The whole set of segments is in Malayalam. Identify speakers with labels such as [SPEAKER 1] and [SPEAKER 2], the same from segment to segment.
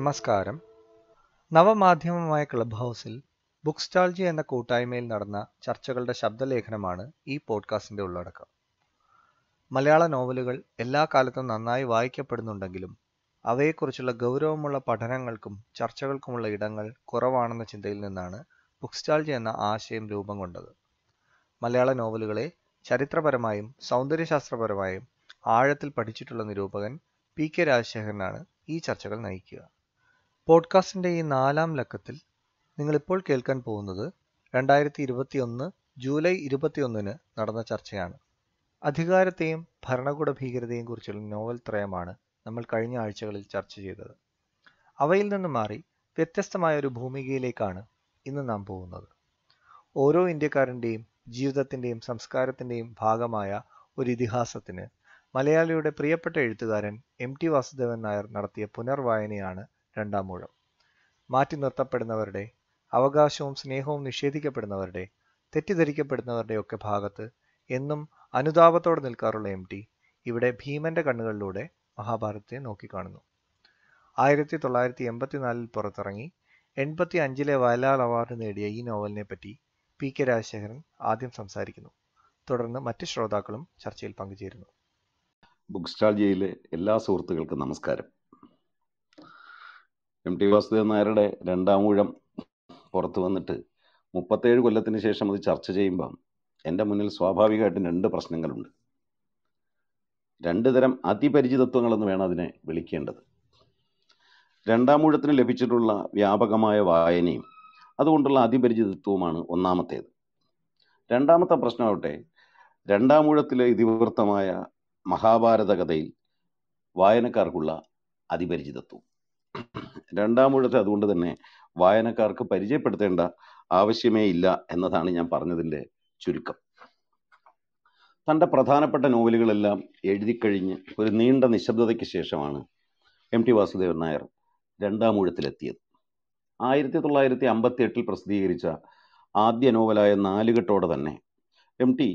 [SPEAKER 1] നമസ്കാരം നവമാധ്യമമായ ക്ലബ് ഹൗസിൽ ബുക്ക് സ്റ്റാൾജി എന്ന കൂട്ടായ്മയിൽ നടന്ന ചർച്ചകളുടെ ശബ്ദലേഖനമാണ് ഈ പോഡ്കാസ്റ്റിന്റെ ഉള്ളടക്കം മലയാള നോവലുകൾ എല്ലാ കാലത്തും നന്നായി വായിക്കപ്പെടുന്നുണ്ടെങ്കിലും അവയെക്കുറിച്ചുള്ള ഗൗരവമുള്ള പഠനങ്ങൾക്കും ചർച്ചകൾക്കുമുള്ള ഇടങ്ങൾ കുറവാണെന്ന ചിന്തയിൽ നിന്നാണ് ബുക്ക് സ്റ്റാൾജി എന്ന ആശയം രൂപം കൊണ്ടത് മലയാള നോവലുകളെ ചരിത്രപരമായും സൗന്ദര്യശാസ്ത്രപരമായും ആഴത്തിൽ പഠിച്ചിട്ടുള്ള നിരൂപകൻ പി കെ രാജശേഖരനാണ് ഈ ചർച്ചകൾ നയിക്കുക പോഡ്കാസ്റ്റിൻ്റെ ഈ നാലാം ലക്കത്തിൽ നിങ്ങളിപ്പോൾ കേൾക്കാൻ പോകുന്നത് രണ്ടായിരത്തി ഇരുപത്തിയൊന്ന് ജൂലൈ ഇരുപത്തിയൊന്നിന് നടന്ന ചർച്ചയാണ് അധികാരത്തെയും ഭരണകൂട ഭീകരതയും കുറിച്ചുള്ള നോവൽ ത്രയമാണ് നമ്മൾ കഴിഞ്ഞ ആഴ്ചകളിൽ ചർച്ച ചെയ്തത് അവയിൽ നിന്ന് മാറി വ്യത്യസ്തമായ ഒരു ഭൂമികയിലേക്കാണ് ഇന്ന് നാം പോകുന്നത് ഓരോ ഇന്ത്യക്കാരൻ്റെയും ജീവിതത്തിൻ്റെയും സംസ്കാരത്തിൻ്റെയും ഭാഗമായ ഒരു ഇതിഹാസത്തിന് മലയാളിയുടെ പ്രിയപ്പെട്ട എഴുത്തുകാരൻ എം ടി വാസുദേവൻ നായർ നടത്തിയ പുനർവായനയാണ് രണ്ടാം മൂഴം മാറ്റി നിർത്തപ്പെടുന്നവരുടെ അവകാശവും സ്നേഹവും നിഷേധിക്കപ്പെടുന്നവരുടെ തെറ്റിദ്ധരിക്കപ്പെടുന്നവരുടെ ഒക്കെ ഭാഗത്ത് എന്നും അനുതാപത്തോടെ നിൽക്കാറുള്ള എം ടി ഇവിടെ ഭീമന്റെ കണ്ണുകളിലൂടെ മഹാഭാരതത്തെ നോക്കിക്കാണുന്നു ആയിരത്തി തൊള്ളായിരത്തി എൺപത്തിനാലിൽ പുറത്തിറങ്ങി എൺപത്തി അഞ്ചിലെ വയലാൽ അവാർഡ് നേടിയ ഈ നോവലിനെ പറ്റി പി കെ രാജശേഖരൻ ആദ്യം സംസാരിക്കുന്നു തുടർന്ന് മറ്റ് ശ്രോതാക്കളും ചർച്ചയിൽ പങ്കുചേരുന്നു
[SPEAKER 2] ബുക്ക് ജയിലെ എല്ലാ സുഹൃത്തുക്കൾക്കും നമസ്കാരം എം ടി വാസുദേവൻ നായരുടെ രണ്ടാം ഊഴം പുറത്തു വന്നിട്ട് മുപ്പത്തേഴ് കൊല്ലത്തിന് ശേഷം അത് ചർച്ച ചെയ്യുമ്പം എൻ്റെ മുന്നിൽ സ്വാഭാവികമായിട്ടും രണ്ട് പ്രശ്നങ്ങളുണ്ട് രണ്ട് തരം അതിപരിചിതത്വങ്ങളെന്ന് വേണം അതിനെ വിളിക്കേണ്ടത് രണ്ടാം ഊഴത്തിന് ലഭിച്ചിട്ടുള്ള വ്യാപകമായ വായനയും അതുകൊണ്ടുള്ള അതിപരിചിതത്വമാണ് ഒന്നാമത്തേത് രണ്ടാമത്തെ പ്രശ്നമാവട്ടെ രണ്ടാം ഊഴത്തിലെ ഇതിവൃത്തമായ മഹാഭാരത കഥയിൽ വായനക്കാർക്കുള്ള അതിപരിചിതത്വം രണ്ടാമൂഴത്തെ അതുകൊണ്ട് തന്നെ വായനക്കാർക്ക് പരിചയപ്പെടുത്തേണ്ട ആവശ്യമേ ഇല്ല എന്നതാണ് ഞാൻ പറഞ്ഞതിൻ്റെ ചുരുക്കം തൻ്റെ പ്രധാനപ്പെട്ട നോവലുകളെല്ലാം എഴുതിക്കഴിഞ്ഞ് ഒരു നീണ്ട നിശബ്ദതയ്ക്ക് ശേഷമാണ് എം ടി വാസുദേവൻ നായർ രണ്ടാമൂഴത്തിലെത്തിയത് ആയിരത്തി തൊള്ളായിരത്തി അമ്പത്തി എട്ടിൽ പ്രസിദ്ധീകരിച്ച ആദ്യ നോവലായ നാലുകെട്ടോടെ തന്നെ എം ടി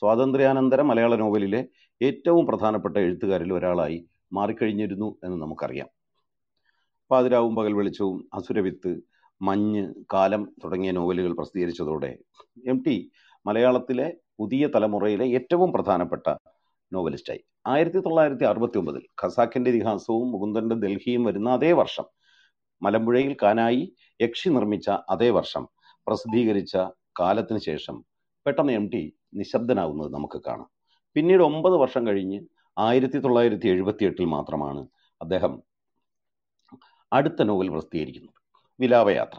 [SPEAKER 2] സ്വാതന്ത്ര്യാനന്തര മലയാള നോവലിലെ ഏറ്റവും പ്രധാനപ്പെട്ട എഴുത്തുകാരിൽ ഒരാളായി മാറിക്കഴിഞ്ഞിരുന്നു എന്ന് നമുക്കറിയാം പാതിരാവും പകൽ വെളിച്ചവും അസുരവിത്ത് മഞ്ഞ് കാലം തുടങ്ങിയ നോവലുകൾ പ്രസിദ്ധീകരിച്ചതോടെ എം ടി മലയാളത്തിലെ പുതിയ തലമുറയിലെ ഏറ്റവും പ്രധാനപ്പെട്ട നോവലിസ്റ്റായി ആയിരത്തി തൊള്ളായിരത്തി അറുപത്തി ഒമ്പതിൽ ഖസാക്കിൻ്റെ ഇതിഹാസവും മുകുന്ദൻ്റെ ഡൽഹിയും വരുന്ന അതേ വർഷം മലമ്പുഴയിൽ കാനായി യക്ഷി നിർമ്മിച്ച അതേ വർഷം പ്രസിദ്ധീകരിച്ച കാലത്തിന് ശേഷം പെട്ടെന്ന് എം ടി നിശബ്ദനാവുന്നത് നമുക്ക് കാണാം പിന്നീട് ഒമ്പത് വർഷം കഴിഞ്ഞ് ആയിരത്തി തൊള്ളായിരത്തി എട്ടിൽ മാത്രമാണ് അദ്ദേഹം അടുത്ത നോവൽ പ്രസിദ്ധീകരിക്കുന്നത് വിലാപയാത്ര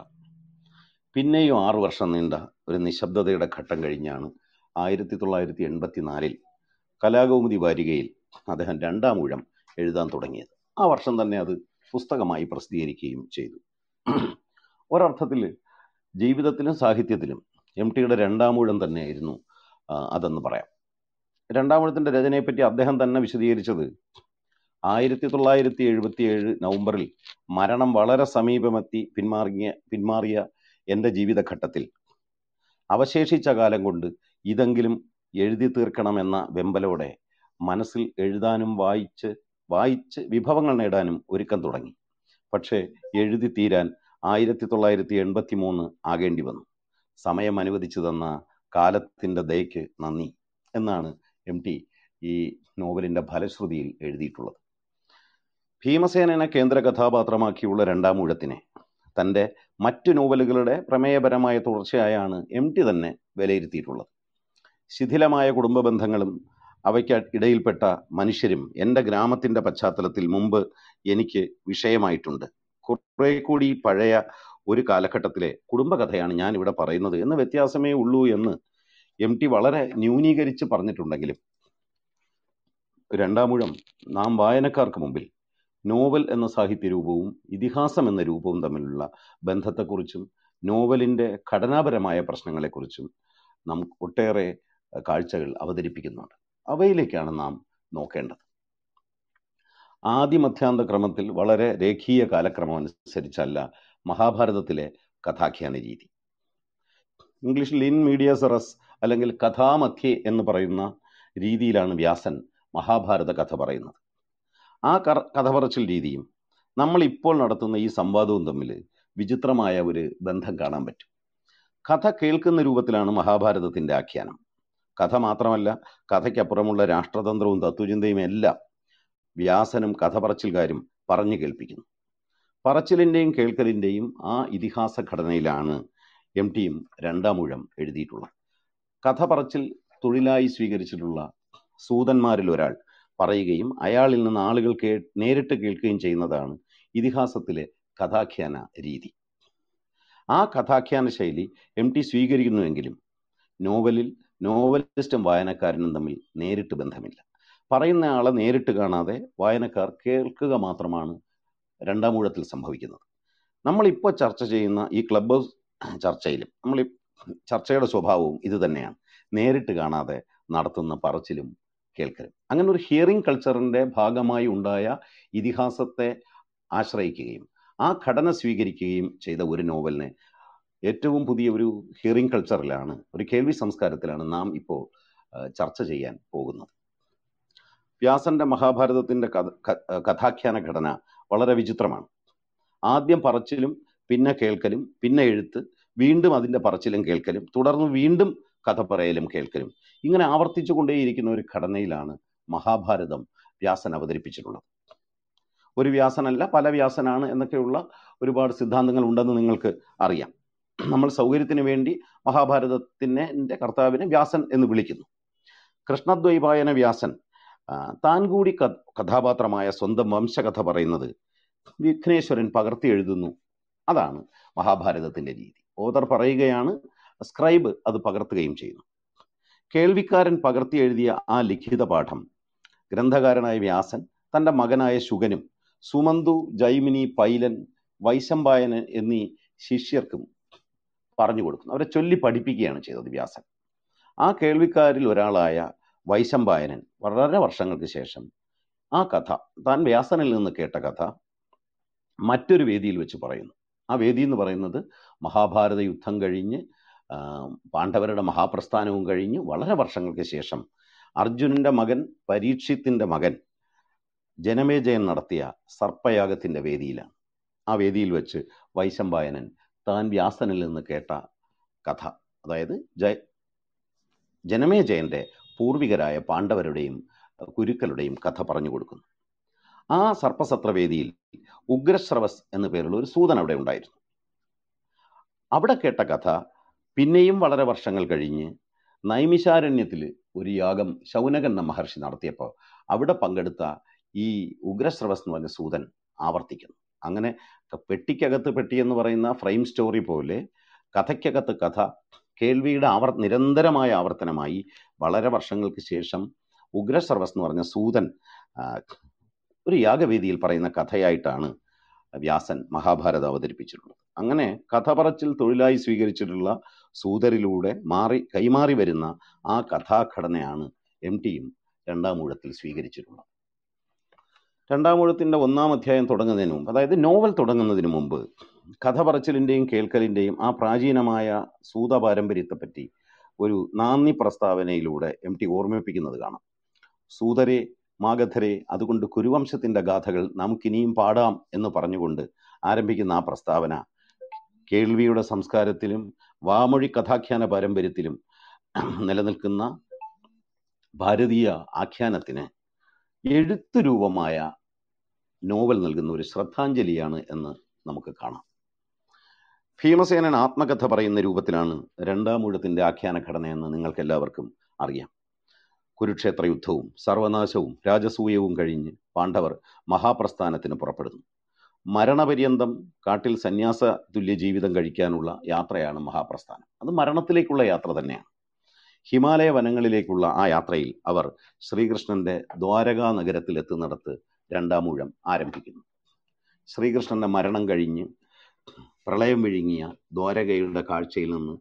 [SPEAKER 2] പിന്നെയും ആറു വർഷം നീണ്ട ഒരു നിശബ്ദതയുടെ ഘട്ടം കഴിഞ്ഞാണ് ആയിരത്തി തൊള്ളായിരത്തി എൺപത്തി നാലിൽ കലാകൗമുദി വാരികയിൽ അദ്ദേഹം രണ്ടാം ഊഴം എഴുതാൻ തുടങ്ങിയത് ആ വർഷം തന്നെ അത് പുസ്തകമായി പ്രസിദ്ധീകരിക്കുകയും ചെയ്തു ഒരർത്ഥത്തിൽ ജീവിതത്തിലും സാഹിത്യത്തിലും എം ടിയുടെ ഊഴം തന്നെയായിരുന്നു അതെന്ന് പറയാം രണ്ടാമൂഴത്തിൻ്റെ രചനയെപ്പറ്റി അദ്ദേഹം തന്നെ വിശദീകരിച്ചത് ആയിരത്തി തൊള്ളായിരത്തി ഏഴ് നവംബറിൽ മരണം വളരെ സമീപമെത്തി പിന്മാറിയ പിന്മാറിയ എൻ്റെ ജീവിതഘട്ടത്തിൽ അവശേഷിച്ച കാലം കൊണ്ട് ഇതെങ്കിലും എഴുതി തീർക്കണമെന്ന വെമ്പലോടെ മനസ്സിൽ എഴുതാനും വായിച്ച് വായിച്ച് വിഭവങ്ങൾ നേടാനും ഒരുക്കം തുടങ്ങി പക്ഷേ എഴുതി തീരാൻ ആയിരത്തി തൊള്ളായിരത്തി എൺപത്തി മൂന്ന് ആകേണ്ടി വന്നു സമയം അനുവദിച്ചു തന്ന കാലത്തിൻ്റെ ദയയ്ക്ക് നന്ദി എന്നാണ് എം ടി ഈ നോവലിൻ്റെ ഫലശ്രുതിയിൽ എഴുതിയിട്ടുള്ളത് ഭീമസേനനെ കേന്ദ്ര കഥാപാത്രമാക്കിയുള്ള രണ്ടാം ഊഴത്തിനെ തൻ്റെ മറ്റു നോവലുകളുടെ പ്രമേയപരമായ തുടർച്ചയായാണ് എം ടി തന്നെ വിലയിരുത്തിയിട്ടുള്ളത് ശിഥിലമായ കുടുംബ ബന്ധങ്ങളും അവയ്ക്ക് ഇടയിൽപ്പെട്ട മനുഷ്യരും എൻ്റെ ഗ്രാമത്തിൻ്റെ പശ്ചാത്തലത്തിൽ മുമ്പ് എനിക്ക് വിഷയമായിട്ടുണ്ട് കുറെ കൂടി പഴയ ഒരു കാലഘട്ടത്തിലെ കുടുംബകഥയാണ് ഞാൻ ഇവിടെ പറയുന്നത് എന്ന വ്യത്യാസമേ ഉള്ളൂ എന്ന് എം ടി വളരെ ന്യൂനീകരിച്ച് പറഞ്ഞിട്ടുണ്ടെങ്കിലും രണ്ടാമൂഴം നാം വായനക്കാർക്ക് മുമ്പിൽ നോവൽ എന്ന സാഹിത്യ രൂപവും ഇതിഹാസം എന്ന രൂപവും തമ്മിലുള്ള ബന്ധത്തെക്കുറിച്ചും നോവലിൻ്റെ ഘടനാപരമായ പ്രശ്നങ്ങളെക്കുറിച്ചും നമുക്ക് ഒട്ടേറെ കാഴ്ചകൾ അവതരിപ്പിക്കുന്നുണ്ട് അവയിലേക്കാണ് നാം നോക്കേണ്ടത് ആദ്യ മധ്യാന്ത ക്രമത്തിൽ വളരെ രേഖീയ കാലക്രമം അനുസരിച്ചല്ല മഹാഭാരതത്തിലെ കഥാഖ്യാന രീതി ഇംഗ്ലീഷിൽ ഇൻ മീഡിയ സെറസ് അല്ലെങ്കിൽ കഥാമധ്യേ എന്ന് പറയുന്ന രീതിയിലാണ് വ്യാസൻ മഹാഭാരത കഥ പറയുന്നത് ആ കഥ പറച്ചിൽ രീതിയും നമ്മളിപ്പോൾ നടത്തുന്ന ഈ സംവാദവും തമ്മിൽ വിചിത്രമായ ഒരു ബന്ധം കാണാൻ പറ്റും കഥ കേൾക്കുന്ന രൂപത്തിലാണ് മഹാഭാരതത്തിൻ്റെ ആഖ്യാനം കഥ മാത്രമല്ല കഥയ്ക്കപ്പുറമുള്ള രാഷ്ട്രതന്ത്രവും തത്വചിന്തയും എല്ലാം വ്യാസനും കഥ പറച്ചിൽകാരും പറഞ്ഞു കേൾപ്പിക്കുന്നു പറച്ചിലിൻ്റെയും കേൾക്കലിൻ്റെയും ആ ഇതിഹാസ ഘടനയിലാണ് എം ടിയും രണ്ടാം ഊഴം എഴുതിയിട്ടുള്ളത് കഥ പറച്ചിൽ തൊഴിലായി സ്വീകരിച്ചിട്ടുള്ള സൂതന്മാരിൽ ഒരാൾ പറയുകയും അയാളിൽ നിന്ന് ആളുകൾ കേ നേരിട്ട് കേൾക്കുകയും ചെയ്യുന്നതാണ് ഇതിഹാസത്തിലെ കഥാഖ്യാന രീതി ആ കഥാഖ്യാന ശൈലി എം ടി സ്വീകരിക്കുന്നുവെങ്കിലും നോവലിൽ നോവലിസ്റ്റും വായനക്കാരനും തമ്മിൽ നേരിട്ട് ബന്ധമില്ല പറയുന്ന ആളെ നേരിട്ട് കാണാതെ വായനക്കാർ കേൾക്കുക മാത്രമാണ് രണ്ടാമൂഴത്തിൽ സംഭവിക്കുന്നത് നമ്മളിപ്പോൾ ചർച്ച ചെയ്യുന്ന ഈ ക്ലബ്ബ് ചർച്ചയിലും നമ്മൾ ചർച്ചയുടെ സ്വഭാവവും ഇത് തന്നെയാണ് നേരിട്ട് കാണാതെ നടത്തുന്ന പറച്ചിലും കേൾക്കരുത് അങ്ങനെ ഒരു ഹിയറിംഗ് കൾച്ചറിൻ്റെ ഭാഗമായി ഉണ്ടായ ഇതിഹാസത്തെ ആശ്രയിക്കുകയും ആ ഘടന സ്വീകരിക്കുകയും ചെയ്ത ഒരു നോവലിനെ ഏറ്റവും പുതിയ ഒരു ഹിയറിംഗ് കൾച്ചറിലാണ് ഒരു കേൾവി സംസ്കാരത്തിലാണ് നാം ഇപ്പോൾ ചർച്ച ചെയ്യാൻ പോകുന്നത് വ്യാസന്റെ മഹാഭാരതത്തിൻ്റെ കഥ കഥാഖ്യാന ഘടന വളരെ വിചിത്രമാണ് ആദ്യം പറച്ചിലും പിന്നെ കേൾക്കലും പിന്നെ എഴുത്ത് വീണ്ടും അതിൻ്റെ പറച്ചിലും കേൾക്കലും തുടർന്ന് വീണ്ടും കഥ പറയലും കേൾക്കലും ഇങ്ങനെ ആവർത്തിച്ചു കൊണ്ടേയിരിക്കുന്ന ഒരു ഘടനയിലാണ് മഹാഭാരതം വ്യാസൻ അവതരിപ്പിച്ചിട്ടുള്ളത് ഒരു വ്യാസനല്ല പല വ്യാസനാണ് എന്നൊക്കെയുള്ള ഒരുപാട് സിദ്ധാന്തങ്ങൾ ഉണ്ടെന്ന് നിങ്ങൾക്ക് അറിയാം നമ്മൾ സൗകര്യത്തിന് വേണ്ടി മഹാഭാരതത്തിൻ്റെ കർത്താവിനെ വ്യാസൻ എന്ന് വിളിക്കുന്നു കൃഷ്ണദ്വൈപായന വ്യാസൻ താൻ കൂടി കഥാപാത്രമായ സ്വന്തം വംശകഥ പറയുന്നത് വിഘ്നേശ്വരൻ പകർത്തി എഴുതുന്നു അതാണ് മഹാഭാരതത്തിൻ്റെ രീതി ഓതർ പറയുകയാണ് സ്ക്രൈബ് അത് പകർത്തുകയും ചെയ്യുന്നു കേൾവിക്കാരൻ പകർത്തി എഴുതിയ ആ ലിഖിത പാഠം ഗ്രന്ഥകാരനായ വ്യാസൻ തൻ്റെ മകനായ ശുഗനും സുമന്തു ജൈമിനി പൈലൻ വൈശമ്പായന് എന്നീ ശിഷ്യർക്കും പറഞ്ഞു കൊടുക്കുന്നു അവരെ ചൊല്ലി പഠിപ്പിക്കുകയാണ് ചെയ്തത് വ്യാസൻ ആ കേൾവിക്കാരിൽ ഒരാളായ വൈശമ്പായനൻ വളരെ വർഷങ്ങൾക്ക് ശേഷം ആ കഥ താൻ വ്യാസനിൽ നിന്ന് കേട്ട കഥ മറ്റൊരു വേദിയിൽ വെച്ച് പറയുന്നു ആ വേദി എന്ന് പറയുന്നത് മഹാഭാരത യുദ്ധം കഴിഞ്ഞ് പാണ്ഡവരുടെ മഹാപ്രസ്ഥാനവും കഴിഞ്ഞു വളരെ വർഷങ്ങൾക്ക് ശേഷം അർജുനന്റെ മകൻ പരീക്ഷിത്തിൻ്റെ മകൻ ജനമേജയൻ നടത്തിയ സർപ്പയാഗത്തിൻ്റെ വേദിയിലാണ് ആ വേദിയിൽ വെച്ച് വൈശമ്പായനൻ താൻ വ്യാസനിൽ നിന്ന് കേട്ട കഥ അതായത് ജയ ജനമേജയൻ്റെ പൂർവികരായ പാണ്ഡവരുടെയും കുരുക്കളുടെയും കഥ പറഞ്ഞു കൊടുക്കുന്നു ആ സർപ്പസത്രവേദിയിൽ ഉഗ്രശ്രവസ് എന്ന പേരുള്ള ഒരു സൂതൻ അവിടെ ഉണ്ടായിരുന്നു അവിടെ കേട്ട കഥ പിന്നെയും വളരെ വർഷങ്ങൾ കഴിഞ്ഞ് നൈമിശാരണ്യത്തിൽ ഒരു യാഗം ശൗനകന്ന എന്ന മഹർഷി നടത്തിയപ്പോൾ അവിടെ പങ്കെടുത്ത ഈ ഉഗ്രസ്രവസ് എന്ന് പറഞ്ഞ സൂതൻ ആവർത്തിക്കുന്നു അങ്ങനെ പെട്ടിക്കകത്ത് പെട്ടി എന്ന് പറയുന്ന ഫ്രെയിം സ്റ്റോറി പോലെ കഥയ്ക്കകത്ത് കഥ കേൾവിയുടെ ആവർ നിരന്തരമായ ആവർത്തനമായി വളരെ വർഷങ്ങൾക്ക് ശേഷം ഉഗ്രശ്രവസ് എന്ന് പറഞ്ഞ സൂതൻ ഒരു യാഗവേദിയിൽ പറയുന്ന കഥയായിട്ടാണ് വ്യാസൻ മഹാഭാരതം അവതരിപ്പിച്ചിട്ടുള്ളത് അങ്ങനെ കഥ പറച്ചിൽ തൊഴിലായി സ്വീകരിച്ചിട്ടുള്ള സൂതരിലൂടെ മാറി കൈമാറി വരുന്ന ആ കഥാഘടനയാണ് എം ടിയും രണ്ടാം ഊഴത്തിൽ സ്വീകരിച്ചിട്ടുള്ളത് രണ്ടാം ഊഴത്തിൻ്റെ ഒന്നാം അധ്യായം തുടങ്ങുന്നതിന് മുമ്പ് അതായത് നോവൽ തുടങ്ങുന്നതിന് മുമ്പ് കഥ പറച്ചിലിൻ്റെയും കേൾക്കലിൻ്റെയും ആ പ്രാചീനമായ സൂത പാരമ്പര്യത്തെപ്പറ്റി ഒരു നാന്ദി പ്രസ്താവനയിലൂടെ എം ടി ഓർമ്മിപ്പിക്കുന്നത് കാണാം സൂതരെ മാഗധരെ അതുകൊണ്ട് കുരുവംശത്തിൻ്റെ ഗാഥകൾ നമുക്കിനിയും പാടാം എന്ന് പറഞ്ഞുകൊണ്ട് ആരംഭിക്കുന്ന ആ പ്രസ്താവന കേൾവിയുടെ സംസ്കാരത്തിലും വാമൊഴി കഥാഖ്യാന പാരമ്പര്യത്തിലും നിലനിൽക്കുന്ന ഭാരതീയ ആഖ്യാനത്തിന് എഴുത്തു രൂപമായ നോവൽ നൽകുന്ന ഒരു ശ്രദ്ധാഞ്ജലിയാണ് എന്ന് നമുക്ക് കാണാം ഭീമസേനൻ ആത്മകഥ പറയുന്ന രൂപത്തിലാണ് രണ്ടാം ആഖ്യാന ആഖ്യാനഘടന എന്ന് എല്ലാവർക്കും അറിയാം കുരുക്ഷേത്ര യുദ്ധവും സർവനാശവും രാജസൂയവും കഴിഞ്ഞ് പാണ്ഡവർ മഹാപ്രസ്ഥാനത്തിന് പുറപ്പെടുന്നു മരണപര്യന്തം കാട്ടിൽ സന്യാസ തുല്യ ജീവിതം കഴിക്കാനുള്ള യാത്രയാണ് മഹാപ്രസ്ഥാനം അത് മരണത്തിലേക്കുള്ള യാത്ര തന്നെയാണ് ഹിമാലയ വനങ്ങളിലേക്കുള്ള ആ യാത്രയിൽ അവർ ശ്രീകൃഷ്ണന്റെ ദ്വാരകാ നഗരത്തിലെത്തുന്നിടത്ത് രണ്ടാമൂഴം ആരംഭിക്കുന്നു ശ്രീകൃഷ്ണന്റെ മരണം കഴിഞ്ഞ് പ്രളയം വിഴുങ്ങിയ ദ്വാരകയുടെ കാഴ്ചയിൽ നിന്ന്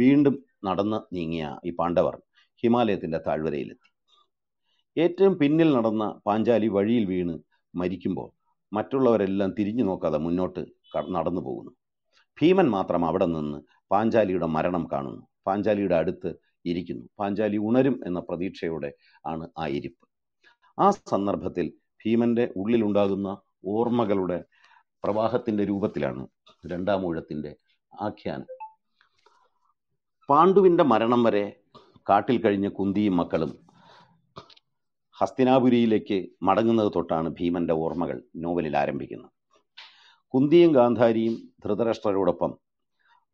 [SPEAKER 2] വീണ്ടും നടന്ന് നീങ്ങിയ ഈ പാണ്ഡവർ ഹിമാലയത്തിൻ്റെ താഴ്വരയിലെത്തി ഏറ്റവും പിന്നിൽ നടന്ന പാഞ്ചാലി വഴിയിൽ വീണ് മരിക്കുമ്പോൾ മറ്റുള്ളവരെല്ലാം തിരിഞ്ഞു നോക്കാതെ മുന്നോട്ട് നടന്നു പോകുന്നു ഭീമൻ മാത്രം അവിടെ നിന്ന് പാഞ്ചാലിയുടെ മരണം കാണുന്നു പാഞ്ചാലിയുടെ അടുത്ത് ഇരിക്കുന്നു പാഞ്ചാലി ഉണരും എന്ന പ്രതീക്ഷയോടെ ആണ് ആ ഇരിപ്പ് ആ സന്ദർഭത്തിൽ ഭീമന്റെ ഉള്ളിലുണ്ടാകുന്ന ഓർമ്മകളുടെ പ്രവാഹത്തിന്റെ രൂപത്തിലാണ് രണ്ടാം ഊഴത്തിൻ്റെ ആഖ്യാനം പാണ്ഡുവിന്റെ മരണം വരെ കാട്ടിൽ കഴിഞ്ഞ കുന്തിയും മക്കളും ഹസ്തിനാപുരിയിലേക്ക് മടങ്ങുന്നത് തൊട്ടാണ് ഭീമന്റെ ഓർമ്മകൾ നോവലിൽ ആരംഭിക്കുന്നത് കുന്തിയും ഗാന്ധാരിയും ധൃതരാഷ്ട്രരോടൊപ്പം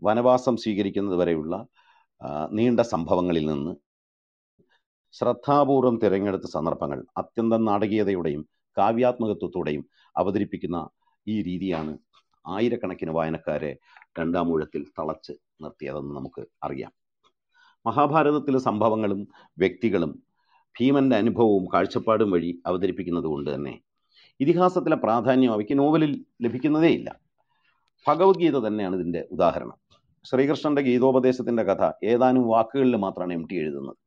[SPEAKER 2] വനവാസം സ്വീകരിക്കുന്നത് വരെയുള്ള നീണ്ട സംഭവങ്ങളിൽ നിന്ന് ശ്രദ്ധാപൂർവം തിരഞ്ഞെടുത്ത സന്ദർഭങ്ങൾ അത്യന്തം നാടകീയതയുടെയും കാവ്യാത്മകത്വത്തോടെയും അവതരിപ്പിക്കുന്ന ഈ രീതിയാണ് ആയിരക്കണക്കിന് വായനക്കാരെ രണ്ടാം ഊഴത്തിൽ തളച്ച് നിർത്തിയതെന്ന് നമുക്ക് അറിയാം മഹാഭാരതത്തിലെ സംഭവങ്ങളും വ്യക്തികളും ഭീമന്റെ അനുഭവവും കാഴ്ചപ്പാടും വഴി അവതരിപ്പിക്കുന്നത് കൊണ്ട് തന്നെ ഇതിഹാസത്തിലെ പ്രാധാന്യം അവയ്ക്ക് നോവലിൽ ലഭിക്കുന്നതേയില്ല ഭഗവത്ഗീത തന്നെയാണ് ഇതിൻ്റെ ഉദാഹരണം ശ്രീകൃഷ്ണന്റെ ഗീതോപദേശത്തിൻ്റെ കഥ ഏതാനും വാക്കുകളിൽ മാത്രമാണ് എം ടി എഴുതുന്നത്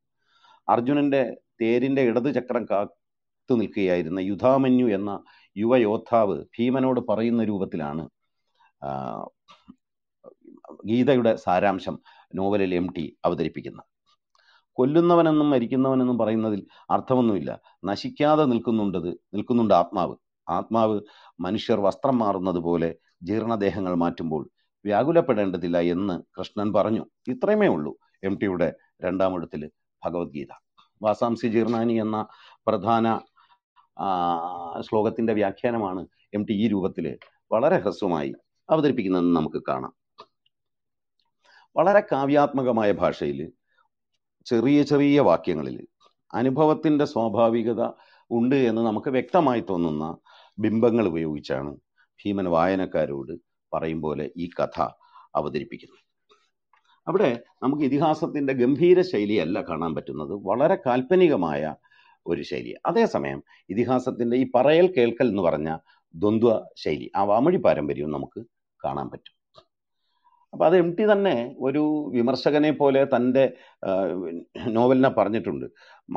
[SPEAKER 2] അർജുനന്റെ തേരിൻ്റെ ഇടത് ചക്രം കാത്തു നിൽക്കുകയായിരുന്ന യുധാമന്യു എന്ന യുവയോദ്ധാവ് ഭീമനോട് പറയുന്ന രൂപത്തിലാണ് ഗീതയുടെ സാരാംശം നോവലിൽ എം ടി അവതരിപ്പിക്കുന്നത് കൊല്ലുന്നവനെന്നും മരിക്കുന്നവനെന്നും പറയുന്നതിൽ അർത്ഥമൊന്നുമില്ല നശിക്കാതെ നിൽക്കുന്നുണ്ടത് നിൽക്കുന്നുണ്ട് ആത്മാവ് ആത്മാവ് മനുഷ്യർ വസ്ത്രം മാറുന്നത് പോലെ ജീർണദേഹങ്ങൾ മാറ്റുമ്പോൾ വ്യാകുലപ്പെടേണ്ടതില്ല എന്ന് കൃഷ്ണൻ പറഞ്ഞു ഇത്രയുമേ ഉള്ളൂ എം ടിയുടെ രണ്ടാം എഴുത്തിൽ ഭഗവത്ഗീത വാസാംസി ജീർണാനി എന്ന പ്രധാന ശ്ലോകത്തിന്റെ വ്യാഖ്യാനമാണ് എം ടി ഈ രൂപത്തിൽ വളരെ ഹ്രസ്വമായി അവതരിപ്പിക്കുന്നതെന്ന് നമുക്ക് കാണാം വളരെ കാവ്യാത്മകമായ ഭാഷയിൽ ചെറിയ ചെറിയ വാക്യങ്ങളിൽ അനുഭവത്തിൻ്റെ സ്വാഭാവികത ഉണ്ട് എന്ന് നമുക്ക് വ്യക്തമായി തോന്നുന്ന ബിംബങ്ങൾ ഉപയോഗിച്ചാണ് ഭീമൻ വായനക്കാരോട് പറയും പോലെ ഈ കഥ അവതരിപ്പിക്കുന്നത് അവിടെ നമുക്ക് ഇതിഹാസത്തിൻ്റെ ഗംഭീര ശൈലിയല്ല കാണാൻ പറ്റുന്നത് വളരെ കാൽപ്പനികമായ ഒരു ശൈലി അതേസമയം ഇതിഹാസത്തിൻ്റെ ഈ പറയൽ കേൾക്കൽ എന്ന് പറഞ്ഞ ദ്വന്ദ്വ ശൈലി ആ വാമൊഴി പാരമ്പര്യവും നമുക്ക് കാണാൻ പറ്റും അപ്പോൾ അത് എം ടി തന്നെ ഒരു വിമർശകനെ പോലെ തൻ്റെ നോവലിനെ പറഞ്ഞിട്ടുണ്ട്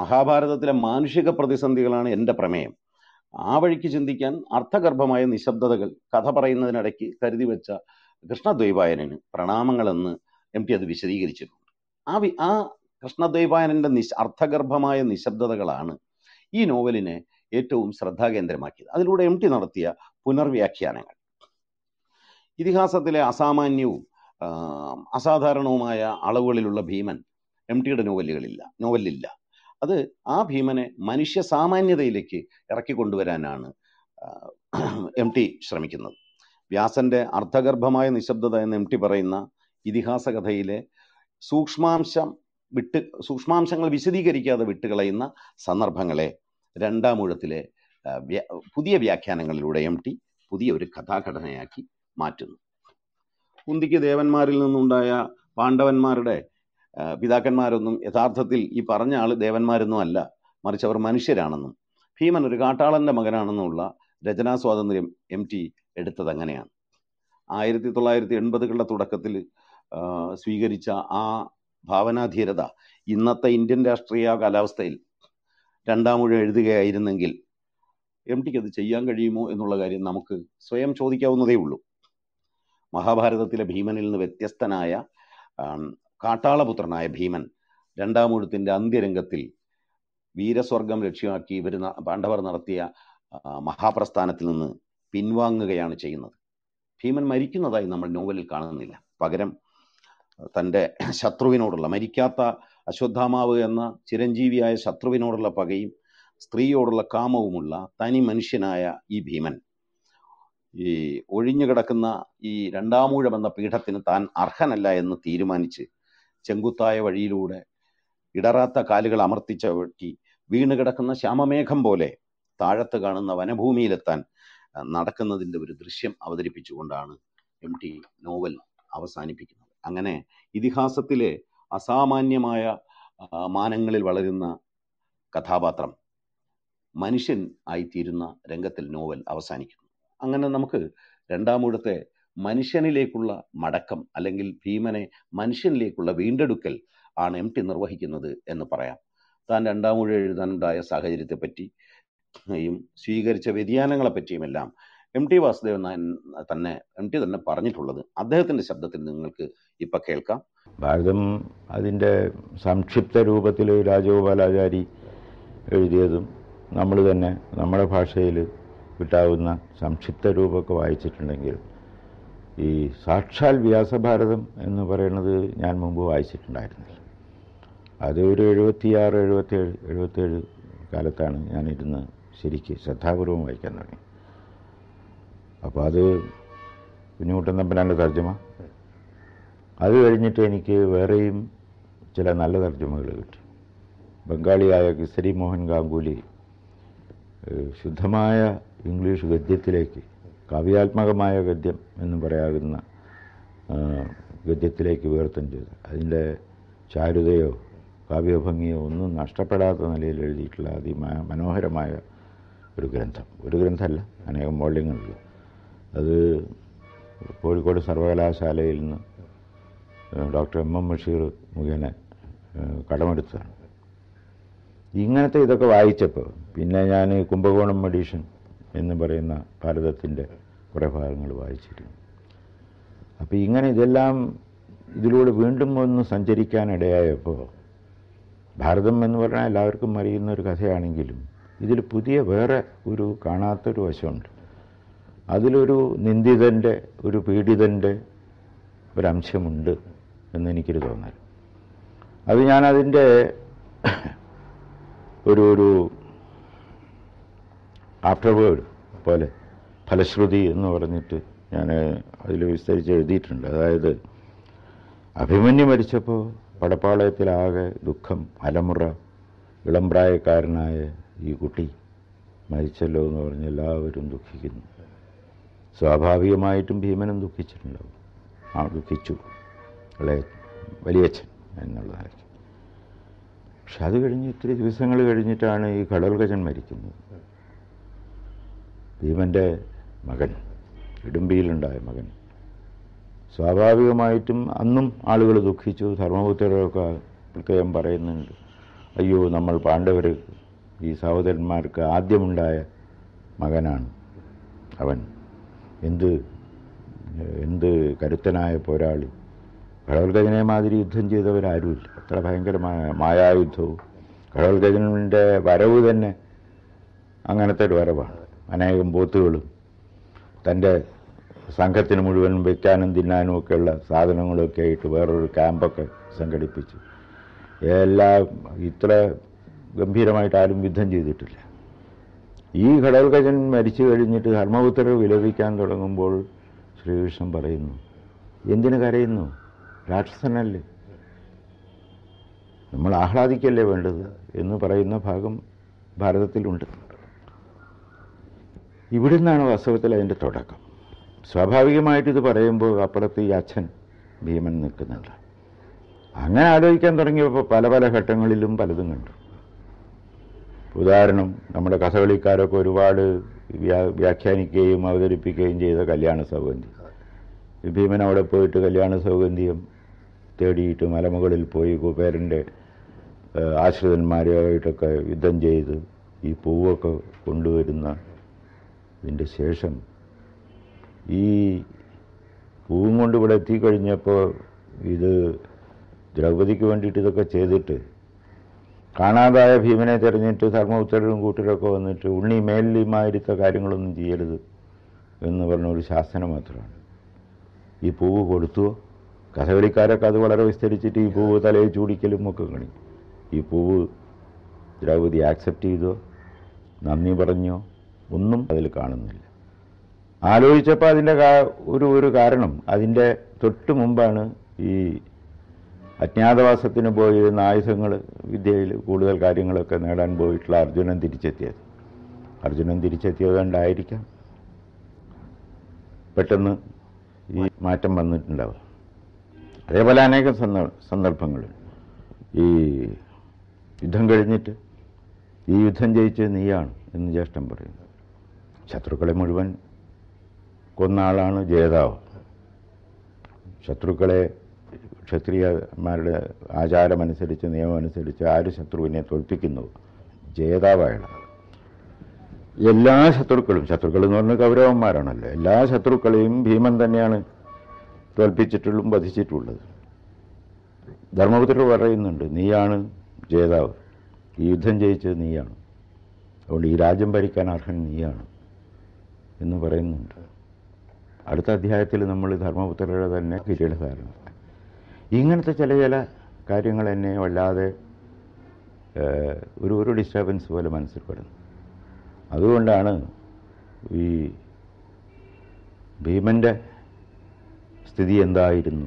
[SPEAKER 2] മഹാഭാരതത്തിലെ മാനുഷിക പ്രതിസന്ധികളാണ് എൻ്റെ പ്രമേയം ആ വഴിക്ക് ചിന്തിക്കാൻ അർത്ഥഗർഭമായ നിശബ്ദതകൾ കഥ പറയുന്നതിനിടയ്ക്ക് കരുതി വെച്ച കൃഷ്ണദ്വൈപായനന് പ്രണാമങ്ങളെന്ന് എം ടി അത് വിശദീകരിച്ചിട്ടുണ്ട് ആ വി ആ കൃഷ്ണദ്വൈപായനൻ്റെ നിശ അർത്ഥഗർഭമായ നിശബ്ദതകളാണ് ഈ നോവലിനെ ഏറ്റവും ശ്രദ്ധാകേന്ദ്രമാക്കിയത് അതിലൂടെ എം ടി നടത്തിയ പുനർവ്യാഖ്യാനങ്ങൾ ഇതിഹാസത്തിലെ അസാമാന്യവും അസാധാരണവുമായ അളവുകളിലുള്ള ഭീമൻ എം ടിയുടെ നോവലുകളില്ല നോവലില്ല അത് ആ ഭീമനെ മനുഷ്യ സാമാന്യതയിലേക്ക് കൊണ്ടുവരാനാണ് എം ടി ശ്രമിക്കുന്നത് വ്യാസന്റെ അർത്ഥഗർഭമായ നിശബ്ദത എന്ന് എം ടി പറയുന്ന ഇതിഹാസ കഥയിലെ സൂക്ഷ്മാംശം വിട്ട് സൂക്ഷ്മാംശങ്ങൾ വിശദീകരിക്കാതെ വിട്ടുകളയുന്ന സന്ദർഭങ്ങളെ രണ്ടാം പുതിയ വ്യാഖ്യാനങ്ങളിലൂടെ എം ടി പുതിയ ഒരു കഥാഘടനയാക്കി മാറ്റുന്നു കുന്തിക്ക് ദേവന്മാരിൽ നിന്നുണ്ടായ പാണ്ഡവന്മാരുടെ പിതാക്കന്മാരൊന്നും യഥാർത്ഥത്തിൽ ഈ പറഞ്ഞ ആൾ ദേവന്മാരൊന്നും അല്ല മറിച്ച് അവർ മനുഷ്യരാണെന്നും ഭീമൻ ഒരു കാട്ടാളൻ്റെ മകനാണെന്നുള്ള രചനാ സ്വാതന്ത്ര്യം എം ടി എടുത്തത് അങ്ങനെയാണ് ആയിരത്തി തൊള്ളായിരത്തി എൺപതുകളുടെ തുടക്കത്തിൽ സ്വീകരിച്ച ആ ഭാവനാധീരത ഇന്നത്തെ ഇന്ത്യൻ രാഷ്ട്രീയ കാലാവസ്ഥയിൽ രണ്ടാമൂഴം എഴുതുകയായിരുന്നെങ്കിൽ എം ടിക്ക് അത് ചെയ്യാൻ കഴിയുമോ എന്നുള്ള കാര്യം നമുക്ക് സ്വയം ചോദിക്കാവുന്നതേ ഉള്ളൂ മഹാഭാരതത്തിലെ ഭീമനിൽ നിന്ന് വ്യത്യസ്തനായ കാട്ടാളപുത്രനായ ഭീമൻ രണ്ടാമൂഴത്തിൻ്റെ അന്ത്യരംഗത്തിൽ വീരസ്വർഗം ലക്ഷ്യമാക്കി ഇവർ പാണ്ഡവർ നടത്തിയ മഹാപ്രസ്ഥാനത്തിൽ നിന്ന് പിൻവാങ്ങുകയാണ് ചെയ്യുന്നത് ഭീമൻ മരിക്കുന്നതായി നമ്മൾ നോവലിൽ കാണുന്നില്ല പകരം തൻ്റെ ശത്രുവിനോടുള്ള മരിക്കാത്ത അശ്വത്ഥാമാവ് എന്ന ചിരഞ്ജീവിയായ ശത്രുവിനോടുള്ള പകയും സ്ത്രീയോടുള്ള കാമവുമുള്ള തനി മനുഷ്യനായ ഈ ഭീമൻ ഈ ഒഴിഞ്ഞു കിടക്കുന്ന ഈ രണ്ടാമൂഴം എന്ന പീഠത്തിന് താൻ അർഹനല്ല എന്ന് തീരുമാനിച്ച് ചെങ്കുത്തായ വഴിയിലൂടെ ഇടറാത്ത കാലുകൾ അമർത്തിച്ച വെട്ടി വീണ് കിടക്കുന്ന ശ്യാമമേഘം പോലെ താഴത്ത് കാണുന്ന വനഭൂമിയിലെത്താൻ നടക്കുന്നതിൻ്റെ ഒരു ദൃശ്യം അവതരിപ്പിച്ചുകൊണ്ടാണ് എം ടി നോവൽ അവസാനിപ്പിക്കുന്നത് അങ്ങനെ ഇതിഹാസത്തിലെ അസാമാന്യമായ മാനങ്ങളിൽ വളരുന്ന കഥാപാത്രം മനുഷ്യൻ ആയിത്തീരുന്ന രംഗത്തിൽ നോവൽ അവസാനിക്കുന്നു അങ്ങനെ നമുക്ക് രണ്ടാമൂഴത്തെ മനുഷ്യനിലേക്കുള്ള മടക്കം അല്ലെങ്കിൽ ഭീമനെ മനുഷ്യനിലേക്കുള്ള വീണ്ടെടുക്കൽ ആണ് എം ടി നിർവഹിക്കുന്നത് എന്ന് പറയാം താൻ രണ്ടാമൂഴ എഴുതാനുണ്ടായ സാഹചര്യത്തെപ്പറ്റി യും സ്വീകരിച്ച വ്യതിയാനങ്ങളെ പറ്റിയുമെല്ലാം എം ടി വാസുദേവൻ നായൻ തന്നെ എം ടി തന്നെ പറഞ്ഞിട്ടുള്ളത് അദ്ദേഹത്തിൻ്റെ ശബ്ദത്തിൽ നിങ്ങൾക്ക് ഇപ്പം കേൾക്കാം
[SPEAKER 3] ഭാരതം അതിൻ്റെ സംക്ഷിപ്ത രൂപത്തിൽ രാജഗോപാലാചാരി എഴുതിയതും നമ്മൾ തന്നെ നമ്മുടെ ഭാഷയിൽ കിട്ടാവുന്ന സംക്ഷിപ്ത രൂപമൊക്കെ വായിച്ചിട്ടുണ്ടെങ്കിൽ ഈ സാക്ഷാൽ വ്യാസഭാരതം എന്ന് പറയുന്നത് ഞാൻ മുമ്പ് വായിച്ചിട്ടുണ്ടായിരുന്നില്ല അത് ഒരു എഴുപത്തിയാറ് എഴുപത്തേഴ് എഴുപത്തേഴ് കാലത്താണ് ഞാനിരുന്ന് ശരിക്ക് ശ്രദ്ധാപൂർവം വായിക്കാൻ തുടങ്ങി അപ്പോൾ അത് കുഞ്ഞുകുട്ടൻ തമ്പനാണ് തർജ്ജമ അത് കഴിഞ്ഞിട്ട് എനിക്ക് വേറെയും ചില നല്ല തർജ്ജമകൾ കിട്ടി ബംഗാളിയായ കിസരി മോഹൻ ഗാംഗുലി ശുദ്ധമായ ഇംഗ്ലീഷ് ഗദ്യത്തിലേക്ക് കാവ്യാത്മകമായ ഗദ്യം എന്ന് പറയാവുന്ന ഗദ്യത്തിലേക്ക് വിവർത്തനം ചെയ്തു അതിൻ്റെ ചാരുതയോ കാവ്യഭംഗിയോ ഒന്നും നഷ്ടപ്പെടാത്ത നിലയിൽ എഴുതിയിട്ടുള്ള അതി മനോഹരമായ ഒരു ഗ്രന്ഥം ഒരു ഗ്രന്ഥമല്ല അനേകം വോള്യങ്ങളുണ്ട് അത് കോഴിക്കോട് സർവകലാശാലയിൽ നിന്ന് ഡോക്ടർ എം എം ബഷീർ മുഖേന കടമെടുത്തതാണ് ഇങ്ങനത്തെ ഇതൊക്കെ വായിച്ചപ്പോൾ പിന്നെ ഞാൻ കുംഭകോണം എഡിഷൻ എന്ന് പറയുന്ന ഭാരതത്തിൻ്റെ കുറേ ഭാഗങ്ങൾ വായിച്ചിരുന്നു അപ്പോൾ ഇങ്ങനെ ഇതെല്ലാം ഇതിലൂടെ വീണ്ടും ഒന്ന് സഞ്ചരിക്കാനിടയായപ്പോൾ ഭാരതം എന്ന് പറഞ്ഞാൽ എല്ലാവർക്കും അറിയുന്ന ഒരു കഥയാണെങ്കിലും ഇതിൽ പുതിയ വേറെ ഒരു കാണാത്തൊരു വശമുണ്ട് അതിലൊരു നിന്ദിതൻ്റെ ഒരു പീഡിതൻ്റെ ഒരംശമുണ്ട് എന്നെനിക്കൊരു തോന്നൽ അത് ഞാനതിൻ്റെ ഒരു ഒരു ആഫ്റ്റർവേഡ് പോലെ ഫലശ്രുതി എന്ന് പറഞ്ഞിട്ട് ഞാൻ അതിൽ വിസ്തരിച്ച് എഴുതിയിട്ടുണ്ട് അതായത് അഭിമന്യു മരിച്ചപ്പോൾ പടപ്പാളയത്തിലാകെ ദുഃഖം അലമുറ ഇളംപ്രായക്കാരനായ ഈ കുട്ടി മരിച്ചല്ലോ എന്ന് പറഞ്ഞ് എല്ലാവരും ദുഃഖിക്കുന്നു സ്വാഭാവികമായിട്ടും ഭീമനും ദുഃഖിച്ചിട്ടുണ്ടാവും ആ ദുഃഖിച്ചു ഇളയ വലിയച്ഛൻ എന്നുള്ളതായിരിക്കും പക്ഷെ അത് കഴിഞ്ഞ് ഇത്തിരി ദിവസങ്ങൾ കഴിഞ്ഞിട്ടാണ് ഈ ഗജൻ മരിക്കുന്നത് ഭീമൻ്റെ മകൻ ഇടുമ്പിയിലുണ്ടായ മകൻ സ്വാഭാവികമായിട്ടും അന്നും ആളുകൾ ദുഃഖിച്ചു ധർമ്മപുത്രരൊക്കെ പ്രത്യേകം പറയുന്നുണ്ട് അയ്യോ നമ്മൾ പാണ്ഡവർ ഈ സഹോദരന്മാർക്ക് ആദ്യമുണ്ടായ മകനാണ് അവൻ എന്ത് എന്ത് കരുത്തനായ പോരാളി കടവൽഗജനെ മാതിരി യുദ്ധം ചെയ്തവരാരുമില്ല അത്ര ഭയങ്കരമായ മായായുദ്ധവും ഘടവൽഗജനൻ്റെ വരവ് തന്നെ അങ്ങനത്തെ ഒരു വരവാണ് അനേകം ബൂത്തുകളും തൻ്റെ സംഘത്തിന് മുഴുവൻ വെക്കാനും തിന്നാനും ഒക്കെയുള്ള സാധനങ്ങളൊക്കെ ആയിട്ട് വേറൊരു ക്യാമ്പൊക്കെ സംഘടിപ്പിച്ചു എല്ലാം ഇത്ര ഗംഭീരമായിട്ട് ആരും യുദ്ധം ചെയ്തിട്ടില്ല ഈ ഘടകകജൻ മരിച്ചു കഴിഞ്ഞിട്ട് ധർമ്മപുത്രർ വിലപിക്കാൻ തുടങ്ങുമ്പോൾ ശ്രീകൃഷ്ണൻ പറയുന്നു എന്തിനു കരയുന്നു രാക്ഷസനല്ലേ നമ്മൾ ആഹ്ലാദിക്കല്ലേ വേണ്ടത് എന്ന് പറയുന്ന ഭാഗം ഭാരതത്തിലുണ്ട് ഇവിടെ നിന്നാണ് വാസ്തവത്തിൽ അതിൻ്റെ തുടക്കം സ്വാഭാവികമായിട്ട് ഇത് പറയുമ്പോൾ അപ്പുറത്ത് ഈ അച്ഛൻ ഭീമൻ നിൽക്കുന്നുണ്ട് അങ്ങനെ ആലോചിക്കാൻ തുടങ്ങിയപ്പോൾ പല പല ഘട്ടങ്ങളിലും പലതും കണ്ടു ഉദാഹരണം നമ്മുടെ കഥകളിക്കാരൊക്കെ ഒരുപാട് വ്യാഖ്യാനിക്കുകയും അവതരിപ്പിക്കുകയും ചെയ്ത കല്യാണ സൗകര്യം ഭീമൻ അവിടെ പോയിട്ട് കല്യാണ സൗകര്യം തേടിയിട്ട് മലമുകളിൽ പോയി കുബേരൻ്റെ ആശ്രിതന്മാരുമായിട്ടൊക്കെ യുദ്ധം ചെയ്ത് ഈ പൂവൊക്കെ കൊണ്ടുവരുന്ന ഇതിൻ്റെ ശേഷം ഈ പൂവും കൊണ്ട് ഇവിടെ എത്തിക്കഴിഞ്ഞപ്പോൾ ഇത് ദ്രൗപദിക്ക് വേണ്ടിയിട്ട് ഇതൊക്കെ ചെയ്തിട്ട് കാണാതായ ഭീമനെ തിരഞ്ഞിട്ട് ധർമ്മപുത്രരും കൂട്ടരൊക്കെ വന്നിട്ട് ഉണ്ണി മേലിമായിരുത്ത കാര്യങ്ങളൊന്നും ചെയ്യരുത് എന്ന് പറഞ്ഞ ഒരു ശാസന മാത്രമാണ് ഈ പൂവ് കൊടുത്തുവോ കഥകളിക്കാരൊക്കെ അത് വളരെ വിസ്തരിച്ചിട്ട് ഈ പൂവ് തലയിൽ ചൂടിക്കലും ഒക്കെ കണി ഈ പൂവ് ദ്രൗപദി ആക്സെപ്റ്റ് ചെയ്തോ നന്ദി പറഞ്ഞോ ഒന്നും അതിൽ കാണുന്നില്ല ആലോചിച്ചപ്പോൾ അതിൻ്റെ ഒരു ഒരു കാരണം അതിൻ്റെ തൊട്ട് മുമ്പാണ് ഈ അജ്ഞാതവാസത്തിന് പോയിരുന്ന ആയുധങ്ങൾ വിദ്യയിൽ കൂടുതൽ കാര്യങ്ങളൊക്കെ നേടാൻ പോയിട്ടുള്ള അർജുനൻ തിരിച്ചെത്തിയത് അർജുനൻ തിരിച്ചെത്തിയത് കൊണ്ടായിരിക്കാം പെട്ടെന്ന് ഈ മാറ്റം വന്നിട്ടുണ്ടാവുക അതേപോലെ അനേകം സന്ദർഭങ്ങൾ ഈ യുദ്ധം കഴിഞ്ഞിട്ട് ഈ യുദ്ധം ജയിച്ചത് നീയാണ് എന്ന് ജ്യേഷ്ഠം പറയുന്നു ശത്രുക്കളെ മുഴുവൻ കൊന്ന ആളാണ് ജേതാവ് ശത്രുക്കളെ ക്ഷത്രിയന്മാരുടെ ആചാരമനുസരിച്ച് നിയമമനുസരിച്ച് ആര് ശത്രുവിനെ തോൽപ്പിക്കുന്നു ജേതാവായാണ് എല്ലാ ശത്രുക്കളും ശത്രുക്കൾ എന്ന് പറഞ്ഞ കൗരവന്മാരാണല്ലോ എല്ലാ ശത്രുക്കളെയും ഭീമൻ തന്നെയാണ് തോൽപ്പിച്ചിട്ടുള്ളതും വധിച്ചിട്ടുള്ളത് ധർമ്മപുത്രർ പറയുന്നുണ്ട് നീയാണ് ജേതാവ് ഈ യുദ്ധം ജയിച്ചത് നീയാണ് അതുകൊണ്ട് ഈ രാജ്യം ഭരിക്കാൻ അർഹൻ നീയാണ് എന്ന് പറയുന്നുണ്ട് അടുത്ത അധ്യായത്തിൽ നമ്മൾ ധർമ്മപുത്രരുടെ തന്നെ കിരീടധാരണ ഇങ്ങനത്തെ ചില ചില കാര്യങ്ങൾ എന്നെ വല്ലാതെ ഒരു ഒരു ഡിസ്റ്റർബൻസ് പോലെ മനസ്സിൽ പെടുന്നു അതുകൊണ്ടാണ് ഈ ഭീമൻ്റെ സ്ഥിതി എന്തായിരുന്നു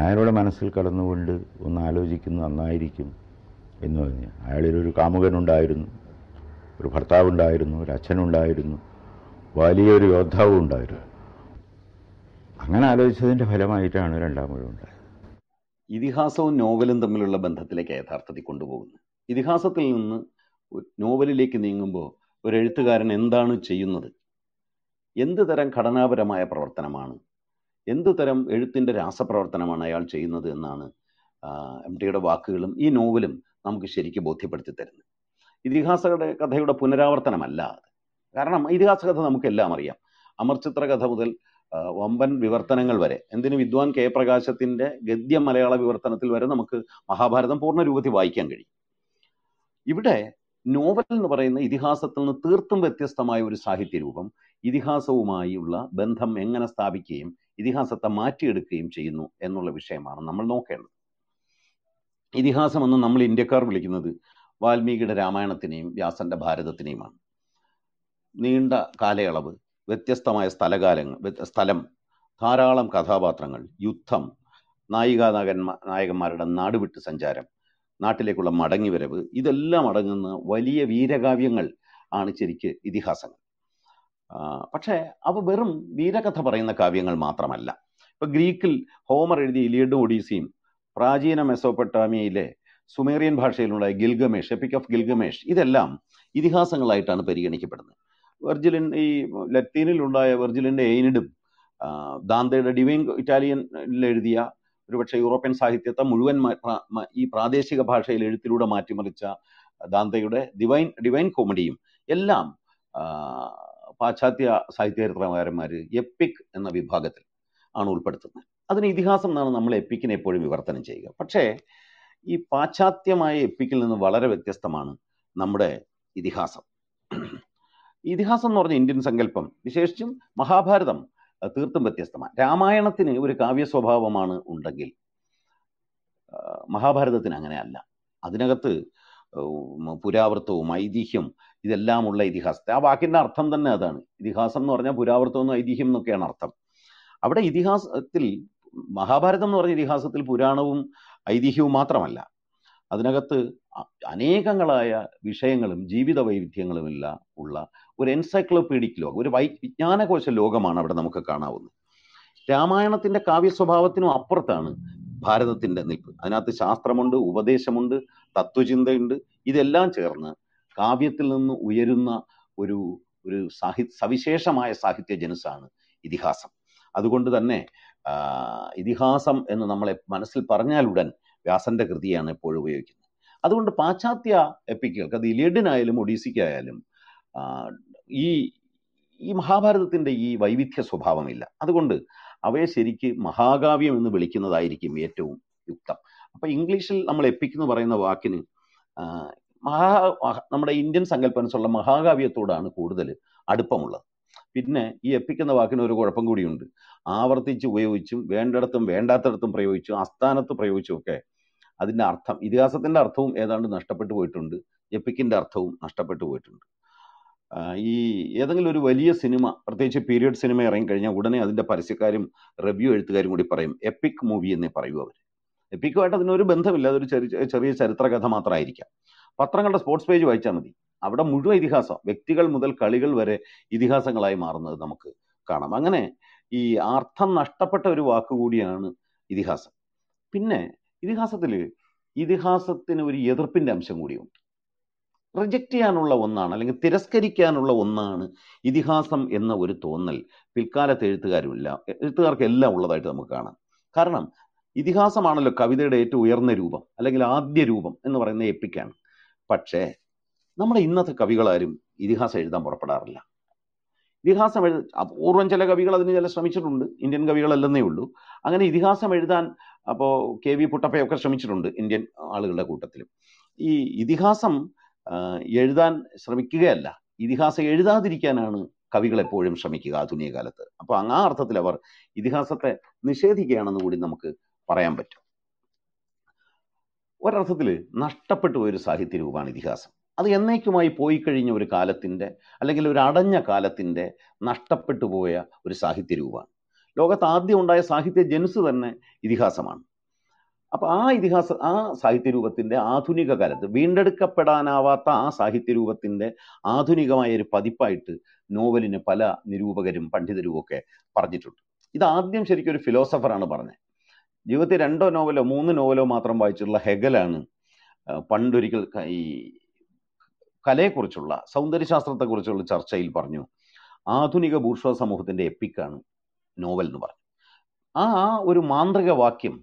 [SPEAKER 3] അയാളുടെ മനസ്സിൽ കടന്നുകൊണ്ട് ഒന്ന് ആലോചിക്കുന്നത് നന്നായിരിക്കും എന്ന് പറഞ്ഞ് അയാളിലൊരു കാമുകനുണ്ടായിരുന്നു ഒരു ഭർത്താവുണ്ടായിരുന്നു ഒരു അച്ഛനുണ്ടായിരുന്നു വലിയൊരു യോദ്ധാവും ഉണ്ടായിരുന്നു അങ്ങനെ ആലോചിച്ചതിൻ്റെ ഫലമായിട്ടാണ് രണ്ടാം മുഴുവൻ ഉണ്ടായത്
[SPEAKER 2] ഇതിഹാസവും നോവലും തമ്മിലുള്ള ബന്ധത്തിലേക്ക് യഥാർത്ഥത്തിൽ കൊണ്ടുപോകുന്നു ഇതിഹാസത്തിൽ നിന്ന് നോവലിലേക്ക് നീങ്ങുമ്പോൾ ഒരു എഴുത്തുകാരൻ എന്താണ് ചെയ്യുന്നത് എന്ത് തരം ഘടനാപരമായ പ്രവർത്തനമാണ് എന്ത് തരം എഴുത്തിൻ്റെ രാസപ്രവർത്തനമാണ് അയാൾ ചെയ്യുന്നത് എന്നാണ് എം ടിയുടെ വാക്കുകളും ഈ നോവലും നമുക്ക് ശരിക്കും ബോധ്യപ്പെടുത്തി തരുന്നത് ഇതിഹാസ കഥയുടെ പുനരാവർത്തനമല്ല കാരണം ഇതിഹാസ കഥ നമുക്കെല്ലാം അറിയാം അമർചിത്ര കഥ മുതൽ വമ്പൻ വിവർത്തനങ്ങൾ വരെ എന്തിനു വിദ്വാൻ കെ പ്രകാശത്തിന്റെ ഗദ്യ മലയാള വിവർത്തനത്തിൽ വരെ നമുക്ക് മഹാഭാരതം പൂർണ്ണ രൂപത്തിൽ വായിക്കാൻ കഴിയും ഇവിടെ നോവൽ എന്ന് പറയുന്ന ഇതിഹാസത്തിൽ നിന്ന് തീർത്തും വ്യത്യസ്തമായ ഒരു സാഹിത്യ ഇതിഹാസവുമായി ഇതിഹാസവുമായുള്ള ബന്ധം എങ്ങനെ സ്ഥാപിക്കുകയും ഇതിഹാസത്തെ മാറ്റിയെടുക്കുകയും ചെയ്യുന്നു എന്നുള്ള വിഷയമാണ് നമ്മൾ നോക്കേണ്ടത് എന്ന് നമ്മൾ ഇന്ത്യക്കാർ വിളിക്കുന്നത് വാൽമീകിയുടെ രാമായണത്തിനെയും വ്യാസന്റെ ഭാരതത്തിനെയുമാണ് നീണ്ട കാലയളവ് വ്യത്യസ്തമായ സ്ഥലകാലങ്ങൾ സ്ഥലം ധാരാളം കഥാപാത്രങ്ങൾ യുദ്ധം നായികാ നായകന്മാ നായകന്മാരുടെ നാടുവിട്ട് സഞ്ചാരം നാട്ടിലേക്കുള്ള മടങ്ങിവരവ് ഇതെല്ലാം അടങ്ങുന്ന വലിയ വീരകാവ്യങ്ങൾ ആണ് ശരിക്ക് ഇതിഹാസങ്ങൾ പക്ഷേ അവ വെറും വീരകഥ പറയുന്ന കാവ്യങ്ങൾ മാത്രമല്ല ഇപ്പൊ ഗ്രീക്കിൽ ഹോമർ എഴുതിയ ഇലിയഡും ഒഡീസിയും പ്രാചീന മെസോപ്പൊട്ടാമിയയിലെ സുമേറിയൻ ഭാഷയിലുള്ള ഗിൽഗമേഷ് എപ്പിക് ഓഫ് ഗിൽഗമേഷ് ഇതെല്ലാം ഇതിഹാസങ്ങളായിട്ടാണ് പരിഗണിക്കപ്പെടുന്നത് വെർജിലിൻ ഈ ലത്തീനിലുണ്ടായ വെർജിലിൻ്റെ എയിനിഡും ദാന്തയുടെ ഡിവൈൻ ഇറ്റാലിയനിൽ എഴുതിയ ഒരുപക്ഷെ യൂറോപ്യൻ സാഹിത്യത്തെ മുഴുവൻ ഈ പ്രാദേശിക ഭാഷയിൽ എഴുത്തിലൂടെ മാറ്റിമറിച്ച ദാന്തയുടെ ഡിവൈൻ ഡിവൈൻ കോമഡിയും എല്ലാം പാശ്ചാത്യ സാഹിത്യചരിത്രകാരന്മാർ എപ്പിക് എന്ന വിഭാഗത്തിൽ ആണ് ഉൾപ്പെടുത്തുന്നത് അതിന് ഇതിഹാസം എന്നാണ് നമ്മൾ എപ്പിക്കിനെ എപ്പോഴും വിവർത്തനം ചെയ്യുക പക്ഷേ ഈ പാശ്ചാത്യമായ എപ്പിക്കിൽ നിന്ന് വളരെ വ്യത്യസ്തമാണ് നമ്മുടെ ഇതിഹാസം ഇതിഹാസം എന്ന് പറഞ്ഞ ഇന്ത്യൻ സങ്കല്പം വിശേഷിച്ചും മഹാഭാരതം തീർത്തും വ്യത്യസ്തമാണ് രാമായണത്തിന് ഒരു കാവ്യ സ്വഭാവമാണ് ഉണ്ടെങ്കിൽ മഹാഭാരതത്തിന് അങ്ങനെയല്ല അതിനകത്ത് പുരാവൃത്തവും ഐതിഹ്യം ഇതെല്ലാമുള്ള ഇതിഹാസത്തെ ആ വാക്കിൻ്റെ അർത്ഥം തന്നെ അതാണ് ഇതിഹാസം എന്ന് പറഞ്ഞാൽ പുരാവൃത്തവും ഐതിഹ്യം എന്നൊക്കെയാണ് അർത്ഥം അവിടെ ഇതിഹാസത്തിൽ മഹാഭാരതം എന്ന് പറഞ്ഞ ഇതിഹാസത്തിൽ പുരാണവും ഐതിഹ്യവും മാത്രമല്ല അതിനകത്ത് അനേകങ്ങളായ വിഷയങ്ങളും ജീവിത വൈവിധ്യങ്ങളുമില്ല ഉള്ള ഒരു എൻസൈക്ലോപീഡിക് ലോകം ഒരു വൈ വിജ്ഞാനകോശ ലോകമാണ് അവിടെ നമുക്ക് കാണാവുന്നത് രാമായണത്തിന്റെ കാവ്യ സ്വഭാവത്തിനും അപ്പുറത്താണ് ഭാരതത്തിന്റെ നിൽപ്പ് അതിനകത്ത് ശാസ്ത്രമുണ്ട് ഉപദേശമുണ്ട് തത്വചിന്തയുണ്ട് ഇതെല്ലാം ചേർന്ന് കാവ്യത്തിൽ നിന്ന് ഉയരുന്ന ഒരു ഒരു സാഹി സവിശേഷമായ സാഹിത്യ ജനുസാണ് ഇതിഹാസം അതുകൊണ്ട് തന്നെ ഇതിഹാസം എന്ന് നമ്മളെ മനസ്സിൽ പറഞ്ഞാലുടൻ വ്യാസന്റെ കൃതിയാണ് എപ്പോഴും ഉപയോഗിക്കുന്നത് അതുകൊണ്ട് പാശ്ചാത്യ എപ്പിക്കുകൾക്ക് അത് ഇലിയഡിനായാലും ഒഡീസിക്കായാലും ഈ ഈ മഹാഭാരതത്തിൻ്റെ ഈ വൈവിധ്യ സ്വഭാവമില്ല അതുകൊണ്ട് അവയെ ശരിക്ക് മഹാകാവ്യം എന്ന് വിളിക്കുന്നതായിരിക്കും ഏറ്റവും യുക്തം അപ്പോൾ ഇംഗ്ലീഷിൽ നമ്മൾ എപ്പിക് എന്ന് പറയുന്ന വാക്കിന് മഹാ നമ്മുടെ ഇന്ത്യൻ സങ്കല്പനുസരിച്ചുള്ള മഹാകാവ്യത്തോടാണ് കൂടുതൽ അടുപ്പമുള്ളത് പിന്നെ ഈ എപ്പിക് എന്ന വാക്കിന് ഒരു കുഴപ്പം കൂടിയുണ്ട് ആവർത്തിച്ച് ഉപയോഗിച്ചും വേണ്ടിടത്തും വേണ്ടാത്തടത്തും പ്രയോഗിച്ചും ആസ്ഥാനത്ത് പ്രയോഗിച്ചും ഒക്കെ അതിൻ്റെ അർത്ഥം ഇതിഹാസത്തിൻ്റെ അർത്ഥവും ഏതാണ്ട് നഷ്ടപ്പെട്ടു പോയിട്ടുണ്ട് എപ്പിക്കിൻ്റെ അർത്ഥവും നഷ്ടപ്പെട്ടു പോയിട്ടുണ്ട് ഈ ഏതെങ്കിലും ഒരു വലിയ സിനിമ പ്രത്യേകിച്ച് പീരിയഡ് സിനിമ ഇറങ്ങിക്കഴിഞ്ഞാൽ ഉടനെ അതിൻ്റെ പരസ്യക്കാരും റിവ്യൂ എഴുത്തുകാരും കൂടി പറയും എപ്പിക് മൂവി എന്നേ പറയൂ അവർ എപ്പിക്കുമായിട്ട് അതിനൊരു ബന്ധമില്ല അതൊരു ചെറിയ ചെറിയ ചരിത്രകഥ മാത്രമായിരിക്കാം പത്രങ്ങളുടെ സ്പോർട്സ് പേജ് വായിച്ചാൽ മതി അവിടെ മുഴുവൻ ഇതിഹാസം വ്യക്തികൾ മുതൽ കളികൾ വരെ ഇതിഹാസങ്ങളായി മാറുന്നത് നമുക്ക് കാണാം അങ്ങനെ ഈ അർത്ഥം നഷ്ടപ്പെട്ട ഒരു വാക്കുകൂടിയാണ് ഇതിഹാസം പിന്നെ ഇതിഹാസത്തിൽ ഇതിഹാസത്തിന് ഒരു എതിർപ്പിന്റെ അംശം കൂടിയുണ്ട് റിജക്റ്റ് ചെയ്യാനുള്ള ഒന്നാണ് അല്ലെങ്കിൽ തിരസ്കരിക്കാനുള്ള ഒന്നാണ് ഇതിഹാസം എന്ന ഒരു തോന്നൽ പിൽക്കാലത്ത് എഴുത്തുകാരുമില്ല എഴുത്തുകാർക്ക് എല്ലാം ഉള്ളതായിട്ട് നമുക്ക് കാണാം കാരണം ഇതിഹാസമാണല്ലോ കവിതയുടെ ഏറ്റവും ഉയർന്ന രൂപം അല്ലെങ്കിൽ ആദ്യ രൂപം എന്ന് പറയുന്ന എപ്പിക്കാണ് പക്ഷേ നമ്മുടെ ഇന്നത്തെ കവികളാരും ഇതിഹാസം എഴുതാൻ പുറപ്പെടാറില്ല ഇതിഹാസം എഴു അപൂർവം ചില കവികൾ അതിന് ചില ശ്രമിച്ചിട്ടുണ്ട് ഇന്ത്യൻ കവികളല്ലെന്നേ ഉള്ളൂ അങ്ങനെ ഇതിഹാസം എഴുതാൻ അപ്പോൾ കെ വി പുട്ടപ്പയൊക്കെ ശ്രമിച്ചിട്ടുണ്ട് ഇന്ത്യൻ ആളുകളുടെ കൂട്ടത്തിലും ഈ ഇതിഹാസം എഴുതാൻ ശ്രമിക്കുകയല്ല ഇതിഹാസം എഴുതാതിരിക്കാനാണ് കവികൾ എപ്പോഴും ശ്രമിക്കുക ആധുനിക കാലത്ത് അപ്പോൾ ആ അർത്ഥത്തിൽ അവർ ഇതിഹാസത്തെ നിഷേധിക്കുകയാണെന്ന് കൂടി നമുക്ക് പറയാൻ പറ്റും ഒരർത്ഥത്തിൽ നഷ്ടപ്പെട്ട ഒരു സാഹിത്യ രൂപമാണ് ഇതിഹാസം അത് എന്നേക്കുമായി പോയി കഴിഞ്ഞ ഒരു കാലത്തിൻ്റെ അല്ലെങ്കിൽ ഒരു അടഞ്ഞ കാലത്തിൻ്റെ നഷ്ടപ്പെട്ടു പോയ ഒരു സാഹിത്യ രൂപമാണ് ലോകത്ത് ആദ്യം ഉണ്ടായ സാഹിത്യ ജനുസ് തന്നെ ഇതിഹാസമാണ് അപ്പോൾ ആ ഇതിഹാസ ആ രൂപത്തിന്റെ ആധുനിക കാലത്ത് വീണ്ടെടുക്കപ്പെടാനാവാത്ത ആ രൂപത്തിന്റെ ആധുനികമായ ഒരു പതിപ്പായിട്ട് നോവലിന് പല നിരൂപകരും പണ്ഡിതരും ഒക്കെ പറഞ്ഞിട്ടുണ്ട് ഇത് ആദ്യം ശരിക്കും ഒരു ഫിലോസഫറാണ് പറഞ്ഞത് ജീവിതത്തിൽ രണ്ടോ നോവലോ മൂന്ന് നോവലോ മാത്രം വായിച്ചിട്ടുള്ള ഹെഗലാണ് പണ്ടൊരിക്കൽ ഈ കലയെക്കുറിച്ചുള്ള സൗന്ദര്യശാസ്ത്രത്തെക്കുറിച്ചുള്ള ചർച്ചയിൽ പറഞ്ഞു ആധുനിക ബൂർഷ സമൂഹത്തിന്റെ എപ്പിക്കാണ് നോവൽ എന്ന് പറഞ്ഞു ആ ഒരു മാന്ത്രിക വാക്യം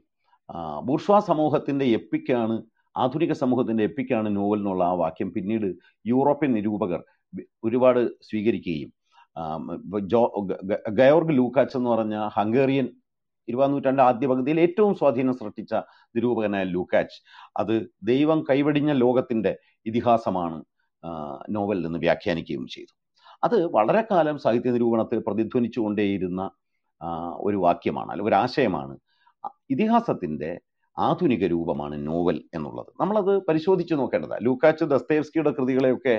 [SPEAKER 2] ബൂർഷ്വാ സമൂഹത്തിൻ്റെ എപ്പിക്കാണ് ആധുനിക സമൂഹത്തിൻ്റെ എപ്പിക്കാണ് നോവൽ എന്നുള്ള ആ വാക്യം പിന്നീട് യൂറോപ്യൻ നിരൂപകർ ഒരുപാട് സ്വീകരിക്കുകയും ജോ ഗയോർഗ് ലൂക്കാച്ച് എന്ന് പറഞ്ഞ ഹംഗേറിയൻ ഇരുപത് നൂറ്റാണ്ട് ആദ്യ പകുതിയിൽ ഏറ്റവും സ്വാധീനം സൃഷ്ടിച്ച നിരൂപകനായ ലൂക്കാച്ച് അത് ദൈവം കൈവടിഞ്ഞ ലോകത്തിൻ്റെ ഇതിഹാസമാണ് നോവൽ എന്ന് വ്യാഖ്യാനിക്കുകയും ചെയ്തു അത് വളരെ കാലം സാഹിത്യ നിരൂപണത്തിൽ പ്രതിധ്വനിച്ചുകൊണ്ടേയിരുന്ന ഒരു വാക്യമാണ് അല്ലെങ്കിൽ ഒരു ആശയമാണ് ഇതിഹാസത്തിൻ്റെ ആധുനിക രൂപമാണ് നോവൽ എന്നുള്ളത് നമ്മളത് പരിശോധിച്ചു നോക്കേണ്ടത് ലൂക്കാച്ച് ദസ്തേവ്സ്കിയുടെ കൃതികളെയൊക്കെ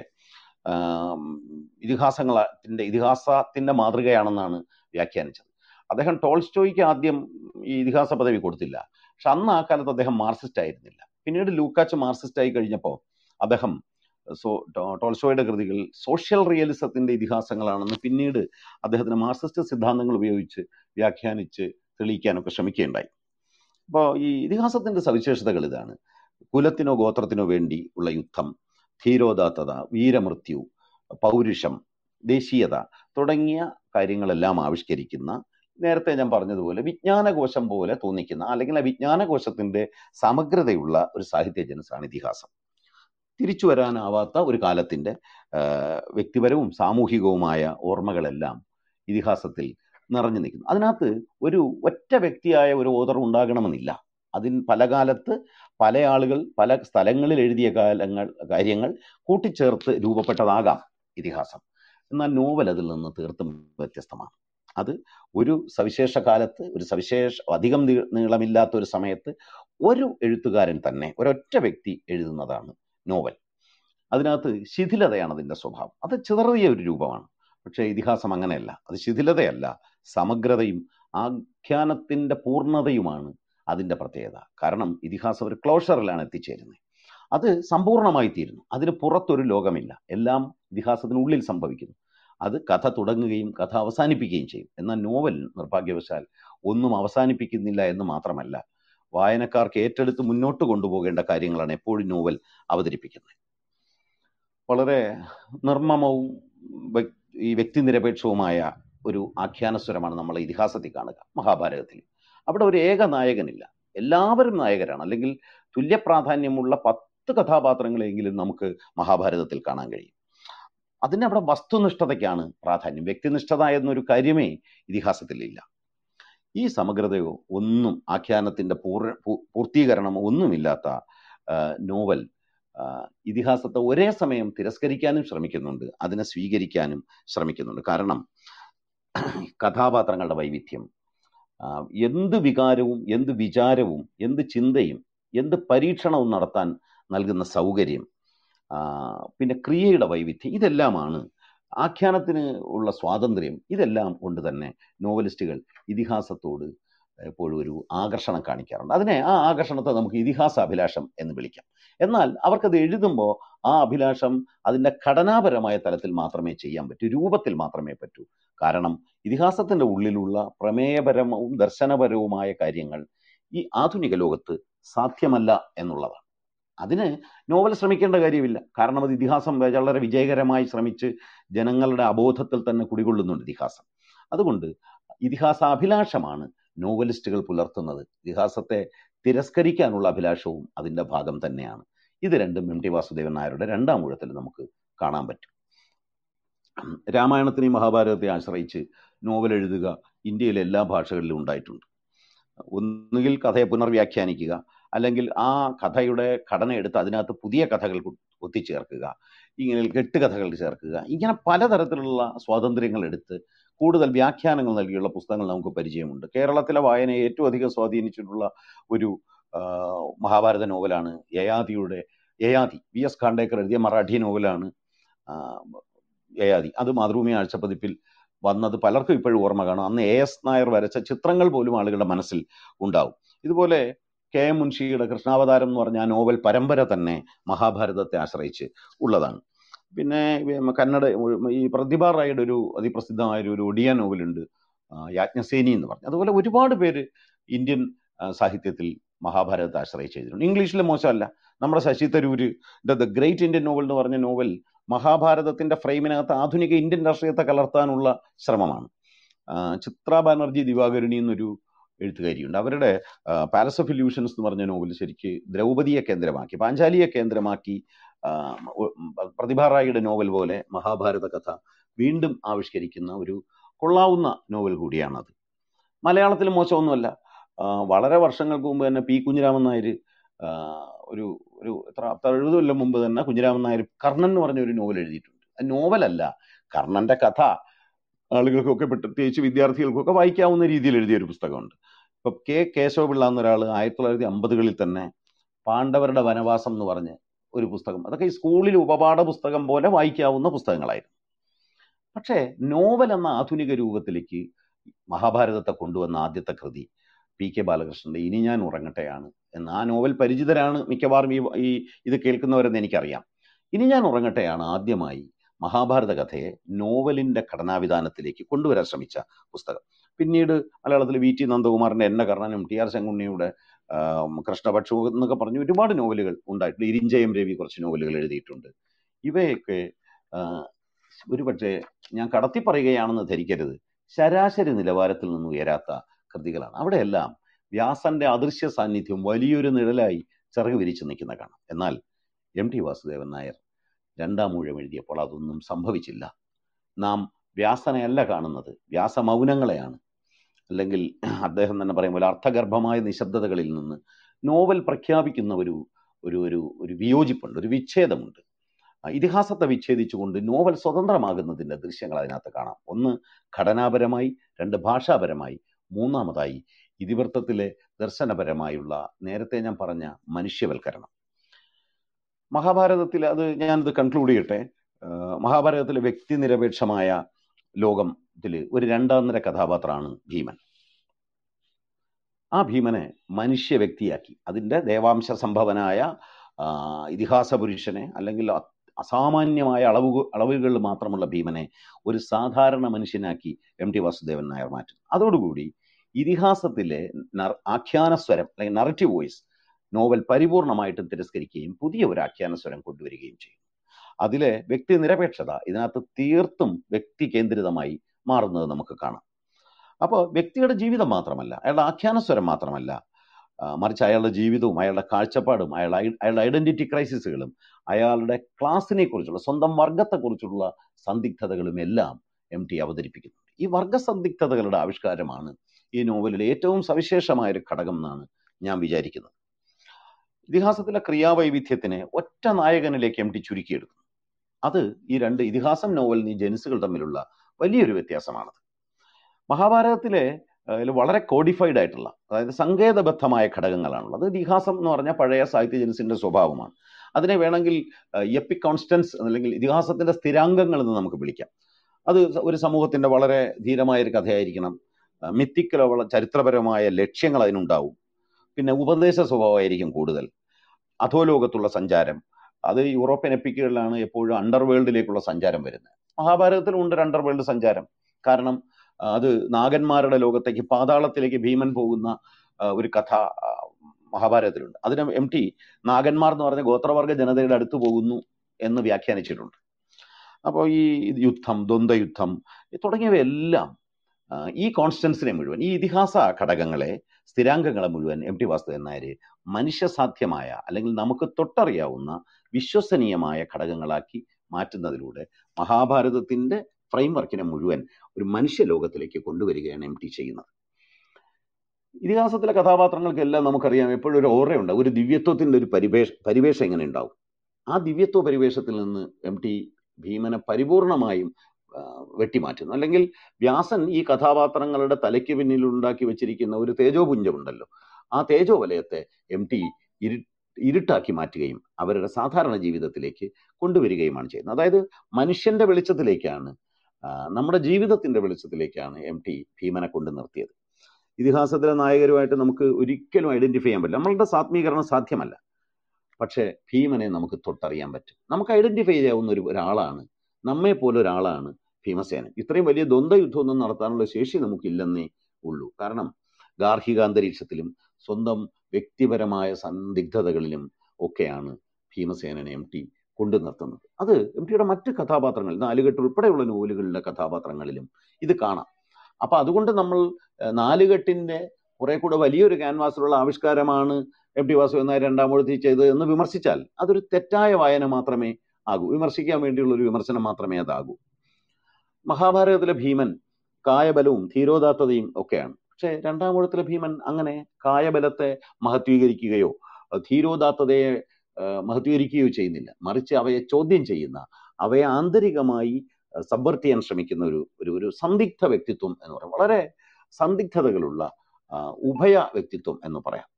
[SPEAKER 2] ഇതിഹാസങ്ങളത്തിൻ്റെ ഇതിഹാസത്തിൻ്റെ മാതൃകയാണെന്നാണ് വ്യാഖ്യാനിച്ചത് അദ്ദേഹം ടോൾസ്റ്റോയ്ക്ക് ആദ്യം ഈ ഇതിഹാസ പദവി കൊടുത്തില്ല പക്ഷെ അന്ന് ആ കാലത്ത് അദ്ദേഹം മാർസിസ്റ്റ് ആയിരുന്നില്ല പിന്നീട് ലൂക്കാച്ച് മാർസിസ്റ്റ് ആയി കഴിഞ്ഞപ്പോൾ അദ്ദേഹം സോ ടോൾസ്റ്റോയുടെ കൃതികൾ സോഷ്യൽ റിയലിസത്തിൻ്റെ ഇതിഹാസങ്ങളാണെന്ന് പിന്നീട് അദ്ദേഹത്തിന് മാർസിസ്റ്റ് സിദ്ധാന്തങ്ങൾ ഉപയോഗിച്ച് വ്യാഖ്യാനിച്ച് തെളിയിക്കാനൊക്കെ ശ്രമിക്കുകയുണ്ടായി അപ്പോൾ ഈ ഇതിഹാസത്തിൻ്റെ സവിശേഷതകൾ ഇതാണ് കുലത്തിനോ ഗോത്രത്തിനോ വേണ്ടി ഉള്ള യുദ്ധം ധീരോദാത്തത വീരമൃത്യു പൗരുഷം ദേശീയത തുടങ്ങിയ കാര്യങ്ങളെല്ലാം ആവിഷ്കരിക്കുന്ന നേരത്തെ ഞാൻ പറഞ്ഞതുപോലെ വിജ്ഞാനകോശം പോലെ തോന്നിക്കുന്ന അല്ലെങ്കിൽ ആ വിജ്ഞാനകോശത്തിൻ്റെ സമഗ്രതയുള്ള ഒരു സാഹിത്യ ജനസാണ് ഇതിഹാസം തിരിച്ചു വരാനാവാത്ത ഒരു കാലത്തിൻ്റെ വ്യക്തിപരവും സാമൂഹികവുമായ ഓർമ്മകളെല്ലാം ഇതിഹാസത്തിൽ നിറഞ്ഞു നിൽക്കുന്നു അതിനകത്ത് ഒരു ഒറ്റ വ്യക്തിയായ ഒരു ഓതർ ഉണ്ടാകണമെന്നില്ല അതിന് പല കാലത്ത് പല ആളുകൾ പല സ്ഥലങ്ങളിൽ എഴുതിയ കാലങ്ങൾ കാര്യങ്ങൾ കൂട്ടിച്ചേർത്ത് രൂപപ്പെട്ടതാകാം ഇതിഹാസം എന്നാൽ നോവൽ അതിൽ നിന്ന് തീർത്തും വ്യത്യസ്തമാണ് അത് ഒരു സവിശേഷ കാലത്ത് ഒരു സവിശേഷ അധികം നീളമില്ലാത്ത ഒരു സമയത്ത് ഒരു എഴുത്തുകാരൻ തന്നെ ഒരൊറ്റ വ്യക്തി എഴുതുന്നതാണ് നോവൽ അതിനകത്ത് ശിഥിലതയാണ് അതിൻ്റെ സ്വഭാവം അത് ചിതറിയ ഒരു രൂപമാണ് പക്ഷേ ഇതിഹാസം അങ്ങനെയല്ല അത് ശിഥിലതയല്ല സമഗ്രതയും ആഖ്യാനത്തിൻ്റെ പൂർണ്ണതയുമാണ് അതിൻ്റെ പ്രത്യേകത കാരണം ഇതിഹാസം ഒരു ക്ലോഷറിലാണ് എത്തിച്ചേരുന്നത് അത് സമ്പൂർണ്ണമായി തീരുന്നു അതിന് പുറത്തൊരു ലോകമില്ല എല്ലാം ഇതിഹാസത്തിനുള്ളിൽ സംഭവിക്കുന്നു അത് കഥ തുടങ്ങുകയും കഥ അവസാനിപ്പിക്കുകയും ചെയ്യും എന്നാൽ നോവൽ നിർഭാഗ്യവശാൽ ഒന്നും അവസാനിപ്പിക്കുന്നില്ല എന്ന് മാത്രമല്ല വായനക്കാർക്ക് ഏറ്റെടുത്ത് മുന്നോട്ട് കൊണ്ടുപോകേണ്ട കാര്യങ്ങളാണ് എപ്പോഴും നോവൽ അവതരിപ്പിക്കുന്നത് വളരെ നിർമ്മമവും ഈ വ്യക്തിനിരപേക്ഷവുമായ ഒരു ആഖ്യാനസ്വരമാണ് നമ്മൾ ഇതിഹാസത്തിൽ കാണുക മഹാഭാരതത്തിൽ അവിടെ ഒരു ഏക നായകനില്ല എല്ലാവരും നായകരാണ് അല്ലെങ്കിൽ തുല്യ പ്രാധാന്യമുള്ള പത്ത് കഥാപാത്രങ്ങളെങ്കിലും നമുക്ക് മഹാഭാരതത്തിൽ കാണാൻ കഴിയും അതിനവിടെ വസ്തുനിഷ്ഠതയ്ക്കാണ് പ്രാധാന്യം വ്യക്തിനിഷ്ഠത എന്നൊരു കാര്യമേ ഇതിഹാസത്തിലില്ല ഈ സമഗ്രതയോ ഒന്നും ആഖ്യാനത്തിൻ്റെ പൂർ പൂർത്തീകരണമോ ഒന്നുമില്ലാത്ത നോവൽ ഇതിഹാസത്തെ ഒരേ സമയം തിരസ്കരിക്കാനും ശ്രമിക്കുന്നുണ്ട് അതിനെ സ്വീകരിക്കാനും ശ്രമിക്കുന്നുണ്ട് കാരണം കഥാപാത്രങ്ങളുടെ വൈവിധ്യം എന്ത് വികാരവും എന്ത് വിചാരവും എന്ത് ചിന്തയും എന്ത് പരീക്ഷണവും നടത്താൻ നൽകുന്ന സൗകര്യം പിന്നെ ക്രിയയുടെ വൈവിധ്യം ഇതെല്ലാമാണ് ആഖ്യാനത്തിന് ഉള്ള സ്വാതന്ത്ര്യം ഇതെല്ലാം കൊണ്ട് തന്നെ നോവലിസ്റ്റുകൾ ഇതിഹാസത്തോട് എപ്പോഴും ഒരു ആകർഷണം കാണിക്കാറുണ്ട് അതിനെ ആ ആകർഷണത്തെ നമുക്ക് ഇതിഹാസ അഭിലാഷം എന്ന് വിളിക്കാം എന്നാൽ അവർക്കത് എഴുതുമ്പോൾ ആ അഭിലാഷം അതിൻ്റെ ഘടനാപരമായ തലത്തിൽ മാത്രമേ ചെയ്യാൻ പറ്റൂ രൂപത്തിൽ മാത്രമേ പറ്റൂ കാരണം ഇതിഹാസത്തിൻ്റെ ഉള്ളിലുള്ള പ്രമേയപരവും ദർശനപരവുമായ കാര്യങ്ങൾ ഈ ആധുനിക ലോകത്ത് സാധ്യമല്ല എന്നുള്ളതാണ് അതിന് നോവൽ ശ്രമിക്കേണ്ട കാര്യമില്ല കാരണം അത് ഇതിഹാസം വളരെ വിജയകരമായി ശ്രമിച്ച് ജനങ്ങളുടെ അബോധത്തിൽ തന്നെ കുടികൊള്ളുന്നുണ്ട് ഇതിഹാസം അതുകൊണ്ട് ഇതിഹാസാഭിലാഷമാണ് നോവലിസ്റ്റുകൾ പുലർത്തുന്നത് ഇതിഹാസത്തെ തിരസ്കരിക്കാനുള്ള അഭിലാഷവും അതിൻ്റെ ഭാഗം തന്നെയാണ് ഇത് രണ്ടും എം ടി വാസുദേവൻ നായരുടെ രണ്ടാം ഊഴത്തിൽ നമുക്ക് കാണാൻ പറ്റും രാമായണത്തിനെയും മഹാഭാരതത്തെ ആശ്രയിച്ച് നോവൽ എഴുതുക ഇന്ത്യയിലെ എല്ലാ ഭാഷകളിലും ഉണ്ടായിട്ടുണ്ട് ഒന്നുകിൽ കഥയെ പുനർവ്യാഖ്യാനിക്കുക അല്ലെങ്കിൽ ആ കഥയുടെ ഘടന എടുത്ത് അതിനകത്ത് പുതിയ കഥകൾ ഒത്തിച്ചേർക്കുക ഇങ്ങനെ കെട്ടുകഥകൾ ചേർക്കുക ഇങ്ങനെ പലതരത്തിലുള്ള സ്വാതന്ത്ര്യങ്ങൾ എടുത്ത് കൂടുതൽ വ്യാഖ്യാനങ്ങൾ നൽകിയുള്ള പുസ്തകങ്ങൾ നമുക്ക് പരിചയമുണ്ട് കേരളത്തിലെ വായനയെ ഏറ്റവും അധികം സ്വാധീനിച്ചിട്ടുള്ള ഒരു മഹാഭാരത നോവലാണ് യയാതിയുടെ യയാതി വി എസ് ഖാണ്ടേക്കർ എഴുതിയ മറാഠി നോവലാണ് യയാതി അത് മാതൃഭൂമി പതിപ്പിൽ വന്നത് പലർക്കും ഇപ്പോഴും ഓർമ്മ കാണും അന്ന് എ എസ് നായർ വരച്ച ചിത്രങ്ങൾ പോലും ആളുകളുടെ മനസ്സിൽ ഉണ്ടാവും ഇതുപോലെ കെ എം മുൻഷിയുടെ കൃഷ്ണാവതാരം എന്ന് പറഞ്ഞ ആ നോവൽ പരമ്പര തന്നെ മഹാഭാരതത്തെ ആശ്രയിച്ച് ഉള്ളതാണ് പിന്നെ കന്നഡ ഈ പ്രതിഭ റായിയുടെ ഒരു അതിപ്രസിദ്ധമായ ഒരു ഒഡിയ നോവലുണ്ട് യാജ്ഞസേനി എന്ന് പറഞ്ഞു അതുപോലെ ഒരുപാട് പേര് ഇന്ത്യൻ സാഹിത്യത്തിൽ മഹാഭാരതത്തെ ആശ്രയിച്ച് എഴുതിയിട്ടുണ്ട് ഇംഗ്ലീഷിൽ മോശമല്ല നമ്മുടെ Shashi Tharoor the great Indian novel എന്ന് പറഞ്ഞ നോവൽ മഹാഭാരതത്തിന്റെ ഫ്രെയിമിനകത്ത് ആധുനിക ഇന്ത്യൻ രാഷ്ട്രീയത്തെ കലർത്താനുള്ള ശ്രമമാണ് ചിത്ര ബാനർജി ദിവാകരുണി എന്നൊരു എഴുത്തുകാരിയുണ്ട് അവരുടെ പാലസ് ഓഫ് ഇല്യൂഷൻസ് എന്ന് പറഞ്ഞ നോവൽ ശരിക്ക് ദ്രൗപതിയെ കേന്ദ്രമാക്കി പാഞ്ചാലിയെ കേന്ദ്രമാക്കി റായിയുടെ നോവൽ പോലെ മഹാഭാരത കഥ വീണ്ടും ആവിഷ്കരിക്കുന്ന ഒരു കൊള്ളാവുന്ന നോവൽ കൂടിയാണത് മലയാളത്തിൽ മോശമൊന്നുമല്ല വളരെ വർഷങ്ങൾക്ക് മുമ്പ് തന്നെ പി കുഞ്ഞിരാമൻ നായർ ഒരു ഒരു എത്ര എഴുപത് കൊല്ലം മുമ്പ് തന്നെ കുഞ്ഞിരാമൻ നായർ കർണൻ എന്ന് പറഞ്ഞ ഒരു നോവൽ എഴുതിയിട്ടുണ്ട് ആ നോവലല്ല കർണൻ്റെ കഥ ആളുകൾക്കൊക്കെ പ്രത്യേകിച്ച് വിദ്യാർത്ഥികൾക്കൊക്കെ വായിക്കാവുന്ന രീതിയിൽ എഴുതിയ ഒരു പുസ്തകമുണ്ട് ഇപ്പം കെ കേശവപിള്ള എന്നൊരാൾ ആയിരത്തി തൊള്ളായിരത്തി അമ്പതുകളിൽ തന്നെ പാണ്ഡവരുടെ വനവാസം എന്ന് പറഞ്ഞ് ഒരു പുസ്തകം അതൊക്കെ ഈ സ്കൂളിൽ ഉപപാഠ പുസ്തകം പോലെ വായിക്കാവുന്ന പുസ്തകങ്ങളായിരുന്നു പക്ഷേ നോവൽ എന്ന ആധുനിക രൂപത്തിലേക്ക് മഹാഭാരതത്തെ കൊണ്ടുവന്ന ആദ്യത്തെ കൃതി പി കെ ബാലകൃഷ്ണൻ്റെ ഇനി ഞാൻ ഉറങ്ങട്ടെയാണ് എന്ന് ആ നോവൽ പരിചിതരാണ് മിക്കവാറും ഈ ഈ ഇത് കേൾക്കുന്നവരെന്ന് എനിക്കറിയാം ഇനി ഞാൻ ഉറങ്ങട്ടെയാണ് ആദ്യമായി മഹാഭാരത കഥയെ നോവലിൻ്റെ ഘടനാവിധാനത്തിലേക്ക് കൊണ്ടുവരാൻ ശ്രമിച്ച പുസ്തകം പിന്നീട് മലയാളത്തിൽ വി ടി നന്ദകുമാറിൻ്റെ എന്ന കർണനും ടി ആർ ശങ്കുണ്ണിയുടെ കൃഷ്ണപക്ഷം എന്നൊക്കെ പറഞ്ഞ് ഒരുപാട് നോവലുകൾ ഉണ്ടായിട്ടുണ്ട് ഇരിഞ്ചയം രവി കുറച്ച് നോവലുകൾ എഴുതിയിട്ടുണ്ട് ഇവയൊക്കെ ഒരുപക്ഷെ ഞാൻ കടത്തി പറയുകയാണെന്ന് ധരിക്കരുത് ശരാശരി നിലവാരത്തിൽ നിന്ന് ഉയരാത്ത കൃതികളാണ് അവിടെയെല്ലാം വ്യാസന്റെ അദൃശ്യ സാന്നിധ്യം വലിയൊരു നിഴലായി ചിറക് വിരിച്ചു നിൽക്കുന്ന കാണാം എന്നാൽ എം ടി വാസുദേവൻ നായർ രണ്ടാം മൂഴം എഴുതിയപ്പോൾ അതൊന്നും സംഭവിച്ചില്ല നാം വ്യാസനെയല്ല കാണുന്നത് വ്യാസ മൗനങ്ങളെയാണ് അല്ലെങ്കിൽ അദ്ദേഹം തന്നെ പറയും പോലെ അർത്ഥഗർഭമായ നിശബ്ദതകളിൽ നിന്ന് നോവൽ പ്രഖ്യാപിക്കുന്ന ഒരു ഒരു ഒരു ഒരു വിയോജിപ്പുണ്ട് ഒരു വിച്ഛേദമുണ്ട് ഇതിഹാസത്തെ വിച്ഛേദിച്ചുകൊണ്ട് നോവൽ സ്വതന്ത്രമാകുന്നതിൻ്റെ ദൃശ്യങ്ങൾ അതിനകത്ത് കാണാം ഒന്ന് ഘടനാപരമായി രണ്ട് ഭാഷാപരമായി മൂന്നാമതായി ഇതിവൃത്തത്തിലെ ദർശനപരമായുള്ള നേരത്തെ ഞാൻ പറഞ്ഞ മനുഷ്യവൽക്കരണം മഹാഭാരതത്തിൽ അത് ഞാനത് കൺക്ലൂഡ് ചെയ്യട്ടെ മഹാഭാരതത്തിലെ വ്യക്തിനിരപേക്ഷമായ ലോകം ഇതിൽ ഒരു രണ്ടാം നിര കഥാപാത്രമാണ് ഭീമൻ ആ ഭീമനെ മനുഷ്യ വ്യക്തിയാക്കി അതിൻ്റെ ദേവാംശ സംഭവനായ ഇതിഹാസ പുരുഷനെ അല്ലെങ്കിൽ അസാമാന്യമായ അളവുകൾ അളവുകൾ മാത്രമുള്ള ഭീമനെ ഒരു സാധാരണ മനുഷ്യനാക്കി എം ടി വാസുദേവൻ നായർ മാറ്റും അതോടുകൂടി ഇതിഹാസത്തിലെ ആഖ്യാന സ്വരം അല്ലെങ്കിൽ നറേറ്റീവ് വോയിസ് നോവൽ പരിപൂർണമായിട്ടും തിരസ്കരിക്കുകയും പുതിയ ഒരു ആഖ്യാന സ്വരം കൊണ്ടുവരികയും ചെയ്യും അതിലെ വ്യക്തി നിരപേക്ഷത ഇതിനകത്ത് തീർത്തും വ്യക്തി കേന്ദ്രിതമായി മാറുന്നത് നമുക്ക് കാണാം അപ്പോൾ വ്യക്തിയുടെ ജീവിതം മാത്രമല്ല അയാളുടെ ആഖ്യാനസ്വരം മാത്രമല്ല മറിച്ച് അയാളുടെ ജീവിതവും അയാളുടെ കാഴ്ചപ്പാടും അയാളുടെ അയാളുടെ ഐഡന്റിറ്റി ക്രൈസിസുകളും അയാളുടെ ക്ലാസ്സിനെ കുറിച്ചുള്ള സ്വന്തം വർഗത്തെക്കുറിച്ചുള്ള സന്ദിഗ്ധതകളും എല്ലാം എം ടി അവതരിപ്പിക്കുന്നുണ്ട് ഈ വർഗസന്ദിഗ്ധതകളുടെ ആവിഷ്കാരമാണ് ഈ നോവലിലെ ഏറ്റവും സവിശേഷമായ ഒരു ഘടകം എന്നാണ് ഞാൻ വിചാരിക്കുന്നത് ഇതിഹാസത്തിലെ ക്രിയാവൈവിധ്യത്തിനെ ഒറ്റ നായകനിലേക്ക് എം ടി ചുരുക്കിയെടുക്കുന്നു അത് ഈ രണ്ട് ഇതിഹാസം നോവൽ ഈ ജെൻസുകൾ തമ്മിലുള്ള വലിയൊരു വ്യത്യാസമാണത് മഹാഭാരതത്തിലെ വളരെ കോഡിഫൈഡ് ആയിട്ടുള്ള അതായത് സങ്കേതബദ്ധമായ ഘടകങ്ങളാണുള്ളത് ഇതിഹാസം എന്ന് പറഞ്ഞാൽ പഴയ സാഹിത്യ ജനസിന്റെ സ്വഭാവമാണ് അതിനെ വേണമെങ്കിൽ എപ്പി കോൺസ്റ്റൻസ് അല്ലെങ്കിൽ ഇതിഹാസത്തിന്റെ സ്ഥിരാംഗങ്ങൾ എന്ന് നമുക്ക് വിളിക്കാം അത് ഒരു സമൂഹത്തിന്റെ വളരെ ധീരമായൊരു കഥയായിരിക്കണം മിത്തിക്കലോ ചരിത്രപരമായ ലക്ഷ്യങ്ങൾ അതിനുണ്ടാവും പിന്നെ ഉപദേശ സ്വഭാവമായിരിക്കും കൂടുതൽ അധോലോകത്തുള്ള സഞ്ചാരം അത് യൂറോപ്യൻ എപ്പിക്കുകളിലാണ് എപ്പോഴും അണ്ടർവേൾഡിലേക്കുള്ള സഞ്ചാരം വരുന്നത് മഹാഭാരതത്തിലുണ്ട് ഒരു അണ്ടർവേൾഡ് സഞ്ചാരം കാരണം അത് നാഗന്മാരുടെ ലോകത്തേക്ക് പാതാളത്തിലേക്ക് ഭീമൻ പോകുന്ന ഒരു കഥ മഹാഭാരതത്തിലുണ്ട് അതിന് എം ടി നാഗന്മാർ എന്ന് പറഞ്ഞ ഗോത്രവർഗ ജനതയുടെ അടുത്ത് പോകുന്നു എന്ന് വ്യാഖ്യാനിച്ചിട്ടുണ്ട് അപ്പോൾ ഈ യുദ്ധം ദ്വന്ദ്വയുദ്ധം തുടങ്ങിയവയെല്ലാം ഈ കോൺസ്റ്റൻസിനെ മുഴുവൻ ഈ ഇതിഹാസ ഘടകങ്ങളെ സ്ഥിരാംഗങ്ങളെ മുഴുവൻ എം ടി വാസുദേവൻ നായർ മനുഷ്യസാധ്യമായ അല്ലെങ്കിൽ നമുക്ക് തൊട്ടറിയാവുന്ന വിശ്വസനീയമായ ഘടകങ്ങളാക്കി മാറ്റുന്നതിലൂടെ മഹാഭാരതത്തിൻ്റെ ഫ്രെയിംവർക്കിനെ മുഴുവൻ ഒരു മനുഷ്യലോകത്തിലേക്ക് കൊണ്ടുവരികയാണ് എം ടി ചെയ്യുന്നത് ഇതിഹാസത്തിലെ കഥാപാത്രങ്ങൾക്കെല്ലാം നമുക്കറിയാം എപ്പോഴും ഒരു ഓറയുണ്ട് ഒരു ദിവ്യത്വത്തിൻ്റെ ഒരു പരിവേഷ പരിവേഷം എങ്ങനെ ഉണ്ടാവും ആ ദിവ്യത്വ പരിവേഷത്തിൽ നിന്ന് എം ടി ഭീമനെ പരിപൂർണമായും വെട്ടിമാറ്റുന്നു അല്ലെങ്കിൽ വ്യാസൻ ഈ കഥാപാത്രങ്ങളുടെ തലയ്ക്ക് പിന്നിൽ ഉണ്ടാക്കി വെച്ചിരിക്കുന്ന ഒരു തേജോപുഞ്ചമുണ്ടല്ലോ ആ വലയത്തെ എം ടി ഇരു ഇരുട്ടാക്കി മാറ്റുകയും അവരുടെ സാധാരണ ജീവിതത്തിലേക്ക് കൊണ്ടുവരികയുമാണ് ചെയ്യുന്നത് അതായത് മനുഷ്യന്റെ വെളിച്ചത്തിലേക്കാണ് നമ്മുടെ ജീവിതത്തിന്റെ വെളിച്ചത്തിലേക്കാണ് എം ടി ഭീമനെ കൊണ്ടു നിർത്തിയത് ഇതിഹാസത്തിലെ നായകരുമായിട്ട് നമുക്ക് ഒരിക്കലും ഐഡന്റിഫൈ ചെയ്യാൻ പറ്റില്ല നമ്മളുടെ സാത്മീകരണം സാധ്യമല്ല പക്ഷേ ഭീമനെ നമുക്ക് തൊട്ടറിയാൻ പറ്റും നമുക്ക് ഐഡന്റിഫൈ ചെയ്യാവുന്ന ഒരു ഒരാളാണ് നമ്മെ പോലെ ഒരാളാണ് ഭീമസേനൻ ഇത്രയും വലിയ ദ്വന്ദ്വ യുദ്ധമൊന്നും നടത്താനുള്ള ശേഷി നമുക്കില്ലെന്നേ ഉള്ളൂ കാരണം ഗാർഹിക അന്തരീക്ഷത്തിലും സ്വന്തം വ്യക്തിപരമായ സന്ദിഗ്ധതകളിലും ഒക്കെയാണ് ഭീമസേനനെ എം ടി കൊണ്ടു നിർത്തുന്നത് അത് എം ടിയുടെ മറ്റ് കഥാപാത്രങ്ങൾ നാലുകെട്ട് ഉൾപ്പെടെയുള്ള നോവലുകളിലെ കഥാപാത്രങ്ങളിലും ഇത് കാണാം അപ്പൊ അതുകൊണ്ട് നമ്മൾ നാലുകെട്ടിന്റെ കുറെ കൂടെ വലിയൊരു ക്യാൻവാസിലുള്ള ആവിഷ്കാരമാണ് എം ടി വാസുദേവൻ നായർ രണ്ടാമൂഴത്തി ചെയ്ത് എന്ന് വിമർശിച്ചാൽ അതൊരു തെറ്റായ വായന മാത്രമേ ആകൂ വിമർശിക്കാൻ വേണ്ടിയുള്ള ഒരു വിമർശനം മാത്രമേ അതാകൂ മഹാഭാരതത്തിലെ ഭീമൻ കായബലവും ധീരോദാത്തതയും ഒക്കെയാണ് രണ്ടാം കൂടത്തിലെ ഭീമൻ അങ്ങനെ കായബലത്തെ മഹത്വീകരിക്കുകയോ ധീരോദാത്തതയെ മഹത്വീകരിക്കുകയോ ചെയ്യുന്നില്ല മറിച്ച് അവയെ ചോദ്യം ചെയ്യുന്ന അവയെ ആന്തരികമായി സബ്വർട്ട് ചെയ്യാൻ ശ്രമിക്കുന്ന ഒരു ഒരു ഒരു സന്ദിഗ്ധ വ്യക്തിത്വം എന്ന് പറയാം വളരെ സന്ദിഗ്ധതകളുള്ള ഉഭയ വ്യക്തിത്വം എന്ന് പറയാം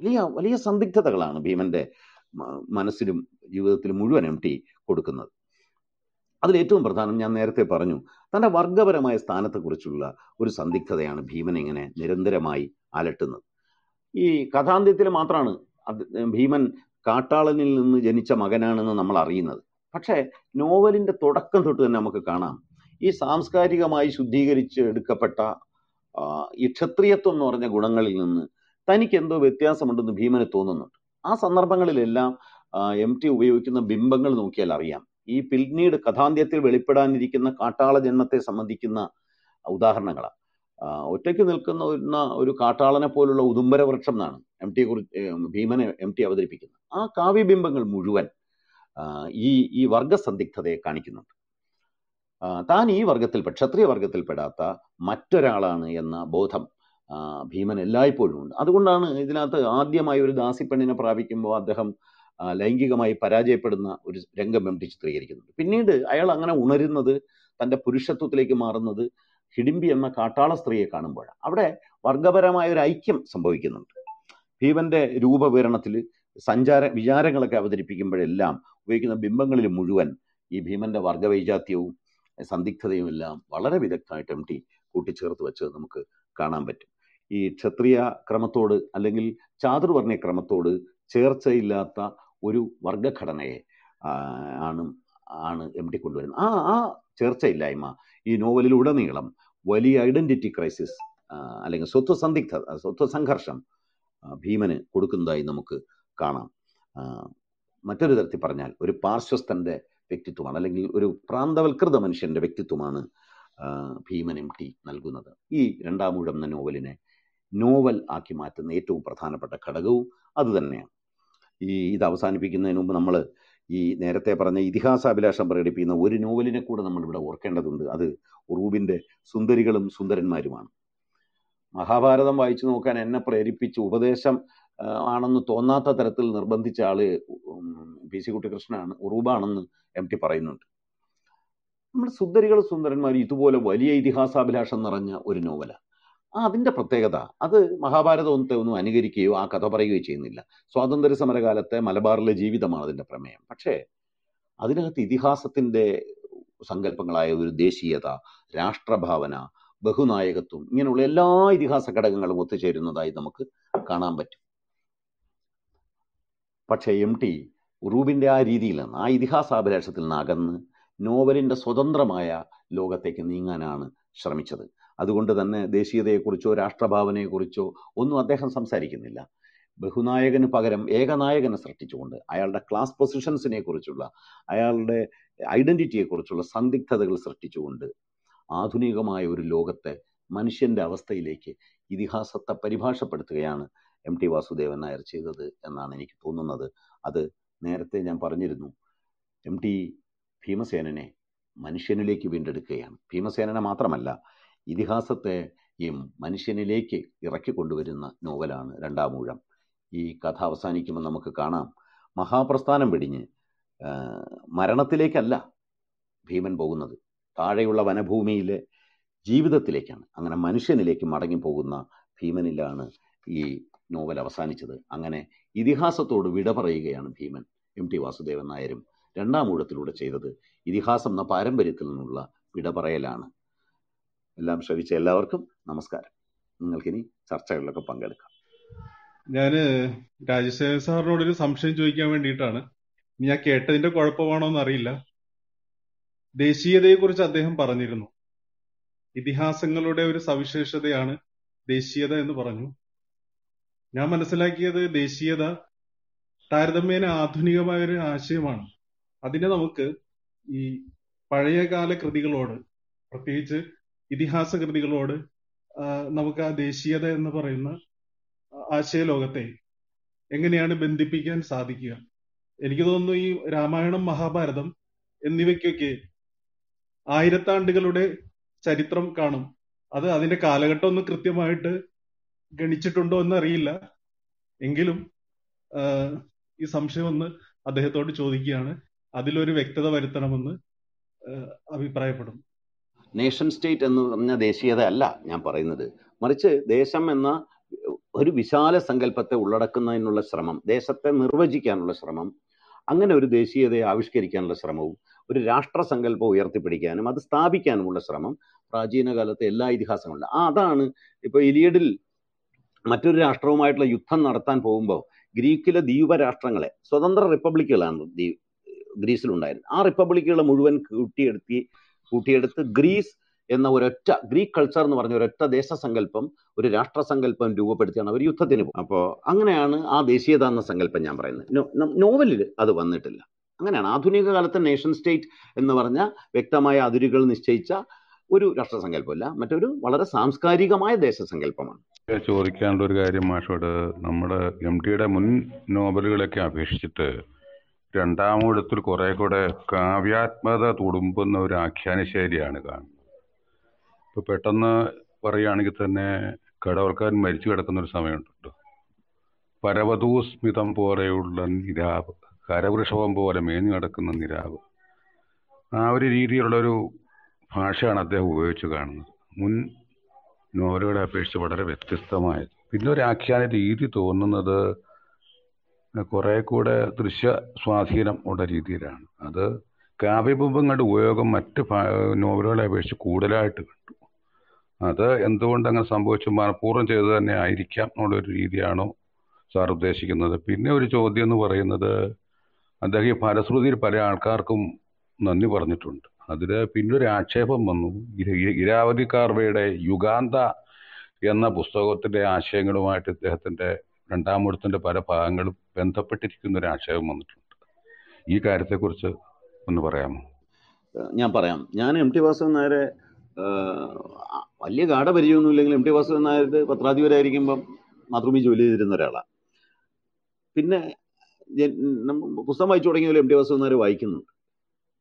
[SPEAKER 2] വലിയ വലിയ സന്ദിഗ്ധതകളാണ് ഭീമന്റെ മനസ്സിലും ജീവിതത്തിലും മുഴുവൻ എം ടി കൊടുക്കുന്നത് അതിലേറ്റവും പ്രധാനം ഞാൻ നേരത്തെ പറഞ്ഞു തൻ്റെ വർഗപരമായ സ്ഥാനത്തെക്കുറിച്ചുള്ള ഒരു സന്ദിഗ്ധതയാണ് ഭീമൻ ഇങ്ങനെ നിരന്തരമായി അലട്ടുന്നത് ഈ കഥാന്ത്യത്തിൽ മാത്രമാണ് ഭീമൻ കാട്ടാളനിൽ നിന്ന് ജനിച്ച മകനാണെന്ന് നമ്മൾ അറിയുന്നത് പക്ഷേ നോവലിൻ്റെ തുടക്കം തൊട്ട് തന്നെ നമുക്ക് കാണാം ഈ സാംസ്കാരികമായി ശുദ്ധീകരിച്ച് എടുക്കപ്പെട്ട ഈ ക്ഷത്രിയത്വം എന്ന് പറഞ്ഞ ഗുണങ്ങളിൽ നിന്ന് തനിക്ക് എന്തോ വ്യത്യാസമുണ്ടെന്ന് ഭീമന് തോന്നുന്നുണ്ട് ആ സന്ദർഭങ്ങളിലെല്ലാം എം ടി ഉപയോഗിക്കുന്ന ബിംബങ്ങൾ നോക്കിയാൽ അറിയാം ഈ പിൽനീട് കഥാന്ത്യത്തിൽ വെളിപ്പെടാനിരിക്കുന്ന കാട്ടാള ജന്മത്തെ സംബന്ധിക്കുന്ന ഉദാഹരണങ്ങളാണ് ഒറ്റയ്ക്ക് നിൽക്കുന്ന ഒരു കാട്ടാളനെ പോലുള്ള ഉദുംബര വൃക്ഷം എന്നാണ് എം ടിയെ കുറിച്ച് ഭീമനെ എം ടി അവതരിപ്പിക്കുന്നത് ആ കാവ്യബിംബങ്ങൾ മുഴുവൻ ഈ ഈ വർഗസന്ദിഗ്ധതയെ കാണിക്കുന്നുണ്ട് താൻ ഈ വർഗത്തിൽ ക്ഷത്രിയ വർഗത്തിൽപ്പെടാത്ത മറ്റൊരാളാണ് എന്ന ബോധം ഭീമൻ എല്ലായ്പ്പോഴും ഉണ്ട് അതുകൊണ്ടാണ് ഇതിനകത്ത് ആദ്യമായി ഒരു ദാസിപ്പെണ്ണിനെ പ്രാപിക്കുമ്പോൾ അദ്ദേഹം ലൈംഗികമായി പരാജയപ്പെടുന്ന ഒരു രംഗം എം ചിത്രീകരിക്കുന്നുണ്ട് പിന്നീട് അയാൾ അങ്ങനെ ഉണരുന്നത് തൻ്റെ പുരുഷത്വത്തിലേക്ക് മാറുന്നത് ഹിഡിംബി എന്ന കാട്ടാള സ്ത്രീയെ കാണുമ്പോഴാണ് അവിടെ വർഗപരമായ ഒരു ഐക്യം സംഭവിക്കുന്നുണ്ട് ഭീമന്റെ രൂപവിവരണത്തിൽ സഞ്ചാര വിചാരങ്ങളൊക്കെ അവതരിപ്പിക്കുമ്പോഴെല്ലാം ഉപയോഗിക്കുന്ന ബിംബങ്ങളിൽ മുഴുവൻ ഈ ഭീമന്റെ വർഗവൈജാത്യവും സന്ദിഗ്ധതയും എല്ലാം വളരെ വിദഗ്ധമായിട്ട് എം ടി കൂട്ടിച്ചേർത്ത് വെച്ചത് നമുക്ക് കാണാൻ പറ്റും ഈ ക്ഷത്രിയ ക്രമത്തോട് അല്ലെങ്കിൽ ചാതുർവർണ്ണയ ക്രമത്തോട് ചേർച്ചയില്ലാത്ത ഒരു വർഗഘടനയെ ആണ് ആണ് എം ടി കൊണ്ടുവരുന്നത് ആ ആ ചേർച്ചയില്ലായ്മ ഈ നോവലിലുടനീളം വലിയ ഐഡന്റിറ്റി ക്രൈസിസ് അല്ലെങ്കിൽ സ്വത്വ സന്ദിഗ്ധ സ്വത്വ സംഘർഷം ഭീമന് കൊടുക്കുന്നതായി നമുക്ക് കാണാം മറ്റൊരു തരത്തിൽ പറഞ്ഞാൽ ഒരു പാർശ്വസ്ഥൻ്റെ വ്യക്തിത്വമാണ് അല്ലെങ്കിൽ ഒരു പ്രാന്തവൽകൃത മനുഷ്യന്റെ വ്യക്തിത്വമാണ് ഭീമൻ എം ടി നൽകുന്നത് ഈ രണ്ടാമൂഴം എന്ന നോവലിനെ നോവൽ ആക്കി മാറ്റുന്ന ഏറ്റവും പ്രധാനപ്പെട്ട ഘടകവും അതുതന്നെയാണ് ഈ ഇത് അവസാനിപ്പിക്കുന്നതിന് മുമ്പ് നമ്മൾ ഈ നേരത്തെ പറഞ്ഞ ഇതിഹാസാഭിലാഷം പ്രകടിപ്പിക്കുന്ന ഒരു നോവലിനെ കൂടെ നമ്മളിവിടെ ഓർക്കേണ്ടതുണ്ട് അത് ഉറൂബിൻ്റെ സുന്ദരികളും സുന്ദരന്മാരുമാണ് മഹാഭാരതം വായിച്ചു നോക്കാൻ എന്നെ പ്രേരിപ്പിച്ച് ഉപദേശം ആണെന്ന് തോന്നാത്ത തരത്തിൽ നിർബന്ധിച്ച ആള് പി സി കുട്ടികൃഷ്ണനാണ് ഉറൂബാണെന്ന് എം ടി പറയുന്നുണ്ട് നമ്മുടെ സുന്ദരികളും സുന്ദരന്മാരും ഇതുപോലെ വലിയ ഇതിഹാസാഭിലാഷം നിറഞ്ഞ ഒരു നോവലാണ് ആ അതിൻ്റെ പ്രത്യേകത അത് മഹാഭാരതത്തെ ഒന്നും അനുകരിക്കുകയോ ആ കഥ പറയുകയോ ചെയ്യുന്നില്ല സ്വാതന്ത്ര്യ സമരകാലത്തെ മലബാറിലെ ജീവിതമാണ് അതിൻ്റെ പ്രമേയം പക്ഷേ അതിനകത്ത് ഇതിഹാസത്തിൻ്റെ സങ്കല്പങ്ങളായ ഒരു ദേശീയത രാഷ്ട്രഭാവന ബഹുനായകത്വം ഇങ്ങനെയുള്ള എല്ലാ ഇതിഹാസ ഘടകങ്ങളും ഒത്തുചേരുന്നതായി നമുക്ക് കാണാൻ പറ്റും പക്ഷേ എം ടി റൂബിൻ്റെ ആ രീതിയിൽ നിന്ന് ആ ഇതിഹാസാഭിലാഷത്തിൽ നിന്ന് അകന്ന് നോവലിൻ്റെ സ്വതന്ത്രമായ ലോകത്തേക്ക് നീങ്ങാനാണ് ശ്രമിച്ചത് അതുകൊണ്ട് തന്നെ ദേശീയതയെക്കുറിച്ചോ രാഷ്ട്രഭാവനയെക്കുറിച്ചോ ഒന്നും അദ്ദേഹം സംസാരിക്കുന്നില്ല ബഹുനായകന് പകരം ഏകനായകനെ സൃഷ്ടിച്ചുകൊണ്ട് അയാളുടെ ക്ലാസ് പൊസിഷൻസിനെ കുറിച്ചുള്ള അയാളുടെ ഐഡൻറ്റിറ്റിയെക്കുറിച്ചുള്ള സന്ദിഗ്ധതകൾ സൃഷ്ടിച്ചുകൊണ്ട് ആധുനികമായ ഒരു ലോകത്തെ മനുഷ്യൻ്റെ അവസ്ഥയിലേക്ക് ഇതിഹാസത്തെ പരിഭാഷപ്പെടുത്തുകയാണ് എം ടി വാസുദേവൻ നായർ ചെയ്തത് എന്നാണ് എനിക്ക് തോന്നുന്നത് അത് നേരത്തെ ഞാൻ പറഞ്ഞിരുന്നു എം ടി ഭീമസേനനെ മനുഷ്യനിലേക്ക് വീണ്ടെടുക്കുകയാണ് ഭീമസേനനെ മാത്രമല്ല ഇതിഹാസത്തെയും മനുഷ്യനിലേക്ക് ഇറക്കി കൊണ്ടുവരുന്ന നോവലാണ് രണ്ടാമൂഴം ഈ കഥ അവസാനിക്കുമ്പോൾ നമുക്ക് കാണാം മഹാപ്രസ്ഥാനം വെടിഞ്ഞ് മരണത്തിലേക്കല്ല ഭീമൻ പോകുന്നത് താഴെയുള്ള വനഭൂമിയിലെ ജീവിതത്തിലേക്കാണ് അങ്ങനെ മനുഷ്യനിലേക്ക് പോകുന്ന ഭീമനിലാണ് ഈ നോവൽ അവസാനിച്ചത് അങ്ങനെ ഇതിഹാസത്തോട് വിട പറയുകയാണ് ഭീമൻ എം ടി വാസുദേവൻ നായരും രണ്ടാം ഊഴത്തിലൂടെ ചെയ്തത് ഇതിഹാസം എന്ന പാരമ്പര്യത്തിൽ നിന്നുള്ള വിട പറയലാണ് എല്ലാം ശ്രവിച്ച എല്ലാവർക്കും നമസ്കാരം ഇനി ചർച്ചകളിലൊക്കെ പങ്കെടുക്കാം
[SPEAKER 4] ഞാൻ രാജശേഖർ സാറിനോട് ഒരു സംശയം ചോദിക്കാൻ വേണ്ടിയിട്ടാണ് ഞാൻ കേട്ടതിന്റെ കുഴപ്പമാണോ എന്നറിയില്ല കുറിച്ച് അദ്ദേഹം പറഞ്ഞിരുന്നു ഇതിഹാസങ്ങളുടെ ഒരു സവിശേഷതയാണ് ദേശീയത എന്ന് പറഞ്ഞു ഞാൻ മനസ്സിലാക്കിയത് ദേശീയത താരതമ്യേന ആധുനികമായ ഒരു ആശയമാണ് അതിനെ നമുക്ക് ഈ പഴയകാല കൃതികളോട് പ്രത്യേകിച്ച് ഇതിഹാസ കൃതികളോട് നമുക്ക് ആ ദേശീയത എന്ന് പറയുന്ന ആശയലോകത്തെ എങ്ങനെയാണ് ബന്ധിപ്പിക്കാൻ സാധിക്കുക എനിക്ക് തോന്നുന്നു ഈ രാമായണം മഹാഭാരതം എന്നിവയ്ക്കൊക്കെ ആയിരത്താണ്ടുകളുടെ ചരിത്രം കാണും അത് അതിന്റെ കാലഘട്ടം ഒന്ന് കൃത്യമായിട്ട് ഗണിച്ചിട്ടുണ്ടോ എന്നറിയില്ല എങ്കിലും ഈ സംശയം ഒന്ന് അദ്ദേഹത്തോട് ചോദിക്കുകയാണ് അതിലൊരു വ്യക്തത വരുത്തണമെന്ന് അഭിപ്രായപ്പെടുന്നു
[SPEAKER 2] നേഷൻ സ്റ്റേറ്റ് എന്ന് പറഞ്ഞ ദേശീയത അല്ല ഞാൻ പറയുന്നത് മറിച്ച് ദേശം എന്ന ഒരു വിശാല സങ്കല്പത്തെ ഉള്ളടക്കുന്നതിനുള്ള ശ്രമം ദേശത്തെ നിർവചിക്കാനുള്ള ശ്രമം അങ്ങനെ ഒരു ദേശീയതയെ ആവിഷ്കരിക്കാനുള്ള ശ്രമവും ഒരു രാഷ്ട്ര സങ്കല്പം ഉയർത്തിപ്പിടിക്കാനും അത് സ്ഥാപിക്കാനുമുള്ള ശ്രമം പ്രാചീന കാലത്തെ എല്ലാ ഇതിഹാസങ്ങളിലും ആ അതാണ് ഇപ്പോൾ ഇലിയഡിൽ മറ്റൊരു രാഷ്ട്രവുമായിട്ടുള്ള യുദ്ധം നടത്താൻ പോകുമ്പോൾ ഗ്രീക്കിലെ രാഷ്ട്രങ്ങളെ സ്വതന്ത്ര റിപ്പബ്ലിക്കുകളാണ് ദ്വീപ് ഗ്രീസിലുണ്ടായിരുന്നത് ആ റിപ്പബ്ലിക്കുകളെ മുഴുവൻ കൂട്ടിയെടുത്തി കൂട്ടിയെടുത്ത് ഗ്രീസ് എന്ന ഒരൊറ്റ ഗ്രീക്ക് കൾച്ചർ എന്ന് പറഞ്ഞ ഒരൊറ്റ ദേശസങ്കല്പം ഒരു രാഷ്ട്രസങ്കല്പം രൂപപ്പെടുത്തിയാണ് അവർ യുദ്ധത്തിന് പോകും അപ്പോൾ അങ്ങനെയാണ് ആ ദേശീയത എന്ന സങ്കല്പം ഞാൻ പറയുന്നത് നോവലിൽ അത് വന്നിട്ടില്ല അങ്ങനെയാണ് ആധുനിക കാലത്തെ നേഷൻ സ്റ്റേറ്റ് എന്ന് പറഞ്ഞ വ്യക്തമായ അതിരുകൾ നിശ്ചയിച്ച ഒരു രാഷ്ട്രസങ്കല്പമല്ല മറ്റൊരു വളരെ സാംസ്കാരികമായ ദേശസങ്കല്പമാണ്
[SPEAKER 5] ചോദിക്കാനുള്ള ഒരു കാര്യം മാഷോട് നമ്മുടെ എം ടിയുടെ മുൻ നോവലുകളൊക്കെ അപേക്ഷിച്ചിട്ട് രണ്ടാമൂഴത്തിൽ കുറെ കൂടെ കാവ്യാത്മത തുടുമ്പുന്ന ഒരു ആഖ്യാന ശൈലിയാണ് കാണുന്നത് ഇപ്പൊ പെട്ടെന്ന് പറയുകയാണെങ്കിൽ തന്നെ കടവൾക്കാരൻ മരിച്ചു കിടക്കുന്ന ഒരു സമയമുണ്ട് പരവതൂസ്മിതം പോലെയുള്ള നിരാവ് കരവൃഷഭം പോലെ മേഞ്ഞു കിടക്കുന്ന നിരാവ് ആ ഒരു രീതിയിലുള്ളൊരു ഭാഷയാണ് അദ്ദേഹം ഉപയോഗിച്ച് കാണുന്നത് മുൻ നോവലുകളെ അപേക്ഷിച്ച് വളരെ വ്യത്യസ്തമായത് പിന്നെ ഒരു ആഖ്യാന രീതി തോന്നുന്നത് കുറെ കൂടെ ദൃശ്യ സ്വാധീനം ഉള്ള രീതിയിലാണ് അത് കാവ്യബിംബങ്ങളുടെ ഉപയോഗം മറ്റ് നോവലുകളെ അപേക്ഷിച്ച് കൂടുതലായിട്ട് കണ്ടു അത് എന്തുകൊണ്ട് അങ്ങനെ സംഭവിച്ചു മനഃപൂർവ്വം ചെയ്തു തന്നെ ആയിരിക്കാം എന്നുള്ളൊരു രീതിയാണോ സാർ ഉദ്ദേശിക്കുന്നത് പിന്നെ ഒരു ചോദ്യം എന്ന് പറയുന്നത് അദ്ദേഹം ഈ ഫലശ്രുതിയിൽ പല ആൾക്കാർക്കും നന്ദി പറഞ്ഞിട്ടുണ്ട് അതിൽ പിന്നൊരു ആക്ഷേപം വന്നു ഇരാവതി കാർവയുടെ യുഗാന്ത എന്ന പുസ്തകത്തിൻ്റെ ആശയങ്ങളുമായിട്ട് ഇദ്ദേഹത്തിൻ്റെ രണ്ടാമൂഴത്തിൻ്റെ പല ഭാഗങ്ങളും ബന്ധപ്പെട്ടിരിക്കുന്ന ഒരു ആക്ഷേപം വന്നിട്ടുണ്ട് ഈ കാര്യത്തെക്കുറിച്ച് ഒന്ന് പറയാമോ ഞാൻ പറയാം ഞാൻ
[SPEAKER 2] എം ടി വാസുദേവൻ നായരെ വലിയ ഗാഠപരിചയമൊന്നുമില്ലെങ്കിൽ എം ടി വാസുദേവൻ നായർ പത്രാധിപരായിരിക്കുമ്പം മാത്രമേ ജോലി ചെയ്തിരുന്ന ഒരാളാണ് പിന്നെ പുസ്തകം വായിച്ചു തുടങ്ങിയാലും എം ടി വാസുദേവൻ നായർ വായിക്കുന്നുണ്ട്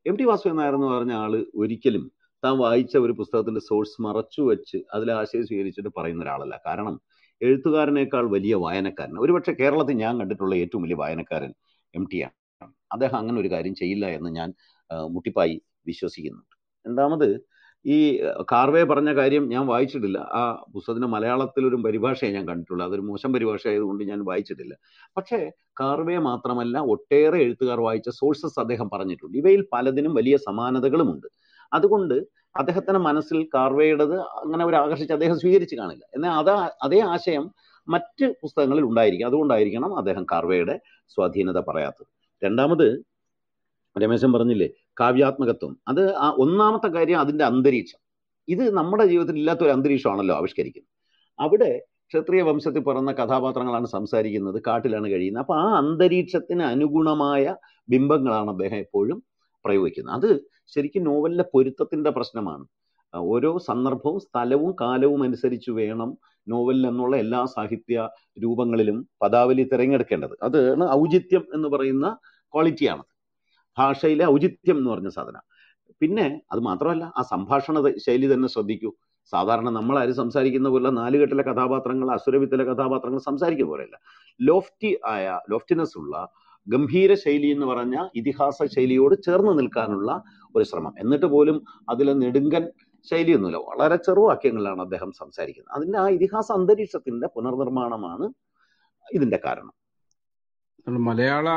[SPEAKER 2] എം ടി വാസുദേവൻ നായർ എന്ന് പറഞ്ഞ ആള് ഒരിക്കലും താൻ വായിച്ച ഒരു പുസ്തകത്തിന്റെ സോഴ്സ് മറച്ചു വെച്ച് അതിലെ ആശയം സ്വീകരിച്ചിട്ട് പറയുന്ന ഒരാളല്ല കാരണം എഴുത്തുകാരനേക്കാൾ വലിയ വായനക്കാരൻ ഒരുപക്ഷെ കേരളത്തിൽ ഞാൻ കണ്ടിട്ടുള്ള ഏറ്റവും വലിയ വായനക്കാരൻ എം ടി ആണ് അദ്ദേഹം അങ്ങനെ ഒരു കാര്യം ചെയ്യില്ല എന്ന് ഞാൻ മുട്ടിപ്പായി വിശ്വസിക്കുന്നുണ്ട് രണ്ടാമത് ഈ കാർവേ പറഞ്ഞ കാര്യം ഞാൻ വായിച്ചിട്ടില്ല ആ പുസ്തകത്തിൻ്റെ മലയാളത്തിലൊരു പരിഭാഷയെ ഞാൻ കണ്ടിട്ടുള്ളൂ അതൊരു മോശം പരിഭാഷയായതുകൊണ്ട് ഞാൻ വായിച്ചിട്ടില്ല പക്ഷേ കാർവേ മാത്രമല്ല ഒട്ടേറെ എഴുത്തുകാർ വായിച്ച സോഴ്സസ് അദ്ദേഹം പറഞ്ഞിട്ടുണ്ട് ഇവയിൽ പലതിനും വലിയ സമാനതകളുമുണ്ട് അതുകൊണ്ട് അദ്ദേഹത്തിൻ്റെ മനസ്സിൽ കാർവേയുടേത് അങ്ങനെ അവർ ആകർഷിച്ച് അദ്ദേഹം സ്വീകരിച്ച് കാണില്ല എന്നാൽ അത് അതേ ആശയം മറ്റ് പുസ്തകങ്ങളിൽ ഉണ്ടായിരിക്കും അതുകൊണ്ടായിരിക്കണം അദ്ദേഹം കാർവേയുടെ സ്വാധീനത പറയാത്തത് രണ്ടാമത് രമേശൻ പറഞ്ഞില്ലേ കാവ്യാത്മകത്വം അത് ആ ഒന്നാമത്തെ കാര്യം അതിൻ്റെ അന്തരീക്ഷം ഇത് നമ്മുടെ ജീവിതത്തിൽ ഇല്ലാത്ത ഒരു അന്തരീക്ഷമാണല്ലോ ആവിഷ്കരിക്കുന്നത് അവിടെ ക്ഷത്രിയ വംശത്തിൽ പിറന്ന കഥാപാത്രങ്ങളാണ് സംസാരിക്കുന്നത് കാട്ടിലാണ് കഴിയുന്നത് അപ്പോൾ ആ അന്തരീക്ഷത്തിന് അനുഗുണമായ ബിംബങ്ങളാണ് അദ്ദേഹം എപ്പോഴും പ്രയോഗിക്കുന്നത് അത് ശരിക്കും നോവലിലെ പൊരുത്തത്തിൻ്റെ പ്രശ്നമാണ് ഓരോ സന്ദർഭവും സ്ഥലവും കാലവും അനുസരിച്ച് വേണം നോവലിൽ എന്നുള്ള എല്ലാ സാഹിത്യ രൂപങ്ങളിലും പദാവലി തിരഞ്ഞെടുക്കേണ്ടത് അതാണ് ഔചിത്യം എന്ന് പറയുന്ന ക്വാളിറ്റിയാണ് ഭാഷയിലെ ഔചിത്യം എന്ന് പറഞ്ഞ സാധനം പിന്നെ അത് മാത്രമല്ല ആ സംഭാഷണ ശൈലി തന്നെ ശ്രദ്ധിക്കൂ സാധാരണ നമ്മൾ ആര് സംസാരിക്കുന്ന പോലെ നാലുകെട്ടിലെ കഥാപാത്രങ്ങൾ അസുരവിത്തിലെ കഥാപാത്രങ്ങൾ സംസാരിക്കുന്ന പോലെയല്ല ലോഫ്റ്റി ആയ ലോഫ്റ്റിനെസ് ഉള്ള ഗംഭീര ശൈലി എന്ന് പറഞ്ഞ ഇതിഹാസ ശൈലിയോട് ചേർന്ന് നിൽക്കാനുള്ള ഒരു ശ്രമം എന്നിട്ട് പോലും അതിൽ നെടുങ്കൻ ശൈലിയൊന്നുമില്ല വളരെ ചെറുവാക്യങ്ങളിലാണ് അദ്ദേഹം സംസാരിക്കുന്നത് അതിൻ്റെ ആ ഇതിഹാസ അന്തരീക്ഷത്തിന്റെ
[SPEAKER 6] പുനർനിർമ്മാണമാണ് ഇതിന്റെ കാരണം മലയാള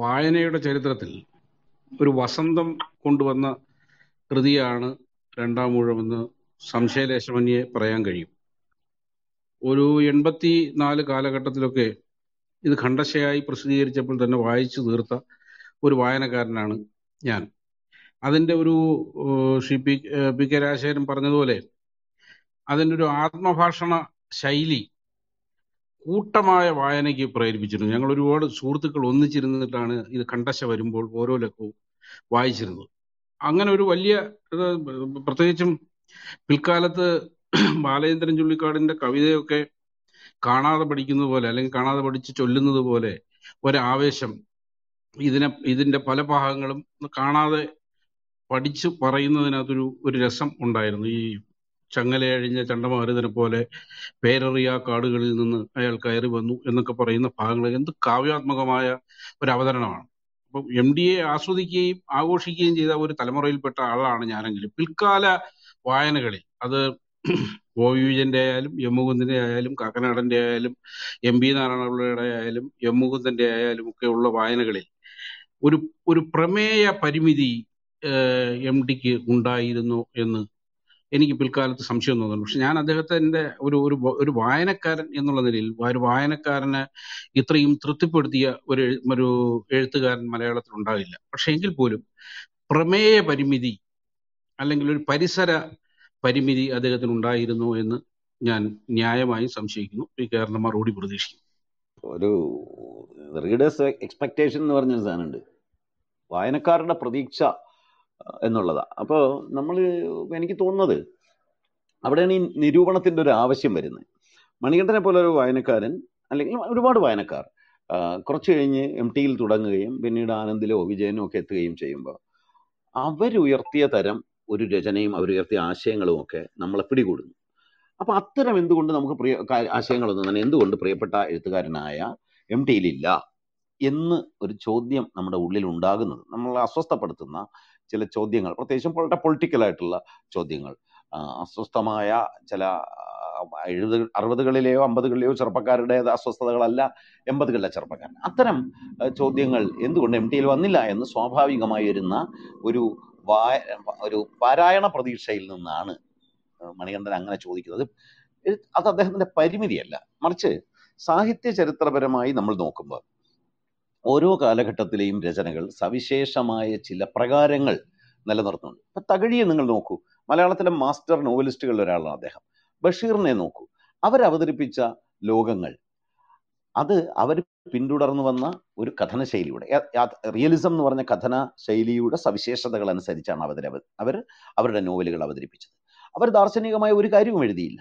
[SPEAKER 6] വായനയുടെ ചരിത്രത്തിൽ ഒരു വസന്തം കൊണ്ടുവന്ന കൃതിയാണ് രണ്ടാം ഊഴമെന്ന് സംശയലേശമന്യെ പറയാൻ കഴിയും ഒരു എൺപത്തി നാല് കാലഘട്ടത്തിലൊക്കെ ഇത് ഖണ്ഡശയായി പ്രസിദ്ധീകരിച്ചപ്പോൾ തന്നെ വായിച്ചു തീർത്ത ഒരു വായനക്കാരനാണ് ഞാൻ അതിൻ്റെ ഒരു Shri P P K Rajasekharan പറഞ്ഞതുപോലെ അതിൻ്റെ ഒരു ആത്മഭാഷണ ശൈലി കൂട്ടമായ വായനയ്ക്ക് പ്രേരിപ്പിച്ചിരുന്നു ഞങ്ങൾ ഒരുപാട് സുഹൃത്തുക്കൾ ഒന്നിച്ചിരുന്നിട്ടാണ് ഇത് കണ്ടശ വരുമ്പോൾ ഓരോ ലക്കവും വായിച്ചിരുന്നത് അങ്ങനെ ഒരു വലിയ പ്രത്യേകിച്ചും പിൽക്കാലത്ത് ബാലചന്ദ്രൻ ചുള്ളിക്കാടിന്റെ കവിതയൊക്കെ കാണാതെ പഠിക്കുന്നത് പോലെ അല്ലെങ്കിൽ കാണാതെ പഠിച്ച് ചൊല്ലുന്നത് പോലെ ഒരാവേശം ഇതിനെ ഇതിന്റെ പല ഭാഗങ്ങളും കാണാതെ പഠിച്ചു പറയുന്നതിനകത്തൊരു ഒരു രസം ഉണ്ടായിരുന്നു ഈ ചങ്ങലയഴിഞ്ഞ ചണ്ടമാരുതനെ പോലെ പേരറിയ കാടുകളിൽ നിന്ന് അയാൾ കയറി വന്നു എന്നൊക്കെ പറയുന്ന ഭാഗങ്ങൾ എന്ത് കാവ്യാത്മകമായ ഒരു അവതരണമാണ് അപ്പം എം ഡി എ ആസ്വദിക്കുകയും ആഘോഷിക്കുകയും ചെയ്ത ഒരു തലമുറയിൽപ്പെട്ട ആളാണ് ഞാനെങ്കിലും പിൽക്കാല വായനകളിൽ അത് ഒ യുജന്റെ ആയാലും എം മുകുന്ദന്റെ ആയാലും കാക്കനാടന്റെ ആയാലും എം പി നാരായണപിള്ളയുടെ ആയാലും എം ആയാലും ഒക്കെ ഉള്ള വായനകളിൽ ഒരു ഒരു പ്രമേയ പരിമിതി എം ഡിക്ക് ഉണ്ടായിരുന്നു എന്ന് എനിക്ക് പിൽക്കാലത്ത് സംശയം തോന്നുന്നു പക്ഷെ ഞാൻ അദ്ദേഹത്തിന്റെ ഒരു ഒരു ഒരു വായനക്കാരൻ എന്നുള്ള നിലയിൽ ഒരു വായനക്കാരന് ഇത്രയും തൃപ്തിപ്പെടുത്തിയ ഒരു ഒരു എഴുത്തുകാരൻ മലയാളത്തിൽ ഉണ്ടാകില്ല പക്ഷെ എങ്കിൽ പോലും പ്രമേയ പരിമിതി അല്ലെങ്കിൽ ഒരു പരിസര പരിമിതി അദ്ദേഹത്തിന് ഉണ്ടായിരുന്നു എന്ന് ഞാൻ ന്യായമായി സംശയിക്കുന്നു പി കേരള മറുപടി പ്രതീക്ഷിക്കും
[SPEAKER 2] ഒരു റീഡേഴ്സ് എക്സ്പെക്ടേഷൻ എന്ന് പറഞ്ഞൊരു സാധനമുണ്ട് വായനക്കാരുടെ പ്രതീക്ഷ എന്നുള്ളതാണ് അപ്പോൾ നമ്മൾ എനിക്ക് തോന്നുന്നത് അവിടെയാണ് ഈ നിരൂപണത്തിൻ്റെ ഒരു ആവശ്യം വരുന്നത് മണികണ്ഠനെ പോലെ ഒരു വായനക്കാരൻ അല്ലെങ്കിൽ ഒരുപാട് വായനക്കാർ കുറച്ച് കഴിഞ്ഞ് എം ടിയിൽ തുടങ്ങുകയും പിന്നീട് ആനന്ദിലോ വിജയനോ ഒക്കെ എത്തുകയും ചെയ്യുമ്പോൾ അവരുയർത്തിയ തരം ഒരു രചനയും അവരുയർത്തിയ ഒക്കെ നമ്മളെ പിടികൂടുന്നു അപ്പോൾ അത്തരം എന്തുകൊണ്ട് നമുക്ക് പ്രിയ ആശയങ്ങളൊന്നും തന്നെ എന്തുകൊണ്ട് പ്രിയപ്പെട്ട എഴുത്തുകാരനായ എം ടിയിലില്ല എന്ന് ഒരു ചോദ്യം നമ്മുടെ ഉള്ളിൽ ഉണ്ടാകുന്നത് നമ്മളെ അസ്വസ്ഥപ്പെടുത്തുന്ന ചില ചോദ്യങ്ങൾ പ്രത്യേകിച്ചും വളരെ പൊളിറ്റിക്കലായിട്ടുള്ള ചോദ്യങ്ങൾ അസ്വസ്ഥമായ ചില എഴുപത് അറുപതുകളിലെയോ അമ്പതുകളിലെയോ ചെറുപ്പക്കാരുടെ അസ്വസ്ഥതകളല്ല എൺപതുകളിലെ ചെറുപ്പക്കാരൻ അത്തരം ചോദ്യങ്ങൾ എന്തുകൊണ്ട് എം ടിയിൽ വന്നില്ല എന്ന് സ്വാഭാവികമായി വരുന്ന ഒരു വായ ഒരു പാരായണ പ്രതീക്ഷയിൽ നിന്നാണ് മണികണ്ഠൻ അങ്ങനെ ചോദിക്കുന്നത് അത് അദ്ദേഹത്തിന്റെ പരിമിതിയല്ല മറിച്ച് സാഹിത്യ ചരിത്രപരമായി നമ്മൾ നോക്കുമ്പോൾ ഓരോ കാലഘട്ടത്തിലെയും രചനകൾ സവിശേഷമായ ചില പ്രകാരങ്ങൾ നിലനിർത്തുന്നുണ്ട് ഇപ്പൊ തകഴിയെ നിങ്ങൾ നോക്കൂ മലയാളത്തിലെ മാസ്റ്റർ നോവലിസ്റ്റുകളിൽ ഒരാളാണ് അദ്ദേഹം ബഷീറിനെ നോക്കൂ അവരവതരിപ്പിച്ച ലോകങ്ങൾ അത് അവർ പിന്തുടർന്നു വന്ന ഒരു കഥന ശൈലിയുടെ റിയലിസം എന്ന് പറഞ്ഞ കഥന ശൈലിയുടെ സവിശേഷതകൾ അനുസരിച്ചാണ് അവർ അവർ അവരുടെ നോവലുകൾ അവതരിപ്പിച്ചത് അവർ ദാർശനികമായ ഒരു കാര്യവും എഴുതിയില്ല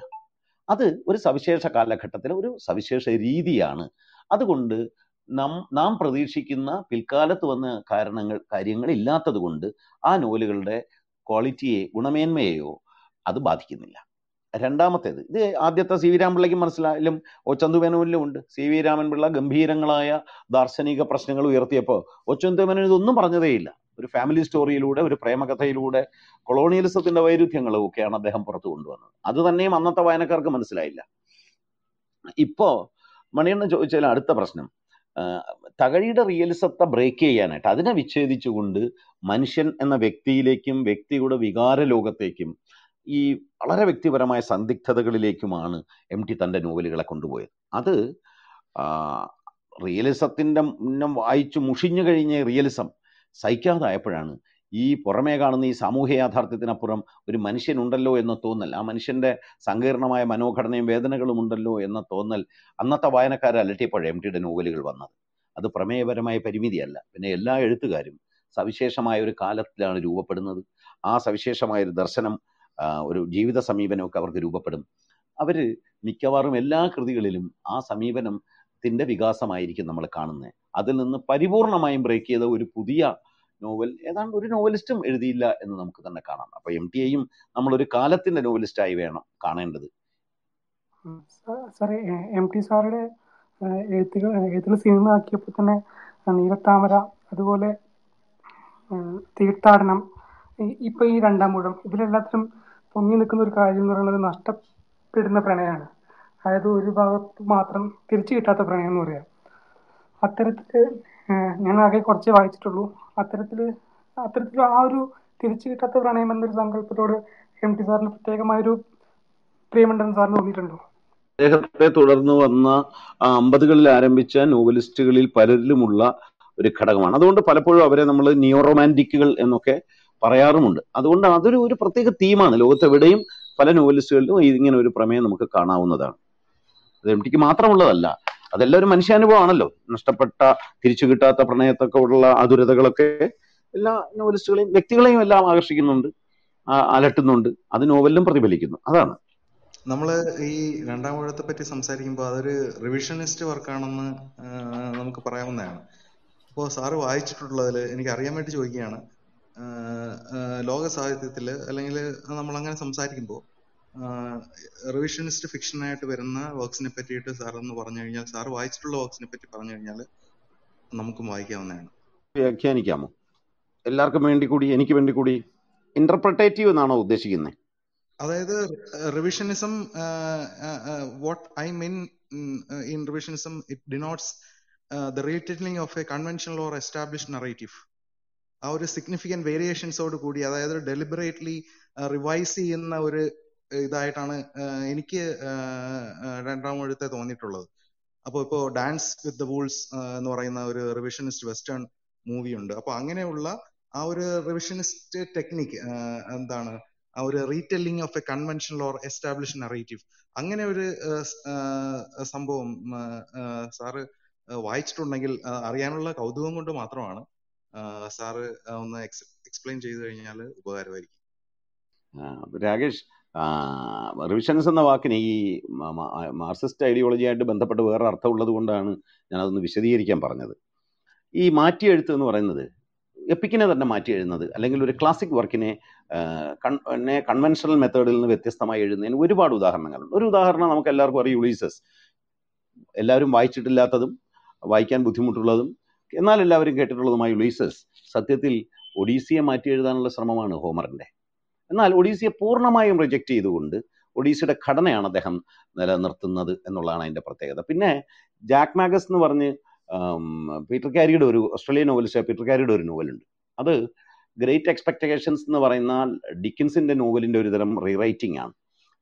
[SPEAKER 2] അത് ഒരു സവിശേഷ കാലഘട്ടത്തിലെ ഒരു സവിശേഷ രീതിയാണ് അതുകൊണ്ട് നാം നാം പ്രതീക്ഷിക്കുന്ന പിൽക്കാലത്ത് വന്ന കാരണങ്ങൾ കാര്യങ്ങൾ ഇല്ലാത്തത് കൊണ്ട് ആ നോവലുകളുടെ ക്വാളിറ്റിയെ ഗുണമേന്മയെയോ അത് ബാധിക്കുന്നില്ല രണ്ടാമത്തേത് ഇത് ആദ്യത്തെ സി വി രാമപിള്ളയ്ക്ക് മനസ്സിലായാലും ഒ ചന്തുമേനോനിലും ഉണ്ട് സി വി രാമൻപിള്ള ഗംഭീരങ്ങളായ ദാർശനിക പ്രശ്നങ്ങൾ ഉയർത്തിയപ്പോൾ ഒ ചന്തുമേനോൻ ഇതൊന്നും പറഞ്ഞതേയില്ല ഒരു ഫാമിലി സ്റ്റോറിയിലൂടെ ഒരു പ്രേമകഥയിലൂടെ കൊളോണിയലിസത്തിന്റെ വൈരുദ്ധ്യങ്ങളൊക്കെയാണ് ഒക്കെയാണ് അദ്ദേഹം പുറത്തു കൊണ്ടുവന്നത് അത് തന്നെയും അന്നത്തെ വായനക്കാർക്ക് മനസ്സിലായില്ല ഇപ്പോ മണിയണ്ണൻ ചോദിച്ചാൽ അടുത്ത പ്രശ്നം തകഴിയുടെ റിയലിസത്തെ ബ്രേക്ക് ചെയ്യാനായിട്ട് അതിനെ വിച്ഛേദിച്ചുകൊണ്ട് മനുഷ്യൻ എന്ന വ്യക്തിയിലേക്കും വ്യക്തിയുടെ വികാര ലോകത്തേക്കും ഈ വളരെ വ്യക്തിപരമായ സന്ദിഗ്ധതകളിലേക്കുമാണ് എം ടി തൻ്റെ നോവലുകളെ കൊണ്ടുപോയത് അത് റിയലിസത്തിൻ്റെ മുന്നം വായിച്ചു മുഷിഞ്ഞു കഴിഞ്ഞ റിയലിസം സഹിക്കാതായപ്പോഴാണ് ഈ പുറമേ കാണുന്ന ഈ സാമൂഹ്യ യാഥാർത്ഥ്യത്തിനപ്പുറം ഒരു മനുഷ്യനുണ്ടല്ലോ എന്ന തോന്നൽ ആ മനുഷ്യൻ്റെ സങ്കീർണമായ മനോഘടനയും വേദനകളും ഉണ്ടല്ലോ എന്ന തോന്നൽ അന്നത്തെ വായനക്കാരെ അലട്ടിയപ്പോഴേ എം ടിയുടെ നോവലുകൾ വന്നത് അത് പ്രമേയപരമായ പരിമിതിയല്ല പിന്നെ എല്ലാ എഴുത്തുകാരും സവിശേഷമായ ഒരു കാലത്തിലാണ് രൂപപ്പെടുന്നത് ആ സവിശേഷമായ ഒരു ദർശനം ഒരു ജീവിത സമീപനമൊക്കെ അവർക്ക് രൂപപ്പെടും അവർ മിക്കവാറും എല്ലാ കൃതികളിലും ആ സമീപനത്തിൻ്റെ വികാസമായിരിക്കും നമ്മൾ കാണുന്നത് അതിൽ നിന്ന് പരിപൂർണമായും ബ്രേക്ക് ചെയ്ത ഒരു പുതിയ നോവൽ ഏതാണ്ട് ഒരു നോവലിസ്റ്റും എഴുതിയില്ല എന്ന് നമുക്ക് തന്നെ കാണാം അപ്പോൾ എം ടി എയും നമ്മളൊരു നോവലിസ്റ്റ് നോവലിസ്റ്റായി വേണം കാണേണ്ടത്
[SPEAKER 1] എം ടി സാറുടെ എഴുത്തുകൾ എഴുത്തുകൾ സിനിമ ആക്കിയപ്പോൾ തന്നെ നീലത്താമര അതുപോലെ തീർത്ഥാടനം ഇപ്പൊ ഈ രണ്ടാം മൂഴം ഇതിലെല്ലാത്തിനും പൊങ്ങി നിൽക്കുന്ന ഒരു കാര്യം എന്ന് പറയുന്നത് നഷ്ടപ്പെടുന്ന പ്രണയമാണ് അതായത് ഒരു ഭാഗത്ത് മാത്രം തിരിച്ചു കിട്ടാത്ത പ്രണയം എന്ന് പറയാം അത്തരത്തിൽ ഞാൻ ആകെ കുറച്ച് വായിച്ചിട്ടുള്ളൂ അത്തരത്തിൽ അത്തരത്തിൽ ആ ഒരു തിരിച്ചു കിട്ടാത്ത പ്രണയം എന്നൊരു സങ്കല്പത്തോട് എം ടി സാറിന് ഒരു പ്രിയമുണ്ടെന്ന് സാറിന് തോന്നിയിട്ടുണ്ടോ
[SPEAKER 2] അദ്ദേഹത്തെ തുടർന്ന് വന്ന അമ്പതുകളിൽ ആരംഭിച്ച നോവലിസ്റ്റുകളിൽ പലരിലുമുള്ള ഒരു ഘടകമാണ് അതുകൊണ്ട് പലപ്പോഴും അവരെ നമ്മൾ നിയോ എന്നൊക്കെ പറയാറുമുണ്ട് അതുകൊണ്ട് അതൊരു ഒരു പ്രത്യേക തീമാണ് ലോകത്തെവിടെയും പല നോവലിസ്റ്റുകളിലും ഇങ്ങനെ ഒരു പ്രമേയം നമുക്ക് കാണാവുന്നതാണ് അത് എം ടിക്ക് മാത്രമുള്ളതല്ല അതെല്ലാം ഒരു മനുഷ്യാനുഭവമാണല്ലോ നഷ്ടപ്പെട്ട തിരിച്ചു കിട്ടാത്ത പ്രണയത്തൊക്കെ ഉള്ള ആതുരതകളൊക്കെ
[SPEAKER 7] എല്ലാ നോവലിസ്റ്റുകളെയും വ്യക്തികളെയും
[SPEAKER 2] എല്ലാം ആകർഷിക്കുന്നുണ്ട് അലട്ടുന്നുണ്ട് അത് നോവലിലും പ്രതിഫലിക്കുന്നു അതാണ്
[SPEAKER 7] നമ്മൾ ഈ രണ്ടാം ഊഴത്തെ പറ്റി സംസാരിക്കുമ്പോൾ അതൊരു റിവിഷനിസ്റ്റ് വർക്കാണെന്ന് നമുക്ക് പറയാവുന്നതാണ് അപ്പോൾ സാറ് വായിച്ചിട്ടുള്ളതിൽ എനിക്ക് അറിയാൻ വേണ്ടി ചോദിക്കുകയാണ് ലോക സാഹിത്യത്തിൽ അല്ലെങ്കിൽ നമ്മൾ അങ്ങനെ സംസാരിക്കുമ്പോൾ റിവിഷനിസ്റ്റ് ഫിക്ഷനായിട്ട് വരുന്ന വർക്ക്സിനെ പറ്റിയിട്ട് സാർ ഒന്ന് പറഞ്ഞു കഴിഞ്ഞാൽ സാർ വായിച്ചിട്ടുള്ള വർക്ക്സിനെ പറ്റി പറഞ്ഞു കഴിഞ്ഞാൽ നമുക്കും വായിക്കാവുന്നതാണ്
[SPEAKER 2] വ്യാഖ്യാനിക്കാമോ എല്ലാവർക്കും വേണ്ടി കൂടി എനിക്ക് വേണ്ടി കൂടി ഇന്റർപ്രട്ടേറ്റീവ് എന്നാണോ ഉദ്ദേശിക്കുന്നത്
[SPEAKER 7] അതായത് revisionism what I mean in revisionism it denotes the retelling of a conventional or establish narrative ആ ഒരു സിഗ്നിഫിക്കൻറ്റ് വേരിയേഷൻസോട് കൂടി അതായത് ഡെലിബറേറ്റ്ലി റിവൈസ് ചെയ്യുന്ന ഒരു ഇതായിട്ടാണ് എനിക്ക് രണ്ടാമൂഴത്തെ തോന്നിയിട്ടുള്ളത് അപ്പോൾ ഇപ്പോൾ ഡാൻസ് വിത്ത് ദ വൂൾസ് എന്ന് പറയുന്ന ഒരു റിവിഷനിസ്റ്റ് വെസ്റ്റേൺ മൂവി ഉണ്ട് അപ്പോൾ അങ്ങനെയുള്ള ആ ഒരു റിവിഷനിസ്റ്റ് ടെക്നിക്ക് എന്താണ് ആ ഒരു retelling of a conventional or establish narrative അങ്ങനെ ഒരു സംഭവം സാറ് വായിച്ചിട്ടുണ്ടെങ്കിൽ അറിയാനുള്ള കൗതുകം കൊണ്ട് മാത്രമാണ് സാറ് ഒന്ന് എക്സ്പ്ലെയിൻ ചെയ്തു കഴിഞ്ഞാൽ ഉപകാരമായിരിക്കും
[SPEAKER 2] രാകേഷ് റിവിഷൻസ് എന്ന വാക്കിന് ഈ മാർസിസ്റ്റ് ഐഡിയോളജിയായിട്ട് ബന്ധപ്പെട്ട് വേറെ ഉള്ളത് കൊണ്ടാണ് അതൊന്ന് വിശദീകരിക്കാൻ പറഞ്ഞത് ഈ മാറ്റി എഴുത്ത് എന്ന് പറയുന്നത് എപ്പിക്കിനെ തന്നെ മാറ്റി എഴുതുന്നത് അല്ലെങ്കിൽ ഒരു ക്ലാസിക് വർക്കിനെ എന്നെ കൺവെൻഷണൽ മെത്തേഡിൽ നിന്ന് വ്യത്യസ്തമായി എഴുതുന്നതിന് ഒരുപാട് ഉദാഹരണങ്ങളുണ്ട് ഒരു ഉദാഹരണം നമുക്ക് എല്ലാവർക്കും അറിയാം യുളീസസ് എല്ലാവരും വായിച്ചിട്ടില്ലാത്തതും വായിക്കാൻ ബുദ്ധിമുട്ടുള്ളതും എന്നാൽ എല്ലാവരും കേട്ടിട്ടുള്ളതുമായി ലൂയിസസ് സത്യത്തിൽ ഒഡീസിയെ മാറ്റി എഴുതാനുള്ള ശ്രമമാണ് ഹോമറിൻ്റെ എന്നാൽ ഒഡീസിയെ പൂർണ്ണമായും റിജക്റ്റ് ചെയ്തുകൊണ്ട് ഒഡീസിയുടെ ഘടനയാണ് അദ്ദേഹം നിലനിർത്തുന്നത് എന്നുള്ളതാണ് അതിൻ്റെ പ്രത്യേകത പിന്നെ ജാക്ക് മാഗസ് എന്ന് പറഞ്ഞ് പീറ്റർ കാരിയുടെ ഒരു ഓസ്ട്രേലിയൻ നോവലിസ്റ്റ് പീറ്റർ കാരിയുടെ ഒരു നോവലുണ്ട് അത് ഗ്രേറ്റ് എക്സ്പെക്ടേഷൻസ് എന്ന് പറയുന്ന ഡിക്കിൻസിൻ്റെ നോവലിൻ്റെ ഒരു തരം റീറൈറ്റിംഗ് ആണ്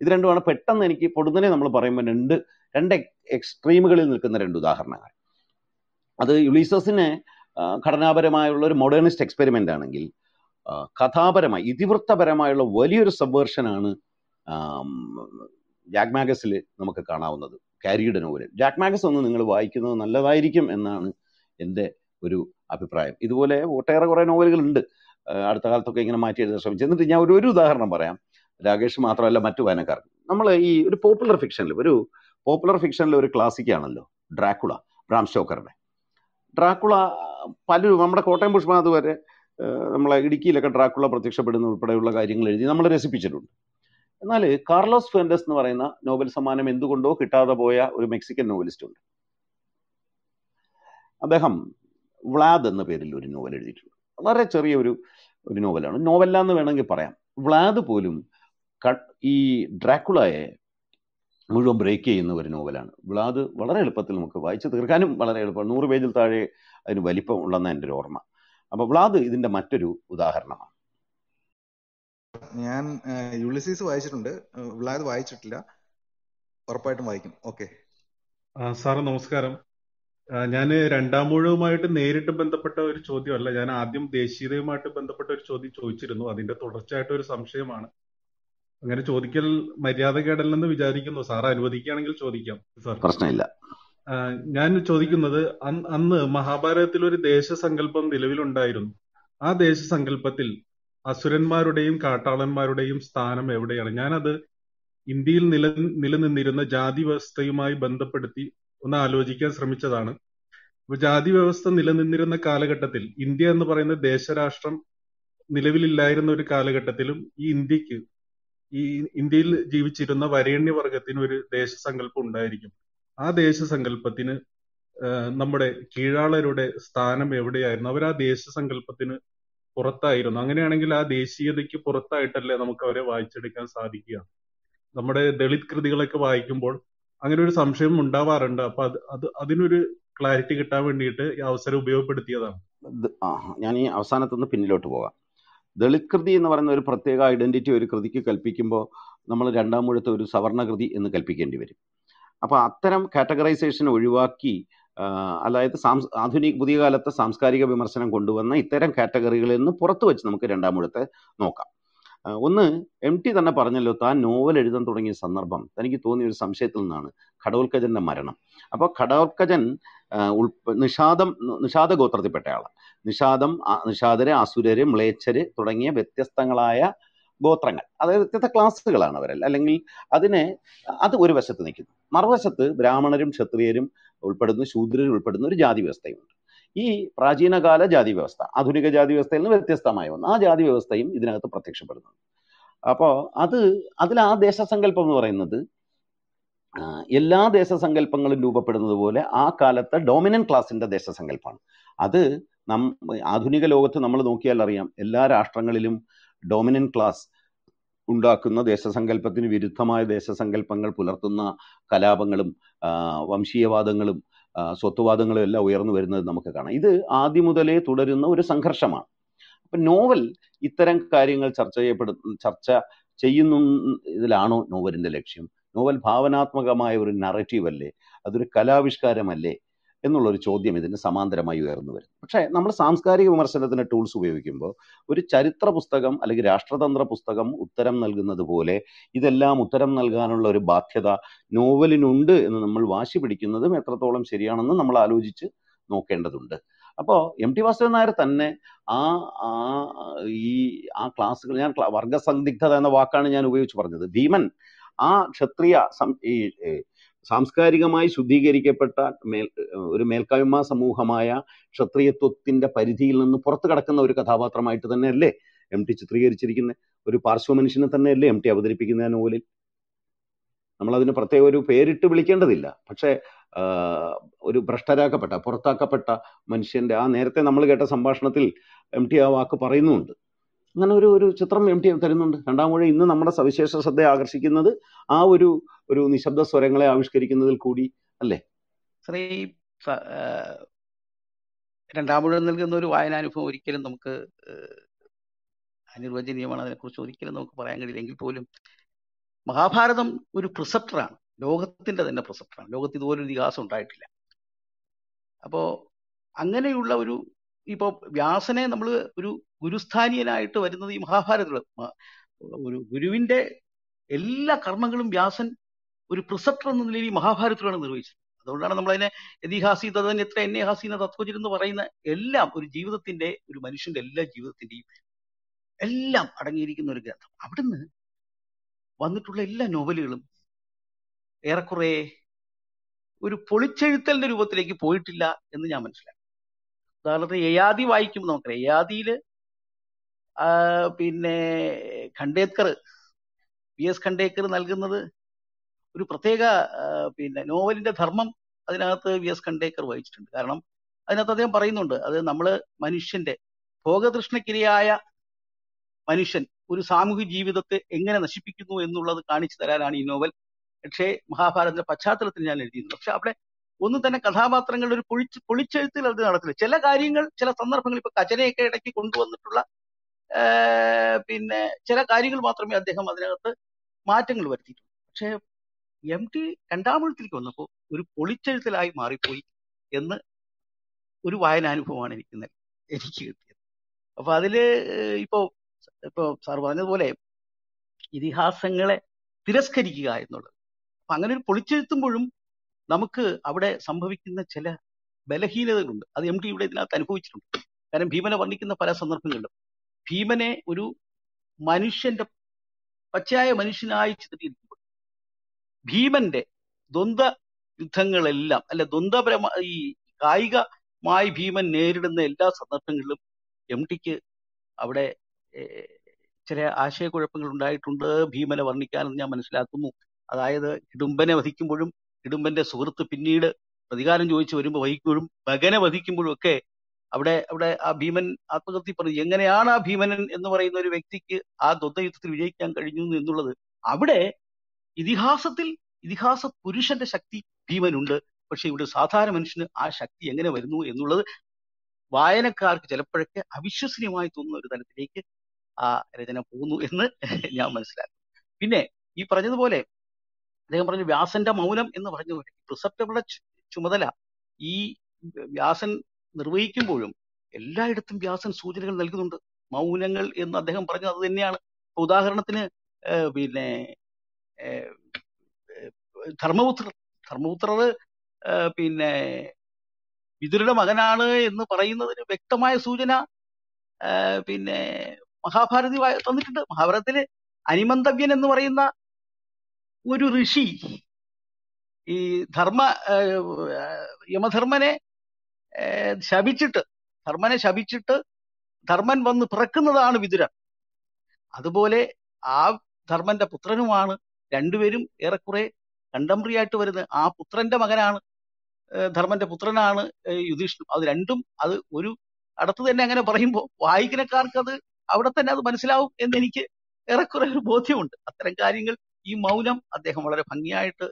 [SPEAKER 2] ഇത് രണ്ടുമാണ് പെട്ടെന്ന് എനിക്ക് പൊടുന്നനെ നമ്മൾ പറയുമ്പോൾ രണ്ട് രണ്ട് എക്സ്ട്രീമുകളിൽ നിൽക്കുന്ന രണ്ട് ഉദാഹരണങ്ങൾ അത് യുളീസസിനെ ഘടനാപരമായുള്ള ഒരു മോഡേണിസ്റ്റ് എക്സ്പെരിമെന്റ് ആണെങ്കിൽ കഥാപരമായി ഇതിവൃത്തപരമായുള്ള വലിയൊരു സബ്വേർഷനാണ് ജാക്ക് മാഗസിൽ നമുക്ക് കാണാവുന്നത് കാരിയുടെ നോവൽ ജാക്ക് മാഗസ് ഒന്ന് നിങ്ങൾ വായിക്കുന്നത് നല്ലതായിരിക്കും എന്നാണ് എൻ്റെ ഒരു അഭിപ്രായം ഇതുപോലെ ഒട്ടേറെ കുറേ നോവലുകളുണ്ട് അടുത്ത കാലത്തൊക്കെ ഇങ്ങനെ മാറ്റി എഴുതാൻ ശ്രമിച്ചു എന്നിട്ട് ഞാൻ ഒരു ഒരു ഉദാഹരണം പറയാം രാകേഷ് മാത്രമല്ല മറ്റു വായനക്കാർ നമ്മൾ ഈ ഒരു പോപ്പുലർ ഫിക്ഷനിൽ ഒരു പോപ്പുലർ ഫിക്ഷനിൽ ഒരു ക്ലാസിക്കാണല്ലോ ഡ്രാക്കുള ബ്രാം സ്റ്റോക്കറുടെ ഡ്രാക്കുള പലരും നമ്മുടെ കോട്ടയം പുഷ്പനാഥ് വരെ നമ്മളെ ഇടുക്കിയിലൊക്കെ ഡ്രാക്കുള പ്രത്യക്ഷപ്പെടുന്ന ഉൾപ്പെടെയുള്ള കാര്യങ്ങൾ എഴുതി നമ്മൾ രസിപ്പിച്ചിട്ടുണ്ട് എന്നാൽ കാർലോസ് ഫെൻഡസ് എന്ന് പറയുന്ന നോബൽ സമ്മാനം എന്തുകൊണ്ടോ കിട്ടാതെ പോയ ഒരു മെക്സിക്കൻ നോവലിസ്റ്റ് ഉണ്ട് അദ്ദേഹം വ്ളാദ് എന്ന പേരിൽ ഒരു നോവൽ എഴുതിയിട്ടുണ്ട് വളരെ ചെറിയ ഒരു ഒരു നോവലാണ് നോവല്ല എന്ന് വേണമെങ്കിൽ പറയാം വ്ളാദ് പോലും ഈ ഡ്രാക്കുളയെ മുഴുവൻ ബ്രേക്ക് ചെയ്യുന്ന ഒരു നോവലാണ് വ്ളാദ് വളരെ എളുപ്പത്തിൽ നമുക്ക് വായിച്ച് തീർക്കാനും വളരെ എളുപ്പമാണ് നൂറ് പേജിൽ താഴെ അതിന് വലിപ്പം ഉള്ളെന്ന എൻ്റെ ഒരു ഓർമ്മ അപ്പോൾ വ്ളാദ് ഇതിന്റെ മറ്റൊരു ഉദാഹരണമാണ്
[SPEAKER 7] ഞാൻ യുളിസീസ് വായിച്ചിട്ടുണ്ട് വ്ളാദ് വായിച്ചിട്ടില്ല ഉറപ്പായിട്ടും വായിക്കും ഓക്കെ
[SPEAKER 4] സാർ നമസ്കാരം ഞാൻ രണ്ടാം മുഴുവുമായിട്ട് നേരിട്ട് ബന്ധപ്പെട്ട ഒരു ചോദ്യമല്ല ഞാൻ ആദ്യം ദേശീയതയുമായിട്ട് ബന്ധപ്പെട്ട ഒരു ചോദ്യം ചോദിച്ചിരുന്നു അതിന്റെ തുടർച്ചയായിട്ട് ഒരു സംശയമാണ് അങ്ങനെ ചോദിക്കൽ കേടല്ലെന്ന് വിചാരിക്കുന്നു സാർ അനുവദിക്കുകയാണെങ്കിൽ ചോദിക്കാം സാർ പ്രശ്നമില്ല ഞാൻ ചോദിക്കുന്നത് അന്ന് മഹാഭാരതത്തിൽ ഒരു ദേശസങ്കല്പം നിലവിലുണ്ടായിരുന്നു ആ ദേശസങ്കല്പത്തിൽ അസുരന്മാരുടെയും കാട്ടാളന്മാരുടെയും സ്ഥാനം എവിടെയാണ് ഞാനത് ഇന്ത്യയിൽ നില നിലനിന്നിരുന്ന ജാതി വ്യവസ്ഥയുമായി ബന്ധപ്പെടുത്തി ഒന്ന് ആലോചിക്കാൻ ശ്രമിച്ചതാണ് അപ്പൊ ജാതി വ്യവസ്ഥ നിലനിന്നിരുന്ന കാലഘട്ടത്തിൽ ഇന്ത്യ എന്ന് പറയുന്ന ദേശരാഷ്ട്രം നിലവിലില്ലായിരുന്ന ഒരു കാലഘട്ടത്തിലും ഈ ഇന്ത്യക്ക് ഈ ഇന്ത്യയിൽ ജീവിച്ചിരുന്ന വർഗത്തിന് ഒരു ദേശസങ്കല്പം ഉണ്ടായിരിക്കും ആ ദേശസങ്കല്പത്തിന് നമ്മുടെ കീഴാളരുടെ സ്ഥാനം എവിടെയായിരുന്നു അവർ ആ ദേശസങ്കല്പത്തിന് പുറത്തായിരുന്നു അങ്ങനെയാണെങ്കിൽ ആ ദേശീയതയ്ക്ക് പുറത്തായിട്ടല്ലേ നമുക്ക് അവരെ വായിച്ചെടുക്കാൻ സാധിക്കുക നമ്മുടെ ദളിത് കൃതികളൊക്കെ വായിക്കുമ്പോൾ അങ്ങനെ ഒരു സംശയം ഉണ്ടാവാറുണ്ട് അപ്പൊ അത് അത് അതിനൊരു ക്ലാരിറ്റി കിട്ടാൻ വേണ്ടിയിട്ട് ഈ അവസരം ഉപയോഗപ്പെടുത്തിയതാണ്
[SPEAKER 2] ഞാൻ ഈ അവസാനത്തുനിന്ന് പിന്നിലോട്ട് പോകാം ദളിത് കൃതി എന്ന് പറയുന്ന ഒരു പ്രത്യേക ഐഡൻറ്റിറ്റി ഒരു കൃതിക്ക് കൽപ്പിക്കുമ്പോൾ നമ്മൾ രണ്ടാം മൂഴത്തെ ഒരു സവർണകൃതി എന്ന് കൽപ്പിക്കേണ്ടി വരും അപ്പോൾ അത്തരം കാറ്റഗറൈസേഷൻ ഒഴിവാക്കി അതായത് സാംസ് ആധുനിക പുതിയ കാലത്തെ സാംസ്കാരിക വിമർശനം കൊണ്ടുവന്ന ഇത്തരം കാറ്റഗറികളിൽ നിന്ന് പുറത്തു വെച്ച് നമുക്ക് രണ്ടാമൂഴത്തെ നോക്കാം ഒന്ന് എം ടി തന്നെ പറഞ്ഞല്ലോ താൻ നോവൽ എഴുതാൻ തുടങ്ങിയ സന്ദർഭം തനിക്ക് തോന്നിയ ഒരു സംശയത്തിൽ നിന്നാണ് ഘടോൽക്കജൻ്റെ മരണം അപ്പോൾ ഘടോൽക്കജൻ ഉൾപ്പ നിഷാദം നിഷാദ ഗോത്രത്തിൽപ്പെട്ടയാളാണ് നിഷാദം നിഷാദര് അസുരര് മ്ലേച്ചര് തുടങ്ങിയ വ്യത്യസ്തങ്ങളായ ഗോത്രങ്ങൾ അതായത് വ്യത്യസ്ത ക്ലാസ്സുകളാണ് അവരല്ല അല്ലെങ്കിൽ അതിനെ അത് ഒരു വശത്ത് നിൽക്കുന്നു മറുവശത്ത് ബ്രാഹ്മണരും ക്ഷത്രിയരും ഉൾപ്പെടുന്ന ശൂദ്രരും ഉൾപ്പെടുന്ന ഒരു ജാതി വ്യവസ്ഥയുണ്ട് ഈ പ്രാചീനകാല ജാതി വ്യവസ്ഥ ആധുനിക ജാതി വ്യവസ്ഥയിൽ നിന്ന് വ്യത്യസ്തമായ ഒന്ന് ആ ജാതി വ്യവസ്ഥയും ഇതിനകത്ത് പ്രത്യക്ഷപ്പെടുന്നുണ്ട് അപ്പോൾ അത് അതിൽ ആ ദേശസങ്കല്പം എന്ന് പറയുന്നത് എല്ലാ ദേശസങ്കല്പങ്ങളും രൂപപ്പെടുന്നത് പോലെ ആ കാലത്തെ ഡോമിനൻ ക്ലാസിന്റെ ദേശസങ്കല്പമാണ് അത് നം ആധുനിക ലോകത്ത് നമ്മൾ നോക്കിയാൽ അറിയാം എല്ലാ രാഷ്ട്രങ്ങളിലും ഡോമിനൻ ക്ലാസ് ഉണ്ടാക്കുന്ന ദേശസങ്കല്പത്തിന് വിരുദ്ധമായ ദേശസങ്കല്പങ്ങൾ പുലർത്തുന്ന കലാപങ്ങളും വംശീയവാദങ്ങളും സ്വത്വവാദങ്ങളും എല്ലാം ഉയർന്നു വരുന്നത് നമുക്ക് കാണാം ഇത് ആദ്യം മുതലേ തുടരുന്ന ഒരു സംഘർഷമാണ് അപ്പം നോവൽ ഇത്തരം കാര്യങ്ങൾ ചർച്ച ചെയ്യപ്പെടുന്ന ചർച്ച ഇതിലാണോ നോവലിൻ്റെ ലക്ഷ്യം നോവൽ ഭാവനാത്മകമായ ഒരു നറേറ്റീവല്ലേ അതൊരു കലാവിഷ്കാരമല്ലേ എന്നുള്ളൊരു ചോദ്യം ഇതിന് സമാന്തരമായി ഉയർന്നു വരും പക്ഷേ നമ്മൾ സാംസ്കാരിക വിമർശനത്തിന് ടൂൾസ് ഉപയോഗിക്കുമ്പോൾ ഒരു ചരിത്ര പുസ്തകം അല്ലെങ്കിൽ രാഷ്ട്രതന്ത്ര പുസ്തകം ഉത്തരം നൽകുന്നത് പോലെ ഇതെല്ലാം ഉത്തരം നൽകാനുള്ള ഒരു ബാധ്യത നോവലിനുണ്ട് എന്ന് നമ്മൾ വാശി പിടിക്കുന്നതും എത്രത്തോളം ശരിയാണെന്ന് നമ്മൾ ആലോചിച്ച് നോക്കേണ്ടതുണ്ട് അപ്പോൾ എം ടി വാസുദേവൻ നായർ തന്നെ ആ ഈ ആ ക്ലാസ്സുകൾ ഞാൻ വർഗസന്ദിഗ്ധത എന്ന വാക്കാണ് ഞാൻ ഉപയോഗിച്ച് പറഞ്ഞത് ഭീമൻ ആ ക്ഷത്രിയ ഈ സാംസ്കാരികമായി ശുദ്ധീകരിക്കപ്പെട്ട മേൽ ഒരു മേൽക്കൈമ സമൂഹമായ ക്ഷത്രിയത്വത്തിൻ്റെ പരിധിയിൽ നിന്ന് പുറത്തു കടക്കുന്ന ഒരു കഥാപാത്രമായിട്ട് അല്ലേ എം ടി ചിത്രീകരിച്ചിരിക്കുന്ന ഒരു പാർശ്വ മനുഷ്യനെ തന്നെയല്ലേ എം ടി അവതരിപ്പിക്കുന്ന നോവലിൽ നമ്മൾ അതിന് പ്രത്യേക ഒരു പേരിട്ട് വിളിക്കേണ്ടതില്ല പക്ഷേ ഒരു ഭ്രഷ്ടരാക്കപ്പെട്ട പുറത്താക്കപ്പെട്ട മനുഷ്യന്റെ ആ നേരത്തെ നമ്മൾ കേട്ട സംഭാഷണത്തിൽ എം ടി ആ വാക്ക് പറയുന്നുമുണ്ട് അങ്ങനെ ഒരു ഒരു ചിത്രം എം ടി തരുന്നുണ്ട് രണ്ടാം മുഴ ഇന്ന് നമ്മുടെ സവിശേഷ ശ്രദ്ധ ആകർഷിക്കുന്നത് ആ ഒരു ഒരു നിശബ്ദ സ്വരങ്ങളെ ആവിഷ്കരിക്കുന്നതിൽ കൂടി അല്ലേ
[SPEAKER 8] ശ്രീ രണ്ടാം മുഴുവൻ നൽകുന്ന ഒരു വായനാനുഭവം ഒരിക്കലും നമുക്ക് അനിർവചനീയമാണ് അതിനെക്കുറിച്ച് ഒരിക്കലും നമുക്ക് പറയാൻ കഴിയില്ല എങ്കിൽ പോലും മഹാഭാരതം ഒരു പ്രിസപ്റ്ററാണ് ലോകത്തിന്റെ തന്നെ പ്രിസപ്റ്ററാണ് ലോകത്ത് ഇതുപോലൊരു ഇതിഹാസം ഉണ്ടായിട്ടില്ല അപ്പോൾ അങ്ങനെയുള്ള ഒരു ഇപ്പോൾ വ്യാസനെ നമ്മൾ ഒരു ഗുരുസ്ഥാനീയനായിട്ട് വരുന്നത് ഈ മഹാഭാരതത്തിൽ ഒരു ഗുരുവിന്റെ എല്ലാ കർമ്മങ്ങളും വ്യാസൻ ഒരു പ്രിസപ്റ്റർ എന്ന നിലയിൽ മഹാഭാരതത്തിലാണ് നിർവഹിച്ചത് അതുകൊണ്ടാണ് നമ്മളതിനെ യതിഹാസി തതൻ എത്ര എന്നെ ഹാസീന എന്ന് പറയുന്ന എല്ലാം ഒരു ജീവിതത്തിന്റെ ഒരു മനുഷ്യന്റെ എല്ലാ ജീവിതത്തിന്റെയും എല്ലാം അടങ്ങിയിരിക്കുന്ന ഒരു ഗ്രന്ഥം അവിടുന്ന് വന്നിട്ടുള്ള എല്ലാ നോവലുകളും ഏറെക്കുറെ ഒരു പൊളിച്ചെഴുത്തലിന്റെ രൂപത്തിലേക്ക് പോയിട്ടില്ല എന്ന് ഞാൻ മനസ്സിലാക്കി ഉദാഹരണത്തിന് യയാതി വായിക്കുമ്പോൾ നമുക്കറിയാം യയാതിയിൽ പിന്നെ ഖണ്ഡേക്കർ വി എസ് ഖണ്ഡേക്കർ നൽകുന്നത് ഒരു പ്രത്യേക പിന്നെ നോവലിന്റെ ധർമ്മം അതിനകത്ത് വി എസ് ഖണ്ഡേക്കർ വഹിച്ചിട്ടുണ്ട് കാരണം അതിനകത്ത് അദ്ദേഹം പറയുന്നുണ്ട് അത് നമ്മൾ മനുഷ്യന്റെ ഭോഗതൃഷ്ണക്കിരയായ മനുഷ്യൻ ഒരു സാമൂഹിക ജീവിതത്തെ എങ്ങനെ നശിപ്പിക്കുന്നു എന്നുള്ളത് കാണിച്ചു തരാനാണ് ഈ നോവൽ പക്ഷേ മഹാഭാരതത്തിന്റെ പശ്ചാത്തലത്തിൽ ഞാൻ എഴുതിയിരുന്നു പക്ഷെ അവിടെ ഒന്നും തന്നെ കഥാപാത്രങ്ങളുടെ ഒരു പൊളിച്ച് പൊളിച്ചെഴുത്തിൽ അത് നടത്തില്ല ചില കാര്യങ്ങൾ ചില സന്ദർഭങ്ങൾ ഇപ്പൊ കചനയൊക്കെ ഇടയ്ക്ക് കൊണ്ടുവന്നിട്ടുള്ള പിന്നെ ചില കാര്യങ്ങൾ മാത്രമേ അദ്ദേഹം അതിനകത്ത് മാറ്റങ്ങൾ വരുത്തിയിട്ടുള്ളൂ പക്ഷേ എം ടി രണ്ടാമൂഴത്തിലേക്ക് വന്നപ്പോൾ ഒരു പൊളിച്ചെഴുത്തിലായി മാറിപ്പോയി എന്ന് ഒരു വായനാനുഭവമാണ് എനിക്ക് എനിക്ക് കിട്ടിയത് അപ്പൊ അതില് ഇപ്പോ ഇപ്പോ സാർ പറഞ്ഞതുപോലെ ഇതിഹാസങ്ങളെ തിരസ്കരിക്കുക എന്നുള്ളത് അപ്പൊ അങ്ങനെ ഒരു പൊളിച്ചെഴുത്തുമ്പോഴും നമുക്ക് അവിടെ സംഭവിക്കുന്ന ചില ബലഹീനതകളുണ്ട് അത് എം ടി ഇവിടെ ഇതിനകത്ത് അനുഭവിച്ചിട്ടുണ്ട് കാരണം ഭീമനെ വർണ്ണിക്കുന്ന പല സന്ദർഭങ്ങളിലും ഭീമനെ ഒരു മനുഷ്യന്റെ പച്ചയായ മനുഷ്യനായി ചിത്രീകരിക്കുമ്പോൾ ഭീമന്റെ ദ്വന്ദ് യുദ്ധങ്ങളെല്ലാം അല്ല ദ്വന്ദ്വപരമായ ഈ കായികമായി ഭീമൻ നേരിടുന്ന എല്ലാ സന്ദർഭങ്ങളിലും എം ടിക്ക് അവിടെ ചില ആശയക്കുഴപ്പങ്ങൾ ഉണ്ടായിട്ടുണ്ട് ഭീമനെ വർണ്ണിക്കാനെന്ന് ഞാൻ മനസ്സിലാക്കുന്നു അതായത് ഇടുമ്പനെ വധിക്കുമ്പോഴും ഇടുമ്പന്റെ സുഹൃത്ത് പിന്നീട് പ്രതികാരം ചോദിച്ചു വരുമ്പോൾ വഹിക്കുമ്പോഴും ഭഗനെ വധിക്കുമ്പോഴും ഒക്കെ അവിടെ അവിടെ ആ ഭീമൻ ആത്മകൃതി പറഞ്ഞു എങ്ങനെയാണ് ആ ഭീമൻ എന്ന് പറയുന്ന ഒരു വ്യക്തിക്ക് ആ ദ്വന്ദ്വയുദ്ധത്തിൽ വിജയിക്കാൻ കഴിഞ്ഞു എന്നുള്ളത് അവിടെ ഇതിഹാസത്തിൽ ഇതിഹാസ പുരുഷന്റെ ശക്തി ഭീമനുണ്ട് പക്ഷെ ഇവിടെ സാധാരണ മനുഷ്യന് ആ ശക്തി എങ്ങനെ വരുന്നു എന്നുള്ളത് വായനക്കാർക്ക് ചിലപ്പോഴൊക്കെ അവിശ്വസനീയമായി തോന്നുന്ന ഒരു തലത്തിലേക്ക് ആ രചന പോകുന്നു എന്ന് ഞാൻ മനസ്സിലാക്കി പിന്നെ ഈ പറഞ്ഞതുപോലെ അദ്ദേഹം പറഞ്ഞു വ്യാസന്റെ മൗനം എന്ന് പറഞ്ഞു പോലെ പ്രിസപ്റ്റബിളുടെ ചുമതല ഈ വ്യാസൻ നിർവഹിക്കുമ്പോഴും എല്ലായിടത്തും വ്യാസൻ സൂചനകൾ നൽകുന്നുണ്ട് മൗനങ്ങൾ എന്ന് അദ്ദേഹം പറഞ്ഞു അത് തന്നെയാണ് ഉദാഹരണത്തിന് പിന്നെ ധർമ്മപുത്രർ ധർമ്മപുത്രർ പിന്നെ വിതുരുടെ മകനാണ് എന്ന് പറയുന്നതിന് വ്യക്തമായ സൂചന പിന്നെ മഹാഭാരതി തന്നിട്ടുണ്ട് മഹാഭാരതത്തിലെ അനിമന്തവ്യൻ എന്ന് പറയുന്ന ഒരു ഋഷി ഈ ധർമ്മ യമധർമ്മനെ ശപിച്ചിട്ട് ധർമ്മനെ ശപിച്ചിട്ട് ധർമ്മൻ വന്ന് പിറക്കുന്നതാണ് വിതുരൻ അതുപോലെ ആ ധർമ്മന്റെ പുത്രനുമാണ് രണ്ടുപേരും ഏറെക്കുറെ കണ്ടംപററി ആയിട്ട് വരുന്നത് ആ പുത്രന്റെ മകനാണ് ധർമ്മന്റെ പുത്രനാണ് യുധിഷ്ണു അത് രണ്ടും അത് ഒരു അടുത്ത് തന്നെ അങ്ങനെ പറയുമ്പോൾ വായിക്കുന്നക്കാർക്ക് അത് അവിടെ തന്നെ അത് മനസ്സിലാവും എന്നെനിക്ക് ഏറെക്കുറെ ഒരു ബോധ്യമുണ്ട് അത്തരം കാര്യങ്ങൾ ഈ മൗനം അദ്ദേഹം വളരെ ഭംഗിയായിട്ട്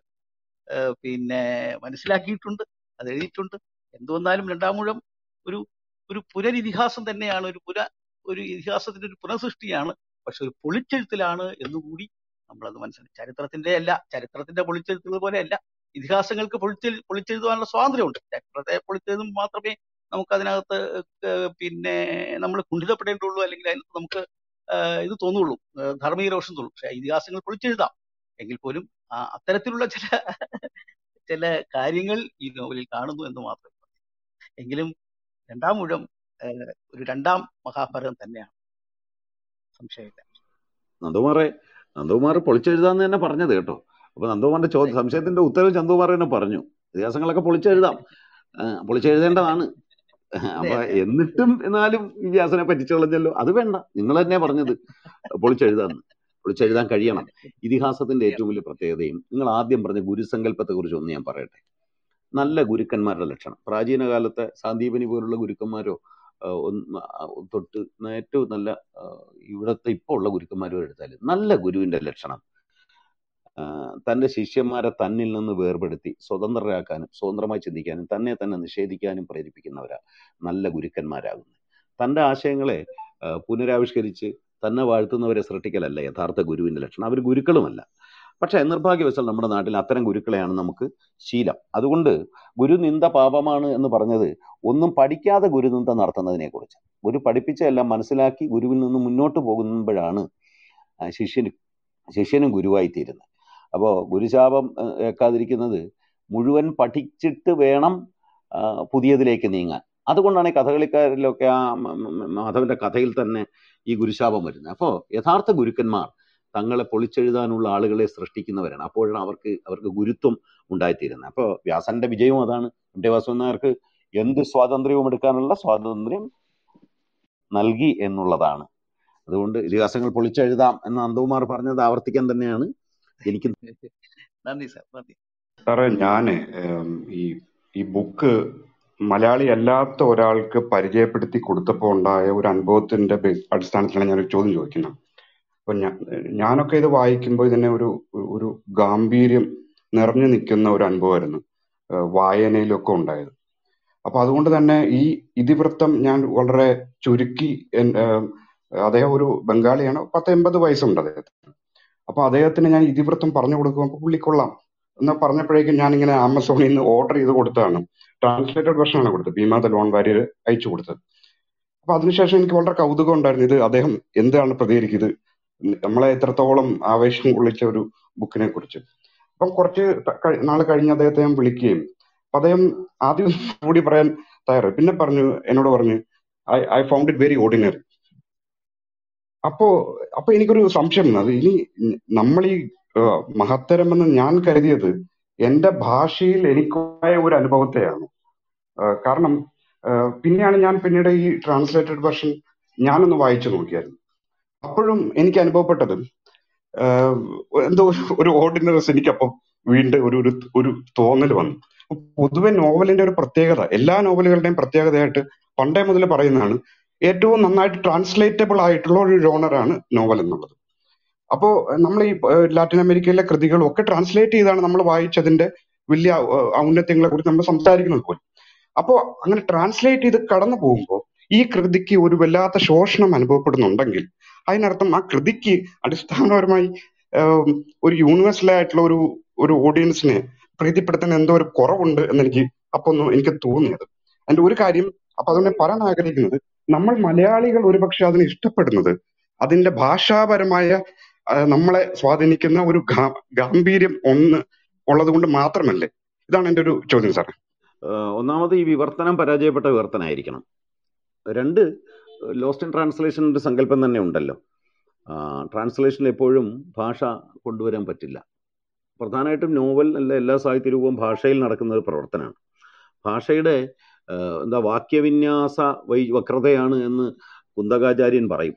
[SPEAKER 8] പിന്നെ മനസ്സിലാക്കിയിട്ടുണ്ട് അത് എഴുതിയിട്ടുണ്ട് എന്തുവന്നാലും രണ്ടാം ഒരു ഒരു പുനരിതിഹാസം തന്നെയാണ് ഒരു പുന ഒരു ഇതിഹാസത്തിന്റെ ഒരു പുനഃസൃഷ്ടിയാണ് പക്ഷെ ഒരു പൊളിച്ചെഴുത്തിലാണ് എന്നുകൂടി നമ്മളത് മനസ്സിലാക്കി ചരിത്രത്തിന്റെ അല്ല ചരിത്രത്തിന്റെ പൊളിച്ചെഴുത്തുകൾ പോലെയല്ല ഇതിഹാസങ്ങൾക്ക് പൊളിച്ചെ പൊളിച്ചെഴുതുവാനുള്ള സ്വാതന്ത്ര്യമുണ്ട് ചരിത്രത്തെ പൊളിച്ചെഴുതുമ്പോൾ മാത്രമേ നമുക്ക് അതിനകത്ത് പിന്നെ നമ്മൾ കുണ്ഠിതപ്പെടേണ്ടുള്ളൂ അല്ലെങ്കിൽ അതിനകത്ത് നമുക്ക് ഇത് തോന്നുള്ളൂ ധർമ്മീരോഷം തോന്നുള്ളൂ പക്ഷെ ഇതിഹാസങ്ങൾ പൊളിച്ചെഴുതാം എങ്കിൽ പോലും അത്തരത്തിലുള്ള ചില ചില കാര്യങ്ങൾ ഈ നോവലിൽ കാണുന്നു എന്ന് മാത്രം എങ്കിലും രണ്ടാം മുഴം ഒരു രണ്ടാം മഹാഭാരതം തന്നെയാണ് സംശയമില്ല
[SPEAKER 2] നന്ദകുമാറെ നന്ദകുമാർ പൊളിച്ചെഴുതാന്ന് തന്നെ പറഞ്ഞത് കേട്ടോ അപ്പൊ നന്ദകുമാറിന്റെ ചോദ്യം സംശയത്തിന്റെ ഉത്തരവ് ചന്ദകുമാർ തന്നെ പറഞ്ഞു ഇതിഹാസങ്ങളൊക്കെ പൊളിച്ചെഴുതാം പൊളിച്ചെഴുതേണ്ടതാണ് അപ്പൊ എന്നിട്ടും എന്നാലും ഈ വ്യാസനെ പറ്റിച്ചു അത് വേണ്ട നിങ്ങൾ തന്നെ പറഞ്ഞത് പൊളിച്ചെഴുതാന്ന് എഴുതാൻ കഴിയണം ഇതിഹാസത്തിന്റെ ഏറ്റവും വലിയ പ്രത്യേകതയും നിങ്ങൾ ആദ്യം പറഞ്ഞ കുറിച്ച് ഒന്ന് ഞാൻ പറയട്ടെ നല്ല ഗുരുക്കന്മാരുടെ ലക്ഷണം പ്രാചീന കാലത്തെ സാന്ദീപനി പോലുള്ള ഗുരുക്കന്മാരോ തൊട്ട് ഏറ്റവും നല്ല ഇവിടുത്തെ ഇപ്പോൾ ഉള്ള ഗുരുക്കന്മാരോ എടുത്താൽ നല്ല ഗുരുവിന്റെ ലക്ഷണം തന്റെ ശിഷ്യന്മാരെ തന്നിൽ നിന്ന് വേർപെടുത്തി സ്വതന്ത്രരാക്കാനും സ്വതന്ത്രമായി ചിന്തിക്കാനും തന്നെ തന്നെ നിഷേധിക്കാനും പ്രേരിപ്പിക്കുന്നവരാ നല്ല ഗുരുക്കന്മാരാകുന്നത് തന്റെ ആശയങ്ങളെ പുനരാവിഷ്കരിച്ച് തന്നെ വാഴ്ത്തുന്നവരെ സൃഷ്ടിക്കലല്ല യഥാർത്ഥ ഗുരുവിൻ്റെ ലക്ഷണം അവർ ഗുരുക്കളുമല്ല പക്ഷേ നിർഭാഗ്യവശാൽ നമ്മുടെ നാട്ടിൽ അത്തരം ഗുരുക്കളെയാണ് നമുക്ക് ശീലം അതുകൊണ്ട് ഗുരുനിന്ദ പാപമാണ് എന്ന് പറഞ്ഞത് ഒന്നും പഠിക്കാതെ ഗുരുനിന്ദ നടത്തുന്നതിനെക്കുറിച്ച് ഗുരു പഠിപ്പിച്ചതെല്ലാം മനസ്സിലാക്കി ഗുരുവിൽ നിന്ന് മുന്നോട്ട് പോകുമ്പോഴാണ് ശിഷ്യനും ശിഷ്യനും ഗുരുവായിത്തീരുന്നത് അപ്പോൾ ഗുരുശാപം ഏക്കാതിരിക്കുന്നത് മുഴുവൻ പഠിച്ചിട്ട് വേണം പുതിയതിലേക്ക് നീങ്ങാൻ അതുകൊണ്ടാണ് ഈ കഥകളിക്കാരിലൊക്കെ ആ മാധവന്റെ കഥയിൽ തന്നെ ഈ ഗുരുശാപം വരുന്നത് അപ്പോൾ യഥാർത്ഥ ഗുരുക്കന്മാർ തങ്ങളെ പൊളിച്ചെഴുതാനുള്ള ആളുകളെ സൃഷ്ടിക്കുന്നവരാണ് അപ്പോഴാണ് അവർക്ക് അവർക്ക് ഗുരുത്വം ഉണ്ടായിത്തീരുന്നത് അപ്പോൾ വ്യാസന്റെ വിജയവും അതാണ് എം ടി എന്ത് സ്വാതന്ത്ര്യവും എടുക്കാനുള്ള സ്വാതന്ത്ര്യം നൽകി എന്നുള്ളതാണ് അതുകൊണ്ട് ഇതിഹാസങ്ങൾ പൊളിച്ചെഴുതാം എന്ന്
[SPEAKER 9] അന്തകുമാർ പറഞ്ഞത് ആവർത്തിക്കാൻ തന്നെയാണ് എനിക്ക്
[SPEAKER 8] നന്ദി സാർ നന്ദി
[SPEAKER 9] സാറേ ഞാൻ ഈ ഈ ബുക്ക് മലയാളി അല്ലാത്ത ഒരാൾക്ക് പരിചയപ്പെടുത്തി കൊടുത്തപ്പോൾ ഉണ്ടായ ഒരു അനുഭവത്തിന്റെ അടിസ്ഥാനത്തിലാണ് ഞാനൊരു ചോദ്യം ചോദിക്കുന്നത് അപ്പൊ ഞാനൊക്കെ ഇത് വായിക്കുമ്പോൾ ഇതിനെ ഒരു ഒരു ഗാംഭീര്യം നിറഞ്ഞു നിൽക്കുന്ന ഒരു അനുഭവമായിരുന്നു വായനയിലൊക്കെ ഉണ്ടായത് അപ്പൊ അതുകൊണ്ട് തന്നെ ഈ ഇതിവൃത്തം ഞാൻ വളരെ ചുരുക്കി അദ്ദേഹം ഒരു ബംഗാളിയാണ് പത്ത് എൺപത് വയസ്സുണ്ട് അദ്ദേഹത്തിന് അപ്പൊ അദ്ദേഹത്തിന് ഞാൻ ഇതിവൃത്തം പറഞ്ഞു കൊടുക്കുമ്പോൾ പുള്ളിക്കൊള്ളാം എന്ന് പറഞ്ഞപ്പോഴേക്കും ഞാൻ ഇങ്ങനെ ആമസോണിൽ നിന്ന് ഓർഡർ ചെയ്ത് കൊടുത്തതാണ് ട്രാൻസ്ലേറ്റഡ് ആണ് കൊടുത്തത് ഭീമ ദ ലോൺ വാരിയർ അയച്ചു കൊടുത്തത് അപ്പൊ അതിനുശേഷം എനിക്ക് വളരെ കൗതുകം ഉണ്ടായിരുന്നു ഇത് അദ്ദേഹം എന്താണ് പ്രതികരിക്കുന്നത് നമ്മളെ എത്രത്തോളം ആവേശം കൊള്ളിച്ച ഒരു ബുക്കിനെ കുറിച്ച് അപ്പം കുറച്ച് നാൾ കഴിഞ്ഞ് അദ്ദേഹത്തെ ഞാൻ വിളിക്കുകയും അപ്പൊ അദ്ദേഹം ആദ്യം കൂടി പറയാൻ തയ്യാറ് പിന്നെ പറഞ്ഞു എന്നോട് പറഞ്ഞു I I found it very ordinary അപ്പോ അപ്പൊ എനിക്കൊരു സംശയം അത് ഇനി നമ്മൾ ഈ മഹത്തരമെന്ന് ഞാൻ കരുതിയത് എൻ്റെ ഭാഷയിൽ എനിക്കുണ്ടായ ഒരു അനുഭവത്തെയാണ് കാരണം പിന്നെയാണ് ഞാൻ പിന്നീട് ഈ ട്രാൻസ്ലേറ്റഡ് വെർഷൻ ഞാനൊന്ന് വായിച്ചു നോക്കിയായിരുന്നു അപ്പോഴും എനിക്ക് അനുഭവപ്പെട്ടത് എന്തോ ഒരു ഓർഡിനറീസ് എനിക്കപ്പം വീണ്ടും ഒരു ഒരു ഒരു തോന്നൽ വന്നു പൊതുവെ നോവലിന്റെ ഒരു പ്രത്യേകത എല്ലാ നോവലുകളുടെയും പ്രത്യേകതയായിട്ട് പണ്ടേ മുതൽ പറയുന്നതാണ് ഏറ്റവും നന്നായിട്ട് ട്രാൻസ്ലേറ്റബിൾ ആയിട്ടുള്ള ഒരു ജോണറാണ് നോവൽ എന്നുള്ളത് അപ്പോ നമ്മൾ ഈ ലാറ്റിൻ അമേരിക്കയിലെ കൃതികളും ഒക്കെ ട്രാൻസ്ലേറ്റ് ചെയ്താണ് നമ്മൾ വായിച്ചതിന്റെ വലിയ ഔന്നത്യങ്ങളെ കുറിച്ച് നമ്മൾ സംസാരിക്കുന്നത് പോലും അപ്പോ അങ്ങനെ ട്രാൻസ്ലേറ്റ് ചെയ്ത് കടന്നു പോകുമ്പോൾ ഈ കൃതിക്ക് ഒരു വല്ലാത്ത ശോഷണം അനുഭവപ്പെടുന്നുണ്ടെങ്കിൽ അതിനർത്ഥം ആ കൃതിക്ക് അടിസ്ഥാനപരമായി ഒരു യൂണിവേഴ്സൽ ആയിട്ടുള്ള ഒരു ഒരു ഓഡിയൻസിനെ പ്രീതിപ്പെടുത്താൻ എന്തോ ഒരു കുറവുണ്ട് എന്നെനിക്ക് അപ്പൊ ഒന്നും എനിക്ക് തോന്നിയത് അതിന്റെ ഒരു കാര്യം അപ്പൊ അതുകൊണ്ട് പറയാൻ ആഗ്രഹിക്കുന്നത് നമ്മൾ മലയാളികൾ ഒരുപക്ഷെ അതിനെ ഇഷ്ടപ്പെടുന്നത് അതിന്റെ ഭാഷാപരമായ നമ്മളെ സ്വാധീനിക്കുന്ന ഒരു ഗാംഭീര്യം ഒന്ന് ഉള്ളത് കൊണ്ട് മാത്രമല്ലേ ഇതാണ് എൻ്റെ ഒരു ചോദ്യം സാർ
[SPEAKER 2] ഒന്നാമത് ഈ വിവർത്തനം പരാജയപ്പെട്ട വിവർത്തനമായിരിക്കണം രണ്ട് ലോസ്റ്റ് ഇൻ ട്രാൻസ്ലേഷൻ ഒരു സങ്കല്പം തന്നെ ഉണ്ടല്ലോ ട്രാൻസ്ലേഷനിൽ എപ്പോഴും ഭാഷ കൊണ്ടുവരാൻ പറ്റില്ല പ്രധാനമായിട്ടും നോവൽ അല്ല എല്ലാ സാഹിത്യ രൂപവും ഭാഷയിൽ നടക്കുന്ന ഒരു പ്രവർത്തനമാണ് ഭാഷയുടെ എന്താ വാക്യവിന്യാസ വൈ വക്രതയാണ് എന്ന് കുന്തകാചാര്യൻ പറയും